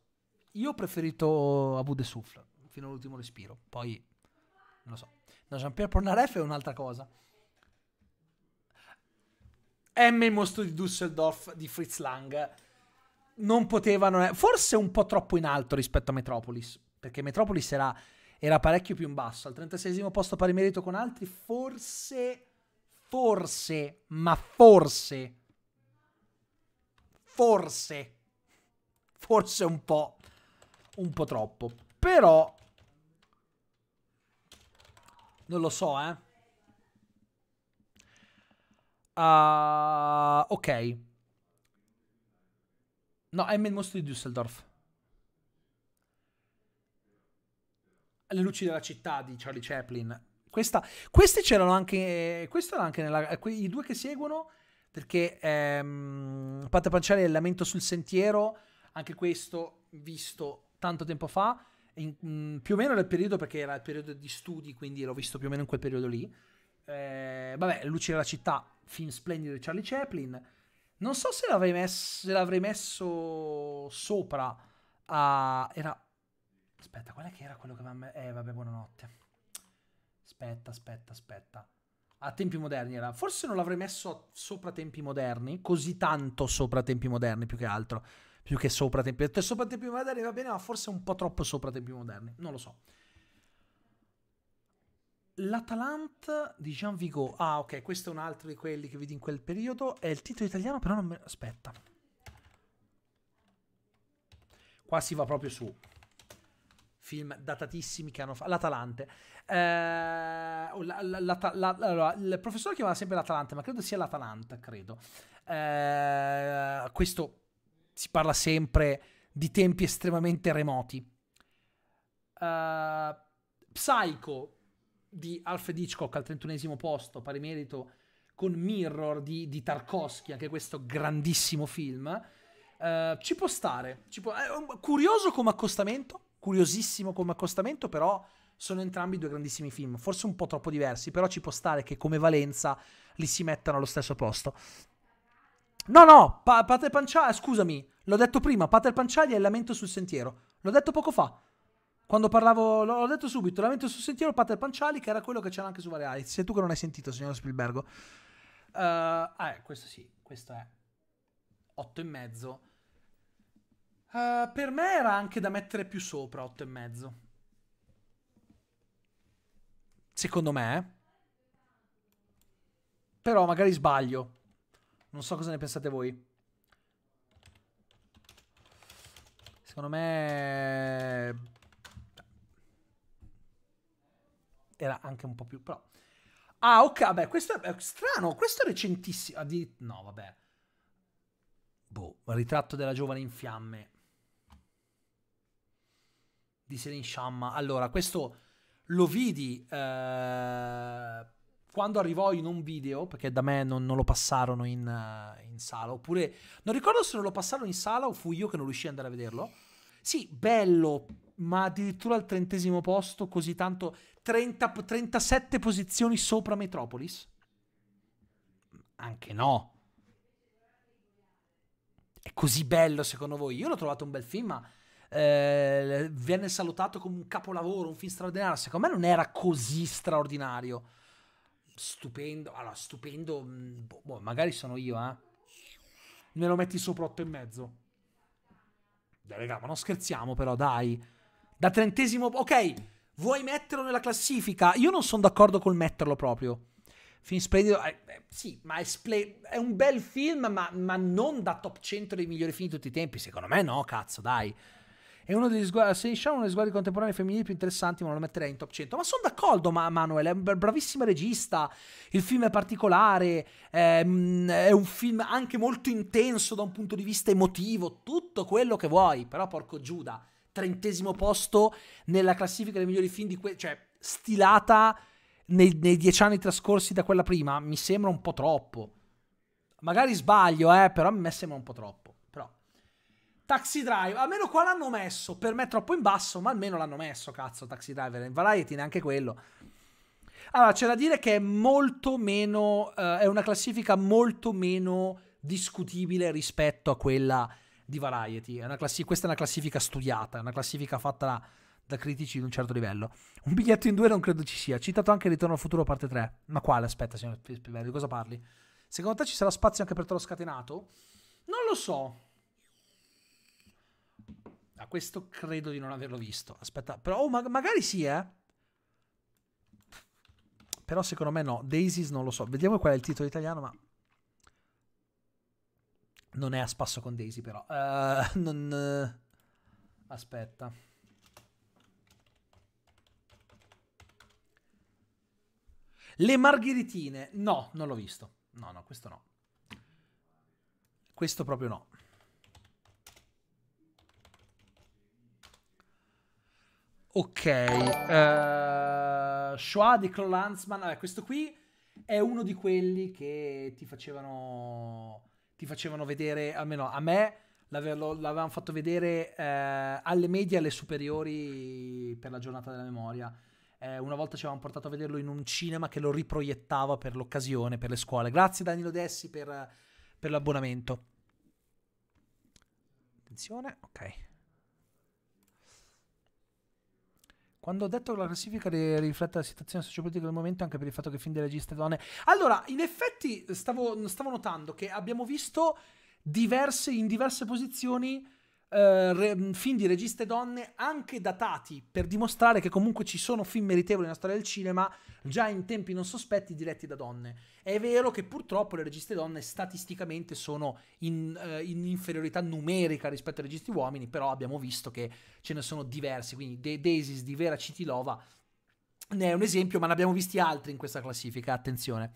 Io ho preferito Abu De Souf fino all'ultimo respiro. Poi lo so. No, Jean-Pierre Pornareff è un'altra cosa. M il mostro di Düsseldorf di Fritz Lang non potevano... Eh, forse un po' troppo in alto rispetto a Metropolis, perché Metropolis era, era parecchio più in basso. Al 36 posto pari merito con altri, forse... Forse, ma forse... Forse... Forse un po'... Un po' troppo. Però non lo so, eh. Uh, ok. No, è il mostro di Düsseldorf. Le luci della città di Charlie Chaplin. Questa, questi c'erano anche. Questo era anche nella. Eh, I due che seguono. Perché ehm, Patta Panciale e il Lamento sul Sentiero. Anche questo visto tanto tempo fa in, mh, mm, più o meno nel periodo perché era il periodo di studi, quindi l'ho visto più o meno in quel periodo lì. Eh, vabbè, Luci della città, film splendido di Charlie Chaplin. Non so se l'avrei, messo, se l'avrei messo sopra a... Era... Aspetta, qual è che era quello che aveva... Eh, vabbè, buonanotte. Aspetta, aspetta, aspetta. A tempi moderni era. Forse non l'avrei messo sopra tempi moderni, così tanto sopra tempi moderni più che altro più che sopra tempi. Ho sopra tempi moderni va bene, ma forse un po' troppo sopra tempi moderni, non lo so. L'Atalanta di Jean Vigo. Ah, ok, questo è un altro di quelli che vedi in quel periodo. È il titolo italiano, però non me... Aspetta. Qua si va proprio su film datatissimi che hanno fatto. L'Atalante. Eh, la, la, la, allora, il professore chiamava sempre l'Atalante, ma credo sia l'Atalanta, credo. Eh, questo si parla sempre di tempi estremamente remoti. Uh, Psycho di Alfred Hitchcock al 31 posto, pari merito con Mirror di, di Tarkovsky, anche questo grandissimo film. Uh, ci può stare, ci può... curioso come accostamento, curiosissimo come accostamento, però sono entrambi due grandissimi film, forse un po' troppo diversi, però ci può stare che come valenza li si mettano allo stesso posto. No, no, pa- Pate Panciale, scusami, L'ho detto prima, Pater Panciaglia e Lamento sul sentiero. L'ho detto poco fa. Quando parlavo, l'ho detto subito, Lamento sul sentiero, Pater Panciali, che era quello che c'era anche su Vareali. Sei tu che non hai sentito, signor Spielbergo. Uh, ah, eh, questo sì, questo è 8 e mezzo. Uh, per me era anche da mettere più sopra 8 e mezzo. Secondo me. Però magari sbaglio. Non so cosa ne pensate voi. Secondo me eh, era anche un po' più però. Ah, ok, vabbè, questo è strano, questo è recentissimo. No, vabbè. Boh, ritratto della giovane in fiamme di Selin Shamma. Allora, questo lo vidi eh, quando arrivò in un video, perché da me non, non lo passarono in, uh, in, sala, oppure non ricordo se non lo passarono in sala o fui io che non riuscii ad andare a vederlo. Sì, bello, ma addirittura al trentesimo posto, così tanto, 30, 37 posizioni sopra Metropolis. Anche no. È così bello secondo voi? Io l'ho trovato un bel film, ma eh, viene salutato come un capolavoro, un film straordinario. Secondo me non era così straordinario stupendo. Allora, stupendo. Mm, boh, boh, magari sono io, eh. Me lo metti sopra 8 e mezzo. Dai, raga, ma non scherziamo, però, dai. Da trentesimo. Ok, vuoi metterlo nella classifica? Io non sono d'accordo col metterlo proprio. Film splendido. Eh, eh, sì, ma è, splen- è, un bel film, ma, ma non da top 100 dei migliori film di tutti i tempi. Secondo me, no, cazzo, dai. È uno degli sguardi, se diciamo, uno degli sguardi contemporanei femminili più interessanti, ma lo metterei in top 100. Ma sono d'accordo, ma Manuel, è un bravissimo regista, il film è particolare, è, ehm, è un film anche molto intenso da un punto di vista emotivo, tutto quello che vuoi, però porco Giuda, trentesimo posto nella classifica dei migliori film di que- cioè stilata nei, nei dieci anni trascorsi da quella prima, mi sembra un po' troppo. Magari sbaglio, eh, però a me sembra un po' troppo. Taxi Driver, almeno qua l'hanno messo, per me è troppo in basso, ma almeno l'hanno messo, cazzo, Taxi Driver, in Variety neanche quello. Allora, c'è da dire che è molto meno, eh, è una classifica molto meno discutibile rispetto a quella di Variety, è questa è una classifica studiata, è una classifica fatta da critici di un certo livello. Un biglietto in due non credo ci sia, citato anche Ritorno al futuro parte 3, ma quale? Aspetta, signor Pivelli, di cosa parli? Secondo te ci sarà spazio anche per te lo scatenato? Non lo so. A ah, questo credo di non averlo visto. Aspetta, però oh, ma magari sì, eh. Però secondo me no, Daisies non lo so. Vediamo qual è il titolo italiano, ma non è a spasso con Daisy però. Uh, non eh, aspetta. Le margheritine. No, non l'ho visto. No, no, questo no. Questo proprio no. Ok, uh, Shoah di Claw Lanzman, questo qui è uno di quelli che ti facevano, ti facevano vedere, almeno a me, l'avevano fatto vedere eh, alle medie alle superiori per la giornata della memoria. Eh, una volta ci avevamo portato a vederlo in un cinema che lo riproiettava per l'occasione, per le scuole. Grazie Danilo Dessi per, per l'abbonamento. Attenzione, ok. Quando ho detto che la classifica riflette la situazione sociopolitica del momento, anche per il fatto che fin dei registe donne. Allora, in effetti, stavo, stavo notando che abbiamo visto diverse, in diverse posizioni eh, re, mm, film di registe donne anche datati per dimostrare che comunque ci sono film meritevoli nella storia del cinema già in tempi non sospetti diretti da donne. È vero che purtroppo le registe donne statisticamente sono in, eh, in inferiorità numerica rispetto ai registi uomini, però abbiamo visto che ce ne sono diversi, quindi The Daisies di Vera Citilova ne è un esempio, ma ne abbiamo visti altri in questa classifica, attenzione.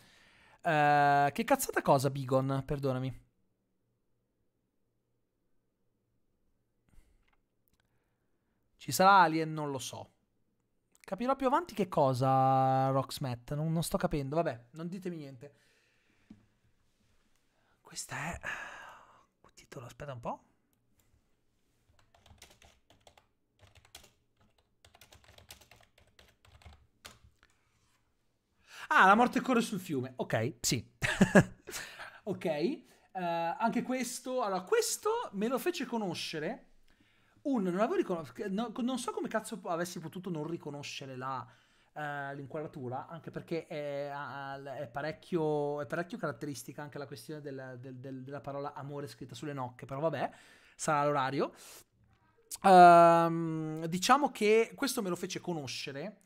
Uh, che cazzata cosa, Bigon? Perdonami. Ci sarà Alien? Non lo so. Capirò più avanti che cosa, Rocksmith. Non, non sto capendo. Vabbè, non ditemi niente. Questa è... Il uh, titolo, aspetta un po'. Ah, la morte corre sul fiume. Ok, sì. ok. Uh, anche questo, allora, questo me lo fece conoscere uno, non avevo riconosciuto. non so come cazzo avessi potuto non riconoscere la, uh, l'inquadratura, anche perché è, è, parecchio, è, parecchio, caratteristica anche la questione del, del, del, della parola amore scritta sulle nocche, però vabbè, sarà l'orario. Uh, diciamo che questo me lo fece conoscere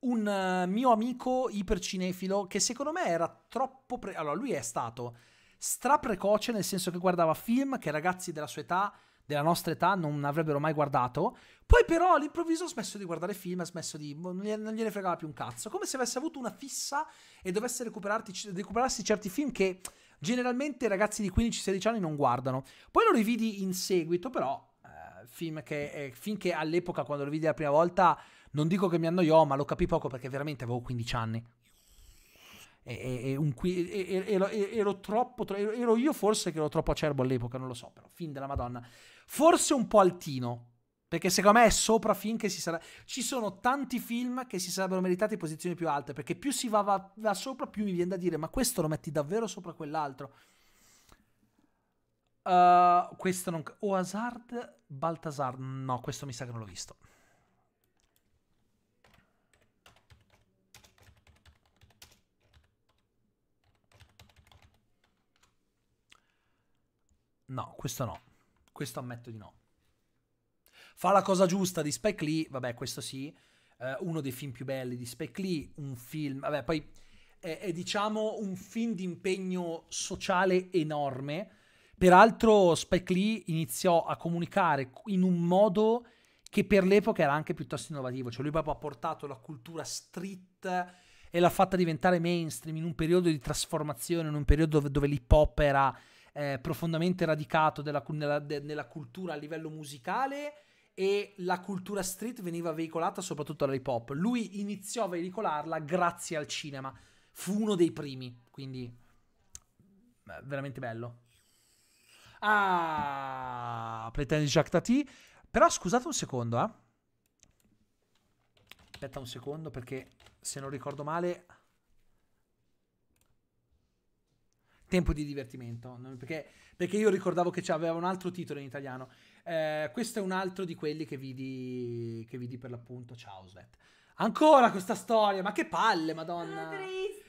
un eh, mio amico ipercinefilo che secondo me era troppo... Pre- allora, lui è stato straprecoce nel senso che guardava film che ragazzi della sua età della nostra età non avrebbero mai guardato. Poi però all'improvviso ha smesso di guardare film, ha smesso di... Boh, non gliene fregava più un cazzo. Come se avesse avuto una fissa e dovesse recuperarsi certi film che generalmente ragazzi di 15-16 anni non guardano. Poi lo rividi in seguito, però... Eh, film che eh, finché all'epoca quando lo vidi la prima volta non dico che mi annoiò ma lo capì poco perché veramente avevo 15 anni e, e, e, ero, ero, troppo, ero io forse che ero troppo acerbo all'epoca, non lo so, però, fin della Madonna. Forse un po' altino, perché secondo me è sopra finché si sarà. Ci sono tanti film che si sarebbero meritati posizioni più alte. Perché più si va, va, va, sopra, più mi viene da dire: Ma questo lo metti davvero sopra quell'altro. Uh, questo non. O oh, Hazard, Baltasar. No, questo mi sa che non l'ho visto. No, questo no. Questo ammetto di no. Fa la cosa giusta di Spike Lee, vabbè, questo sì. Eh, uno dei film più belli di Spike Lee, un film, vabbè, poi è, è diciamo un film di impegno sociale enorme. Peraltro Spike Lee iniziò a comunicare in un modo che per l'epoca era anche piuttosto innovativo, cioè lui proprio ha portato la cultura street e l'ha fatta diventare mainstream in un periodo di trasformazione, in un periodo dove, dove l'hip hop era eh, profondamente radicato della, nella, de, nella, cultura a livello musicale e la cultura street veniva veicolata soprattutto dall'hip hop. Lui iniziò a veicolarla grazie al cinema, fu uno dei primi, quindi beh, veramente bello. Ah, pretende Jacques Tati. Però scusate un secondo, eh. Aspetta un secondo perché se non ricordo male Tempo di divertimento, perché, perché io ricordavo che aveva un altro titolo in italiano. Eh, questo è un altro di quelli che vidi, che vidi per l'appunto Ciao, Svet. Ancora questa storia, ma che palle, madonna. Sono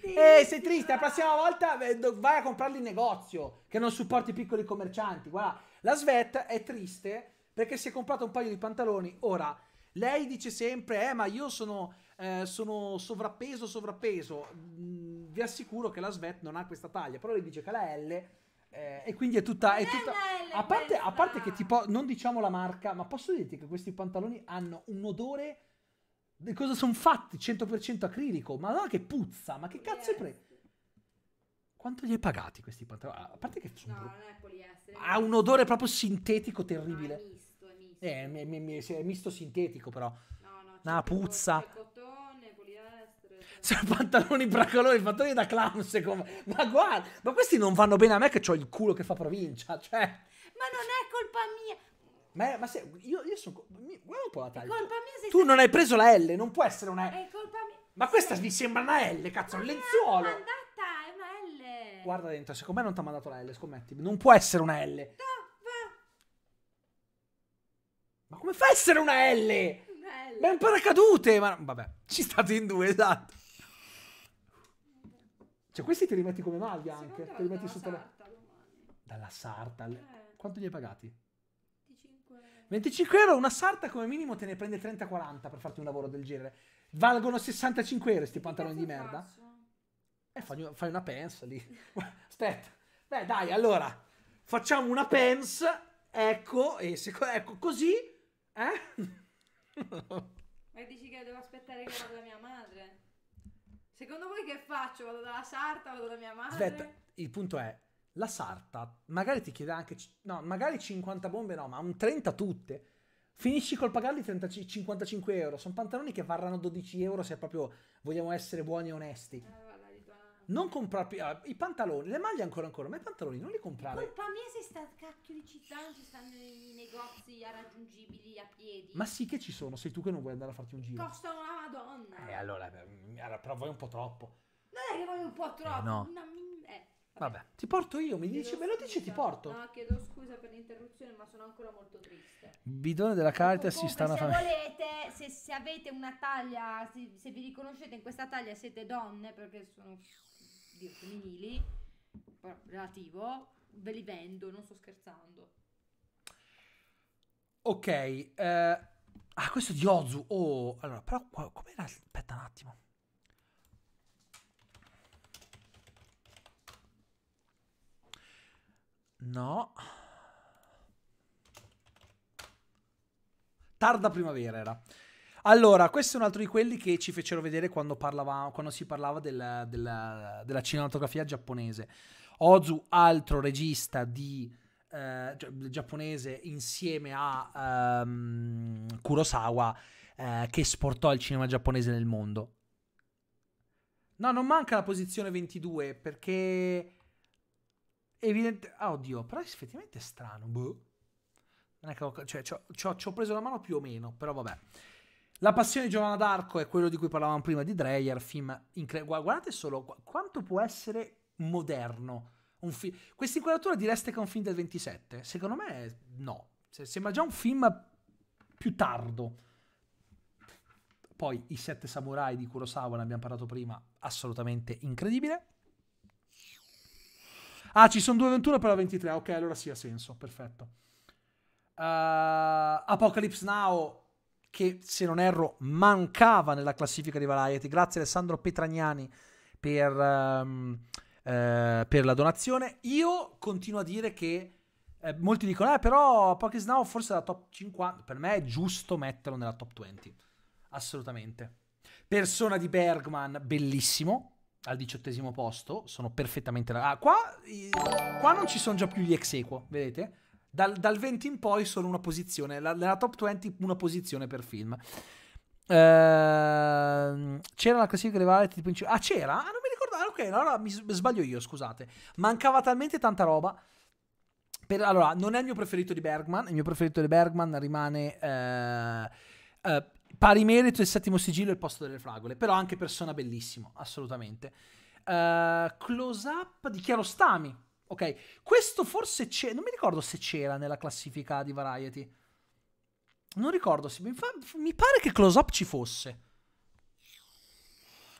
Eh, sei triste, la prossima volta vai a comprarli in negozio, che non supporti i piccoli commercianti. Guarda, la Svet è triste perché si è comprato un paio di pantaloni. Ora, lei dice sempre, eh, ma io sono, eh, sono sovrappeso, sovrappeso. Mm, vi assicuro che la Svet non ha questa taglia, però lei dice che la L eh, e quindi è tutta. È tutta... A, parte, a, parte, che tipo, non diciamo la marca, ma posso dirti che questi pantaloni hanno un odore. Di cosa sono fatti? 100% acrilico. Ma no, che puzza! Ma che cazzo è preso? Quanto gli hai pagati questi pantaloni? A parte che sono. No, non è poliestere. Ha un odore proprio sintetico terribile. No, è misto, è misto. Eh, è, è, è, misto sintetico, però. No, no. Una puzza. Sono pantaloni bracoloni, pantaloni da clown, secondo me. Ma guarda, ma questi non vanno bene a me che ho il culo che fa provincia, cioè. Ma non è colpa mia. Ma, è, ma se, io, io sono... Guarda un po' la taglia. È colpa mia se Tu non hai preso la L, non può essere una L. È colpa mia. Ma questa mi sembra una L, cazzo, ma un lenzuolo. È andata, è una L. Guarda dentro, secondo me non ti ha mandato la L, scommetti. Non può essere una L. Ma come fa a essere una L? Una L. Ma è un paracadute! Ma vabbè, ci state in due, esatto. Cioè, questi te li metti come maglia anche. Te li metti sotto la. Dalla sarta. Eh. Quanto gli hai pagati? 25 euro. 25 euro, una sarta come minimo te ne prende 30-40 per farti un lavoro del genere. Valgono 65 euro sti pantaloni di merda. Faccio? Eh, fai, fai una pensa lì. Aspetta. Beh, dai, allora. Facciamo una pensa. Ecco, e se, ecco così. Eh? Ma dici che devo aspettare che vada mia madre? Secondo voi che faccio? Vado dalla sarta, vado da mia madre? Aspetta, il punto è, la sarta, magari ti chiede anche, no, magari 50 bombe no, ma un 30 tutte. Finisci col pagarli 30, 55 euro. Sono pantaloni che varranno 12 euro se proprio vogliamo essere buoni e onesti. Eh, non comprare più ah, i pantaloni, le maglie ancora ancora, ma i pantaloni non li comprare. Colpa mia se sta cacchio di città non ci stanno i negozi raggiungibili a piedi. Ma sì che ci sono, sei tu che non vuoi andare a farti un giro. Costano la madonna. Eh allora, mm, allora, però voi un po' troppo. Non è che voi un po' eh, troppo. Eh, no. no mi... eh, vabbè. vabbè. ti porto io, mi dici, me lo dici, ti porto. No, chiedo scusa per l'interruzione, ma sono ancora molto triste. Bidone della carta si stanno facendo. Se volete, se, se, avete una taglia, se, se, vi riconoscete in questa taglia, siete donne perché sono Dio, femminili, relativo, ve li vendo, non sto scherzando. Ok, eh, ah, questo di Ozu. Oh, allora, però, com'era? Aspetta un attimo. No. Tarda primavera era. Allora, questo è un altro di quelli che ci fecero vedere quando, parlava, quando si parlava della, della, della, cinematografia giapponese. Ozu, altro regista di, eh, giapponese insieme a um, Kurosawa, eh, che esportò il cinema giapponese nel mondo. No, non manca la posizione 22 perché evidente... Ah, oddio, però è effettivamente strano, boh. Non è che ho... Cioè, ci ho preso la mano più o meno, però vabbè. La passione di Giovanna d'Arco è quello di cui parlavamo prima di Dreyer, film incre- guardate solo quanto può essere moderno un film. Questa inquadratura direste che è un film del 27? Secondo me no, sembra già un film più tardo. Poi i sette samurai di Kurosawa, ne abbiamo parlato prima, assolutamente incredibile. Ah, ci sono due 21 per la 23. Ok, allora sì, ha senso. Perfetto. Uh, Apocalypse Now, che se non erro mancava nella classifica di Variety. Grazie Alessandro Petragnani per, um, uh, per la donazione. Io continuo a dire che eh, molti dicono, eh, però Apocalypse Now forse è la top 50. Per me è giusto metterlo nella top 20. Assolutamente. Persona di Bergman, bellissimo al diciottesimo posto, sono perfettamente... Ah, qua, qua non ci sono già più gli ex equo, vedete? Dal, dal, 20 in poi sono una posizione, la, nella top 20 una posizione per film. Ehm, c'era la classifica dei variety princip- Ah, c'era? Ah, non mi ricordavo. Ah, ok, allora mi sbaglio io, scusate. Mancava talmente tanta roba. Per, allora, non è il mio preferito di Bergman. Il mio preferito di Bergman rimane... Eh, eh, pari merito il settimo sigillo e il posto delle fragole, però anche persona bellissimo, assolutamente. Uh, close up di Chiarostami. Ok, questo forse c'è, non mi ricordo se c'era nella classifica di Variety. Non ricordo, se, mi, fa, mi pare che close up ci fosse.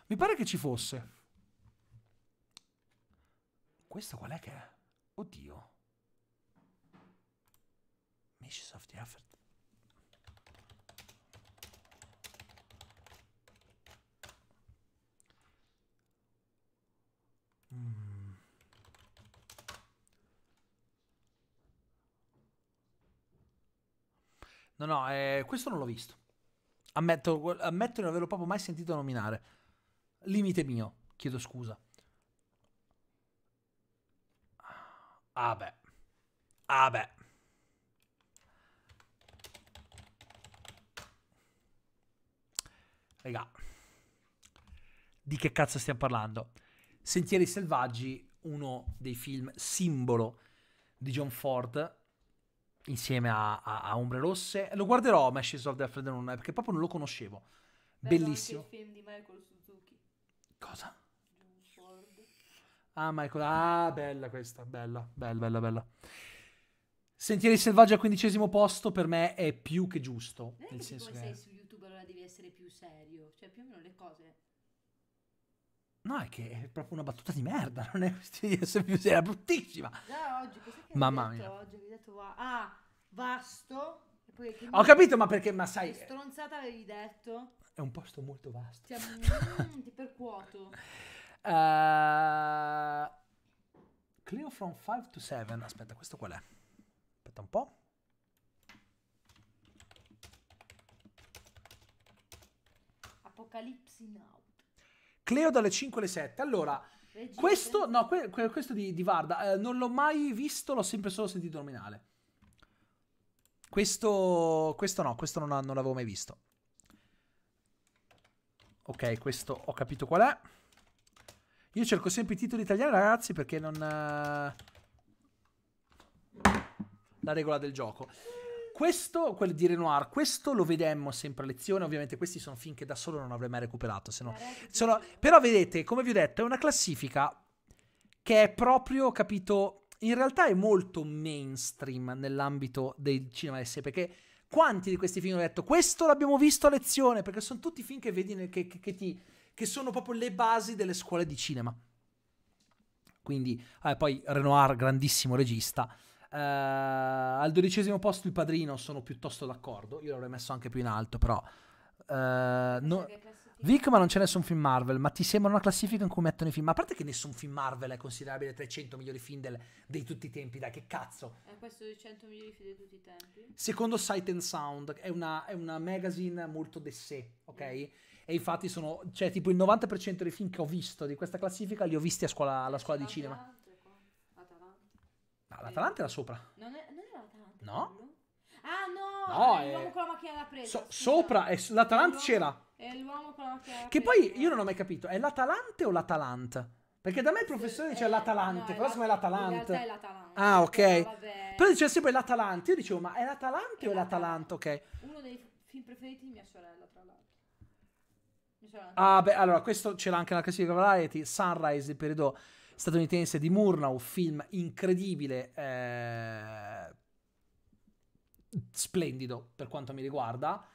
Mi pare che ci fosse. Questo qual è che è? Oddio. Missions of the Effort. Mm. No, no, eh, questo non l'ho visto. Ammetto, ammetto di non averlo proprio mai sentito nominare. Limite mio, chiedo scusa. Ah beh. Ah beh. Regà. Di che cazzo stiamo parlando? Sentieri selvaggi, uno dei film simbolo di John Ford, insieme a, a, a Ombre Rosse. Lo guarderò, Meshes of the Alfred Noon, perché proprio non lo conoscevo. Bello Bellissimo. Anche il film di Michael Suzuki. Cosa? Ah, Michael, ah, bella questa, bella, bella, bella, bella. Sentieri selvaggi al quindicesimo posto per me è più che giusto. Non nel senso che... sei su YouTube allora devi essere più serio, cioè più o meno le cose No, è che è proprio una battuta di merda, non è questione di essere più seria, bruttissima. No, oggi cos'è che Mamma detto mia. oggi? Avevi detto va, ah, vasto. E poi, che Ho mi- capito, ma perché, ma sai... Che stronzata avevi detto? È un posto molto vasto. Cioè, mm, ti percuoto. Eh, Cleo from 5 to 7. Aspetta, questo qual è? Aspetta un po'. Apocalipsi now. Cleo dalle 5 alle 7. Allora, Regina. questo, no, que- questo di, di Varda eh, non l'ho mai visto, l'ho sempre solo sentito nominale. Questo, questo no, questo non, non l'avevo mai visto. Ok, questo ho capito qual è. Io cerco sempre i titoli italiani, ragazzi, perché non... Eh, la regola del gioco questo, quello di Renoir, questo lo vedemmo sempre a lezione. Ovviamente, questi sono film che da solo non avrei mai recuperato. No, sono... però, vedete, come vi ho detto, è una classifica che è proprio, capito, in realtà è molto mainstream nell'ambito del cinema S. Perché quanti di questi film ho detto, questo l'abbiamo visto a lezione? Perché sono tutti film che vedi, che, che, che, ti, che sono proprio le basi delle scuole di cinema. Quindi, eh, poi Renoir, grandissimo regista Uh, al dodicesimo posto il padrino sono piuttosto d'accordo. Io l'avrei messo anche più in alto, però. Uh, no... Vic, ma non c'è nessun film Marvel. Ma ti sembra una classifica in cui mettono i film? Ma a parte che nessun film Marvel è considerabile tra i 100 migliori film del, dei tutti i tempi, dai, che cazzo! Eh, è questo dei 100 migliori film di tutti i tempi? Secondo Sight and Sound, è una, è una magazine molto de sé, ok? Mm. E infatti sono, cioè, tipo il 90% dei film che ho visto di questa classifica li ho visti a scuola, alla scuola di cinema. Ah, l'Atalanta era sopra. Non, è, non era l'Atalanta? No. Quello? Ah no, no è l'uomo con la macchina da presa. So, sopra, è, l'Atalanta c'era. È l'uomo con la macchina da presa. Che poi io non ho mai capito, è l'Atalanta o l'Atalanta? Perché da me il professore eh, dice l'Atalante, però secondo me è l'Atalante. No, è l'Atalante. Ah, ok. Però, però diceva sempre l'Atalante. Io dicevo, ma è l'Atalante o è l'Atalante? Ok. Uno dei film preferiti di mia sorella, tra l'altro. Mia sorella. Ah, beh, allora, questo ce l'ha anche la classifica Variety, Sunrise, il periodo statunitense di Murnau, film incredibile, eh, splendido per quanto mi riguarda.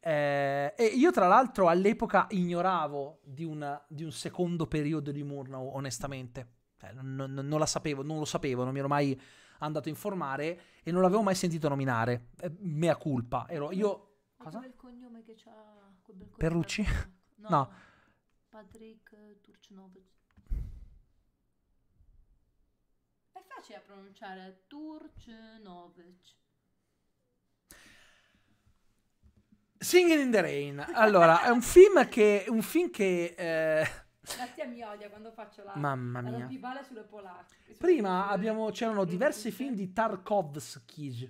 Eh, e io tra l'altro all'epoca ignoravo di, una, di, un secondo periodo di Murnau, onestamente. Eh, non, non, non, la sapevo, non lo sapevo, non mi ero mai andato a informare e non l'avevo mai sentito nominare. Eh, mea culpa. Ero io... cosa? Quel cognome che c'ha... Perrucci? No. no. Patrick Turcinov. facile a pronunciare, Turchnovic. Singing in the Rain. Allora, è un film che... Un film che eh... Mattia mi odia quando faccio la, Mamma mia. la sulle polacche. Sulle Prima sulle... Abbiamo, c'erano diversi film di Tarkovsky.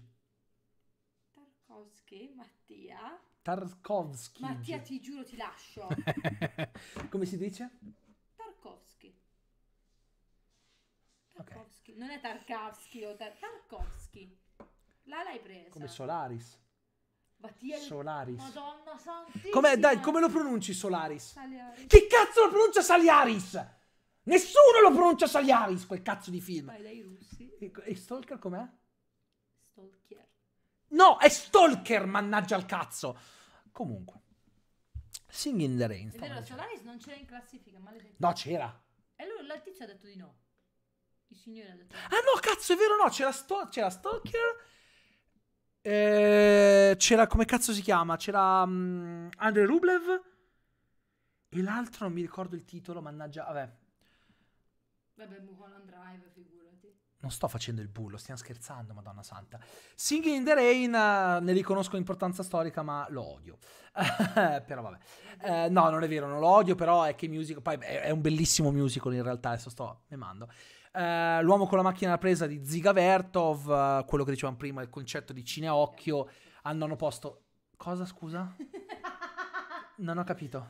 Tarkovsky, Mattia. Tarkovsky. Mattia, ti giuro, ti lascio. Come si dice? Tarkovsky. Okay. Non è Tarkovsky o oh, Tar- Tarkovsky. La l'hai presa. Come Solaris. Solaris. Madonna santissima. Com'è? Dai, come lo pronunci Solaris? Saliaris. Chi cazzo lo pronuncia Saliaris? Nessuno lo pronuncia Saliaris, quel cazzo di film. Vai dai russi. E, e Stalker com'è? Stalker. No, è Stalker, mannaggia al cazzo. Comunque. Sing in the Rain. È vero, Solaris non c'era in classifica, maledetto. No, c'era. E lui, il tizio ha detto di no. Il signore ha dato... Ah no, cazzo, è vero, no, c'era, sto- c'era Stalker... Eh, c'era, come cazzo si chiama? C'era um, Andrei Rublev... E l'altro non mi ricordo il titolo, mannaggia, vabbè. Vabbè, Mulholland Drive, figurati. Non sto facendo il bullo, stiamo scherzando, madonna santa. Singing in the Rain, uh, ne riconosco l'importanza storica, ma lo odio. però vabbè. Eh, no, non è vero, non lo odio, però è che musical... Poi è, è un bellissimo musical in realtà, adesso sto memando. mando. Eh, L'uomo con la macchina da presa di Zigavertov, eh, quello che dicevamo prima, il concetto di cineocchio, al nono posto. Cosa scusa? Non ho capito.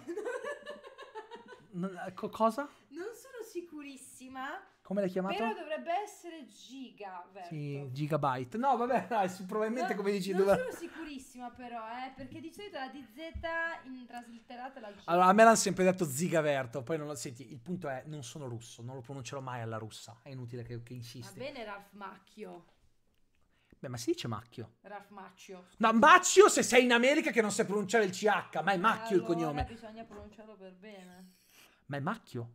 Non, eh, cosa? Non sono sicurissima come l'hai chiamato? Però dovrebbe essere giga, Sì, gigabyte. No, vabbè, no, probabilmente no, come dici... Non dove... sono sicurissima però, eh, perché di solito la DZ in traslitterata è la giga. Allora, a me l'hanno sempre detto zigaverto, poi non lo... Senti, il punto è, non sono russo, non lo pronuncerò mai alla russa. È inutile che, che insisti. Va bene, Ralph Macchio. Beh, ma si dice macchio. Raf Macchio. No, Macchio se sei in America che non sai pronunciare il CH, ma è Macchio allora, il cognome. bisogna pronunciarlo per bene. Ma è Macchio.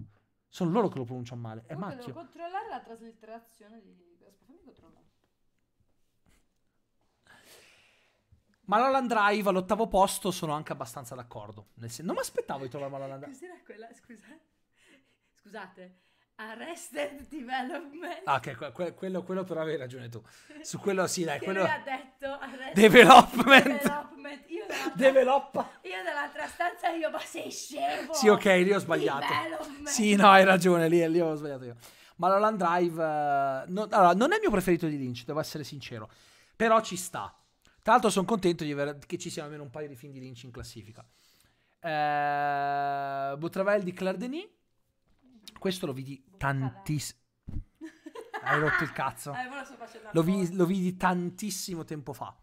Sono loro che lo pronunciano male. È Comunque macchio. Devo controllare la traslitterazione di... Aspetta, fammi controllare. Ma Lolan Drive all'ottavo posto sono anche abbastanza d'accordo. Nel Sen- non mi aspettavo di trovare Malolan Drive. Cos'era quella? Scusa. Scusate. Arrested Development. Ah, che que- quello, quello però avevi ragione tu. Su quello sì, dai. quello... Lui ha detto Arrested Development. development. Io, dall'altra... io dall'altra stanza io, ma sei scemo. Sì, ok, lì ho sbagliato. Sì, no, hai ragione, lì, lì ho sbagliato io. Ma la Land Drive... Uh, eh, non, allora, non è il mio preferito di Lynch, devo essere sincero. Però ci sta. Tra l'altro sono contento di aver, che ci siano almeno un paio di film di Lynch in classifica. Uh, eh, Boutravel di Claire Denis questo lo vidi tantissimo. Hai rotto il cazzo. Eh, lo, lo, vi- lo, vidi tantissimo tempo fa.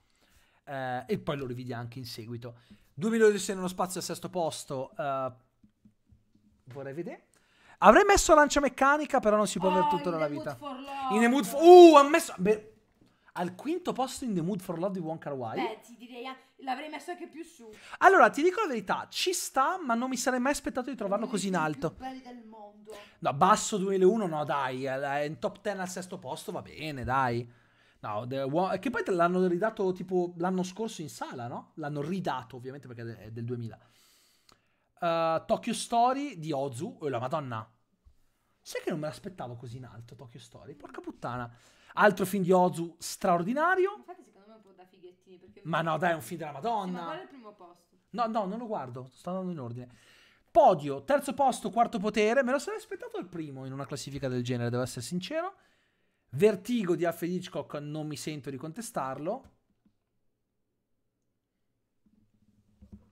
Eh, e poi lo rividi anche in seguito. 2 milioni di sei nello spazio al sesto posto. Eh, vorrei vedere. Avrei messo lancia meccanica, però non si può oh, avere tutto nella vita. In a mood for... Uh, ha messo... Beh, al quinto posto in The Mood for Love di Wonka Wai. Beh, ti direi, eh, l'avrei messo anche più su. Allora, ti dico la verità, ci sta, ma non mi sarei mai aspettato di trovarlo così in alto. Più belli del mondo. No, basso 2001, no, dai, è eh, in top 10 al sesto posto va bene, dai. No, Won- eh, che poi te l'hanno ridato tipo l'anno scorso in sala, no? L'hanno ridato, ovviamente, perché è del 2000. Uh, Tokyo Story di Ozu, oh la madonna. Sai che non me l'aspettavo così in alto Tokyo Story? Porca puttana. Altro film di Ozu straordinario. Infatti, secondo me è un po' da fighettini. Ma no, dai, è un film della Madonna. ma qual è il primo posto? No, no, non lo guardo, sto andando in ordine. Podio, terzo posto, quarto potere. Me lo sarei aspettato il primo in una classifica del genere, devo essere sincero. Vertigo di Alfred Hitchcock, non mi sento di contestarlo.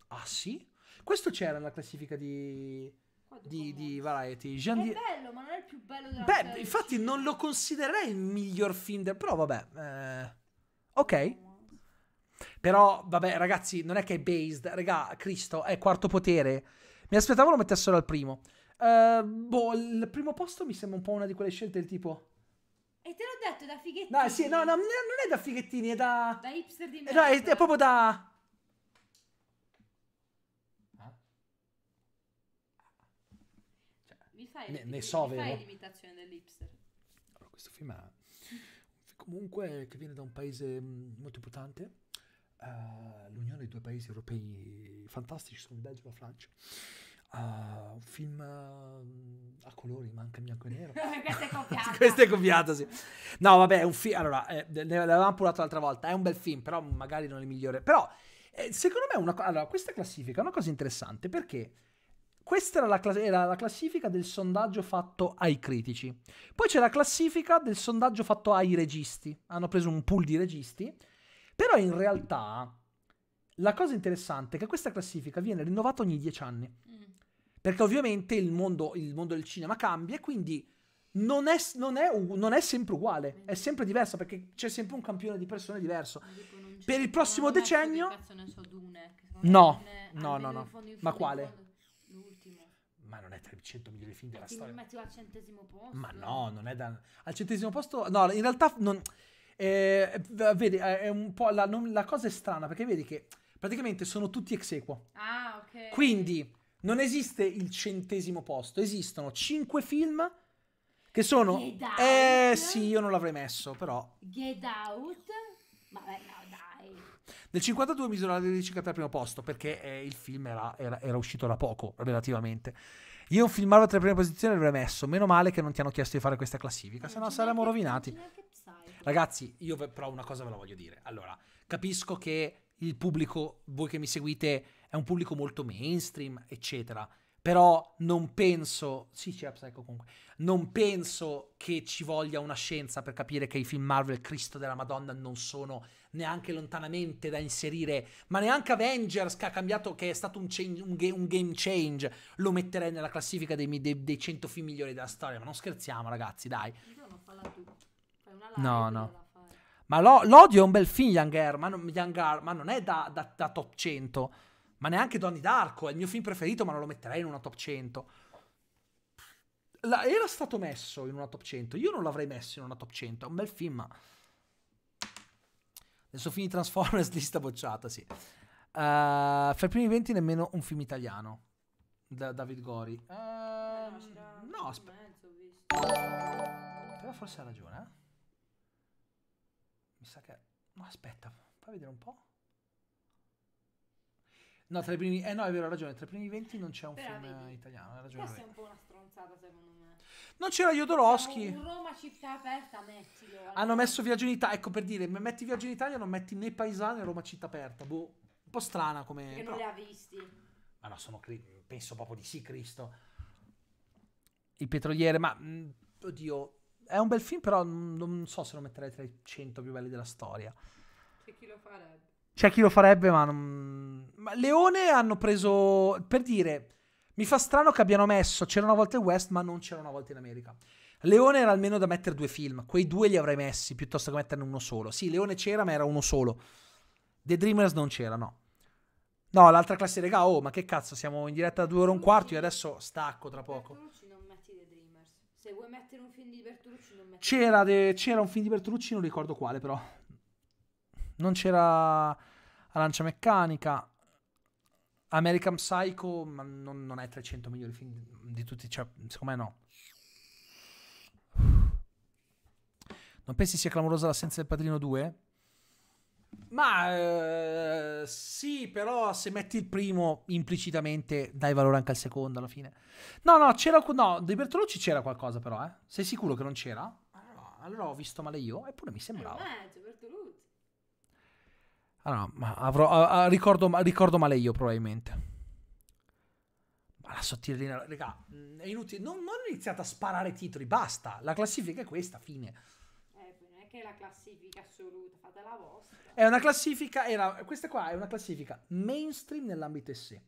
Ah sì? Questo c'era nella classifica di di, di Variety. Jean è di... bello, ma non è il più bello della Beh, serie. infatti non lo considererei il miglior film del... Però vabbè, eh... ok. Però vabbè, ragazzi, non è che è based. Regà, Cristo, è quarto potere. Mi aspettavo lo mettessero al primo. Uh, boh, il primo posto mi sembra un po' una di quelle scelte del tipo... E te l'ho detto, da fighettini. No, sì, no, no, non è da fighettini, è da... Da hipster di merda. Eh, no, è, è proprio da... fai, ne, ne so, mi fai l'imitazione dell'hipster? Allora, questo film è comunque che viene da un paese mm, molto importante, uh, l'unione dei due paesi europei fantastici sono il Belgio e la Francia. Uh, un film uh, a colori, manca bianco e nero. Questa è copiata. sì. No, vabbè, un film. Allora, eh, ne l'avevamo parlato l'altra volta. È un bel film, però magari non è il migliore. Però, eh, secondo me, una, allora, questa classifica è una cosa interessante perché questa era la, era la, classifica del sondaggio fatto ai critici. Poi c'è la classifica del sondaggio fatto ai registi. Hanno preso un pool di registi. Però in realtà la cosa interessante è che questa classifica viene rinnovata ogni dieci anni. Mm. Perché ovviamente il mondo, il mondo, del cinema cambia e quindi non è, non è, non è sempre uguale. È sempre diversa perché c'è sempre un campione di persone diverso. per il prossimo decennio... cazzo ne So Dune, no, no, no, no. Ma quale? ma non è tra i 100 migliori film della storia. Il film ti al centesimo posto? Ma no, non è da... Al centesimo posto... No, in realtà non... Eh, vedi, eh, è un po'... La, non, la, cosa è strana, perché vedi che praticamente sono tutti ex equo. Ah, ok. Quindi non esiste il centesimo posto, esistono cinque film che sono... Get eh, out. Eh sì, io non l'avrei messo, però... Get Out? Vabbè, no. Nel 52 misero la ricicata al primo posto perché eh, il film era, era, era, uscito da poco, relativamente. Io un film Marvel alla prima posizione l'avrei messo. Meno male che non ti hanno chiesto di fare questa classifica, eh, se no saremmo rovinati. Ragazzi, io però una cosa ve la voglio dire. Allora, capisco che il pubblico, voi che mi seguite, è un pubblico molto mainstream, eccetera. Però non penso, sì c'è Psycho ecco, comunque, non penso che ci voglia una scienza per capire che i film Marvel, Cristo della Madonna, non sono neanche lontanamente da inserire, ma neanche Avengers che ha cambiato, che è stato un, change, un, ga- un game change, lo metterei nella classifica dei, dei, dei, 100 film migliori della storia, ma non scherziamo ragazzi, dai. No, no. Ma lo, l'odio è un bel film, Young Girl, ma non, Young Air, ma non è da, da, da, top 100. Ma neanche Donny Darko, è il mio film preferito, ma non lo metterei in una top 100. La, era stato messo in una top 100, io non l'avrei messo in una top 100, è un bel film, ma... Adesso film di Transformers, lista bocciata, sì. Uh, fra i primi 20 nemmeno un film italiano. Da David Gori. Uh, no, no aspetta. Però forse ha ragione, eh? Mi sa che... No, aspetta, fai vedere un po'. No, tra i primi... Eh no, è vero, ha ragione. Tra i primi 20 non c'è un Però film vedi, italiano. Ha ragione. Questa è un po' una stronzata, secondo me. Non c'era Jodorowsky. Un Roma città aperta, mettilo. Allora. Hanno messo Viaggio in Italia. Ecco per dire, metti Viaggio in Italia, non metti né Paesano né Roma città aperta. Boh, un po' strana come. Che non li ha visti. Ma no, sono. Penso proprio di sì, Cristo. Il petroliere, ma. Mh, mm, oddio. È un bel film, però non so se lo metterei tra i 100 più belli della storia. C'è chi lo farebbe. C'è chi lo farebbe, ma. Non... Ma Leone hanno preso. Per dire. Mi fa strano che abbiano messo C'era una volta il West, ma non C'era una volta in America. Leone era almeno da mettere due film, quei due li avrei messi piuttosto che metterne uno solo. Sì, Leone c'era, ma era uno solo. The Dreamers non c'era, no. No, l'altra classe, regà, oh, ma che cazzo, siamo in diretta da due ore e un quarto, io adesso stacco tra poco. Bertolucci non metti The Dreamers. Se vuoi mettere un film di Bertolucci non metti c'era, de... c'era un film di Bertolucci, non ricordo quale però. Non c'era Arancia Meccanica. American Psycho ma non, non è 300 migliori film di tutti, cioè, secondo me no. Non pensi sia clamorosa l'assenza del Padrino 2? Ma eh, sì, però se metti il primo implicitamente dai valore anche al secondo alla fine. No, no, c'era no, di Bertolucci c'era qualcosa però, eh. Sei sicuro che non c'era? Allora, ah, allora ho visto male io, eppure mi sembrava. Eh, c'è Bertolucci. Allora, ah, ma avrò, ah, ah, ricordo, ricordo, male io probabilmente. Ma la sottigliezza, raga, mm, è inutile. Non, non iniziate a sparare titoli, basta. La classifica è questa, fine. Eh, non è che è la classifica assoluta, fate la vostra. È una classifica, era, questa qua è una classifica mainstream nell'ambito SE.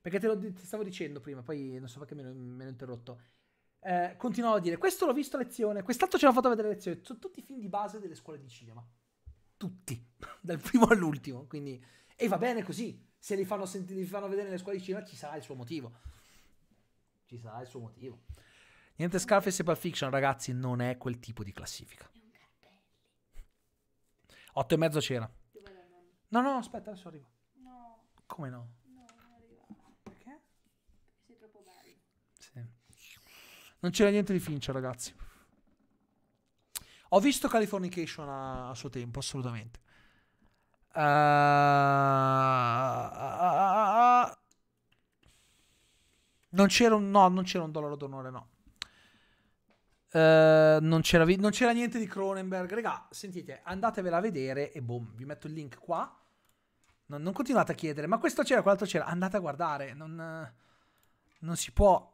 Perché te lo te stavo dicendo prima, poi non so perché me, me l'ho interrotto. Eh, continuavo a dire, questo l'ho visto a lezione, quest'altro ce l'ho fatto vedere a lezione. Sono tutti film di base delle scuole di cinema tutti, dal primo all'ultimo. Quindi, e va bene così. Se li fanno, sentire, li fanno vedere nelle scuole di cinema, ci sarà il suo motivo. Ci sarà il suo motivo. Niente Scarface e Pulp Fiction, ragazzi, non è quel tipo di classifica. 8 e mezzo c'era. No, no, aspetta, adesso arrivo. No. Come no? No, non arrivava. Perché sei troppo bello. Sì. Non c'era niente di Fincher, ragazzi. Ho visto Californication a, a suo tempo, assolutamente. Uh, uh, uh, non c'era un no, non c'era un dollaro d'onore, no. Eh, non c'era, vi- non, c'era, niente di Cronenberg. Regà, sentite, andatevela a vedere e boom, vi metto il link qua. Non, non continuate a chiedere, ma questo c'era, quell'altro c'era. Andate a guardare, non, non si può...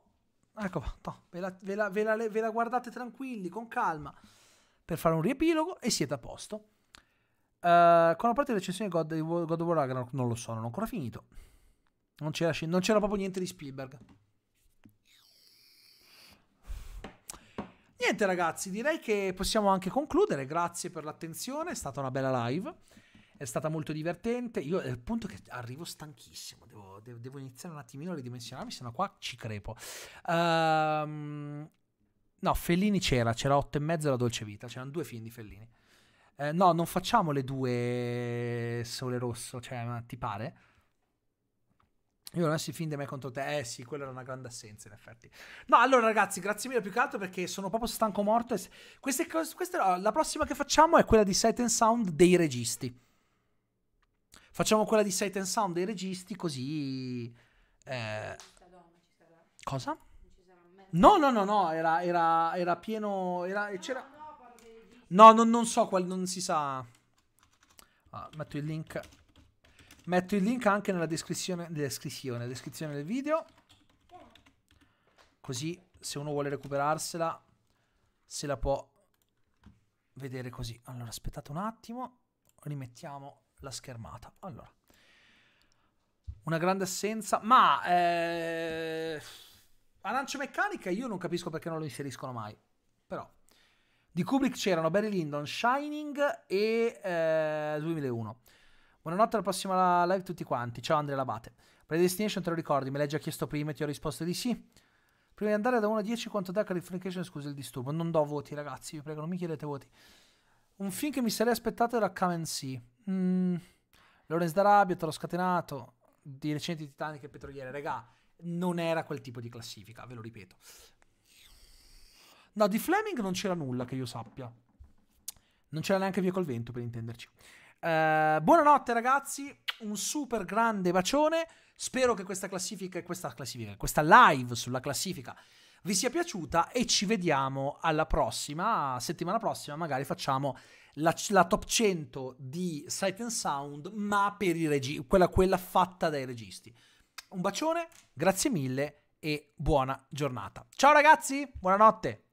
Ecco, no, ve, la, ve, la, ve, la, ve la guardate tranquilli, con calma per fare un riepilogo e siete a posto. Uh, la parte la recensione God, God of War Ragnarok non lo so, non ho ancora finito. Non c'era, non c'era proprio niente di Spielberg. Niente ragazzi, direi che possiamo anche concludere. Grazie per l'attenzione, è stata una bella live è stata molto divertente. Io è eh, il punto che arrivo stanchissimo, devo, devo, devo iniziare un attimino a ridimensionarmi, se no qua ci crepo. Um, No, Fellini c'era, c'era 8 e mezzo e la Dolce Vita, c'erano due film di Fellini. Eh, no, non facciamo le due Sole Rosso, cioè, ma ti pare? Io non essi film di me contro te. Eh sì, quella era una grande assenza, in effetti. No, allora, ragazzi, grazie mille più che altro perché sono proprio stanco morto. E... Queste cose, queste... La prossima che facciamo è quella di Sight and Sound dei registi. Facciamo quella di Sight and Sound dei registi, così. Eh... Cosa? No, no, no, no, era, era, era pieno... Era, c'era... No, non, non so qual... non si sa... Ah, metto il link... Metto il link anche nella descrizione, descrizione, descrizione del video. Così, se uno vuole recuperarsela, se la può vedere così. Allora, aspettate un attimo. Rimettiamo la schermata. Allora. Una grande assenza, ma... Eh Arancio Meccanica io non capisco perché non lo inseriscono mai, però. Di Kubrick c'erano Barry Lyndon, Shining e eh, 2001. Buonanotte alla prossima live tutti quanti. Ciao Andrea Labate. Predestination te lo ricordi? Me l'hai già chiesto prima e ti ho risposto di sì. Prima di andare da 1 a 10 quanto dà Californication, scusa il disturbo. Non do voti ragazzi, vi prego, non mi chiedete voti. Un film che mi sarei aspettato era Come and See. Mm. Lawrence d'Arabia, Toro Scatenato, di recenti Titanic e Petroliere. Regà, non era quel tipo di classifica, ve lo ripeto. No, di Fleming non c'era nulla che io sappia. Non c'era neanche via col vento, per intenderci. Eh, buonanotte, ragazzi. Un super grande bacione. Spero che questa classifica e questa classifica, questa live sulla classifica vi sia piaciuta e ci vediamo alla prossima settimana prossima magari facciamo la, la top 100 di Sight and Sound ma per i registi quella, quella fatta dai registi un bacione, grazie mille e buona giornata. Ciao ragazzi, buonanotte.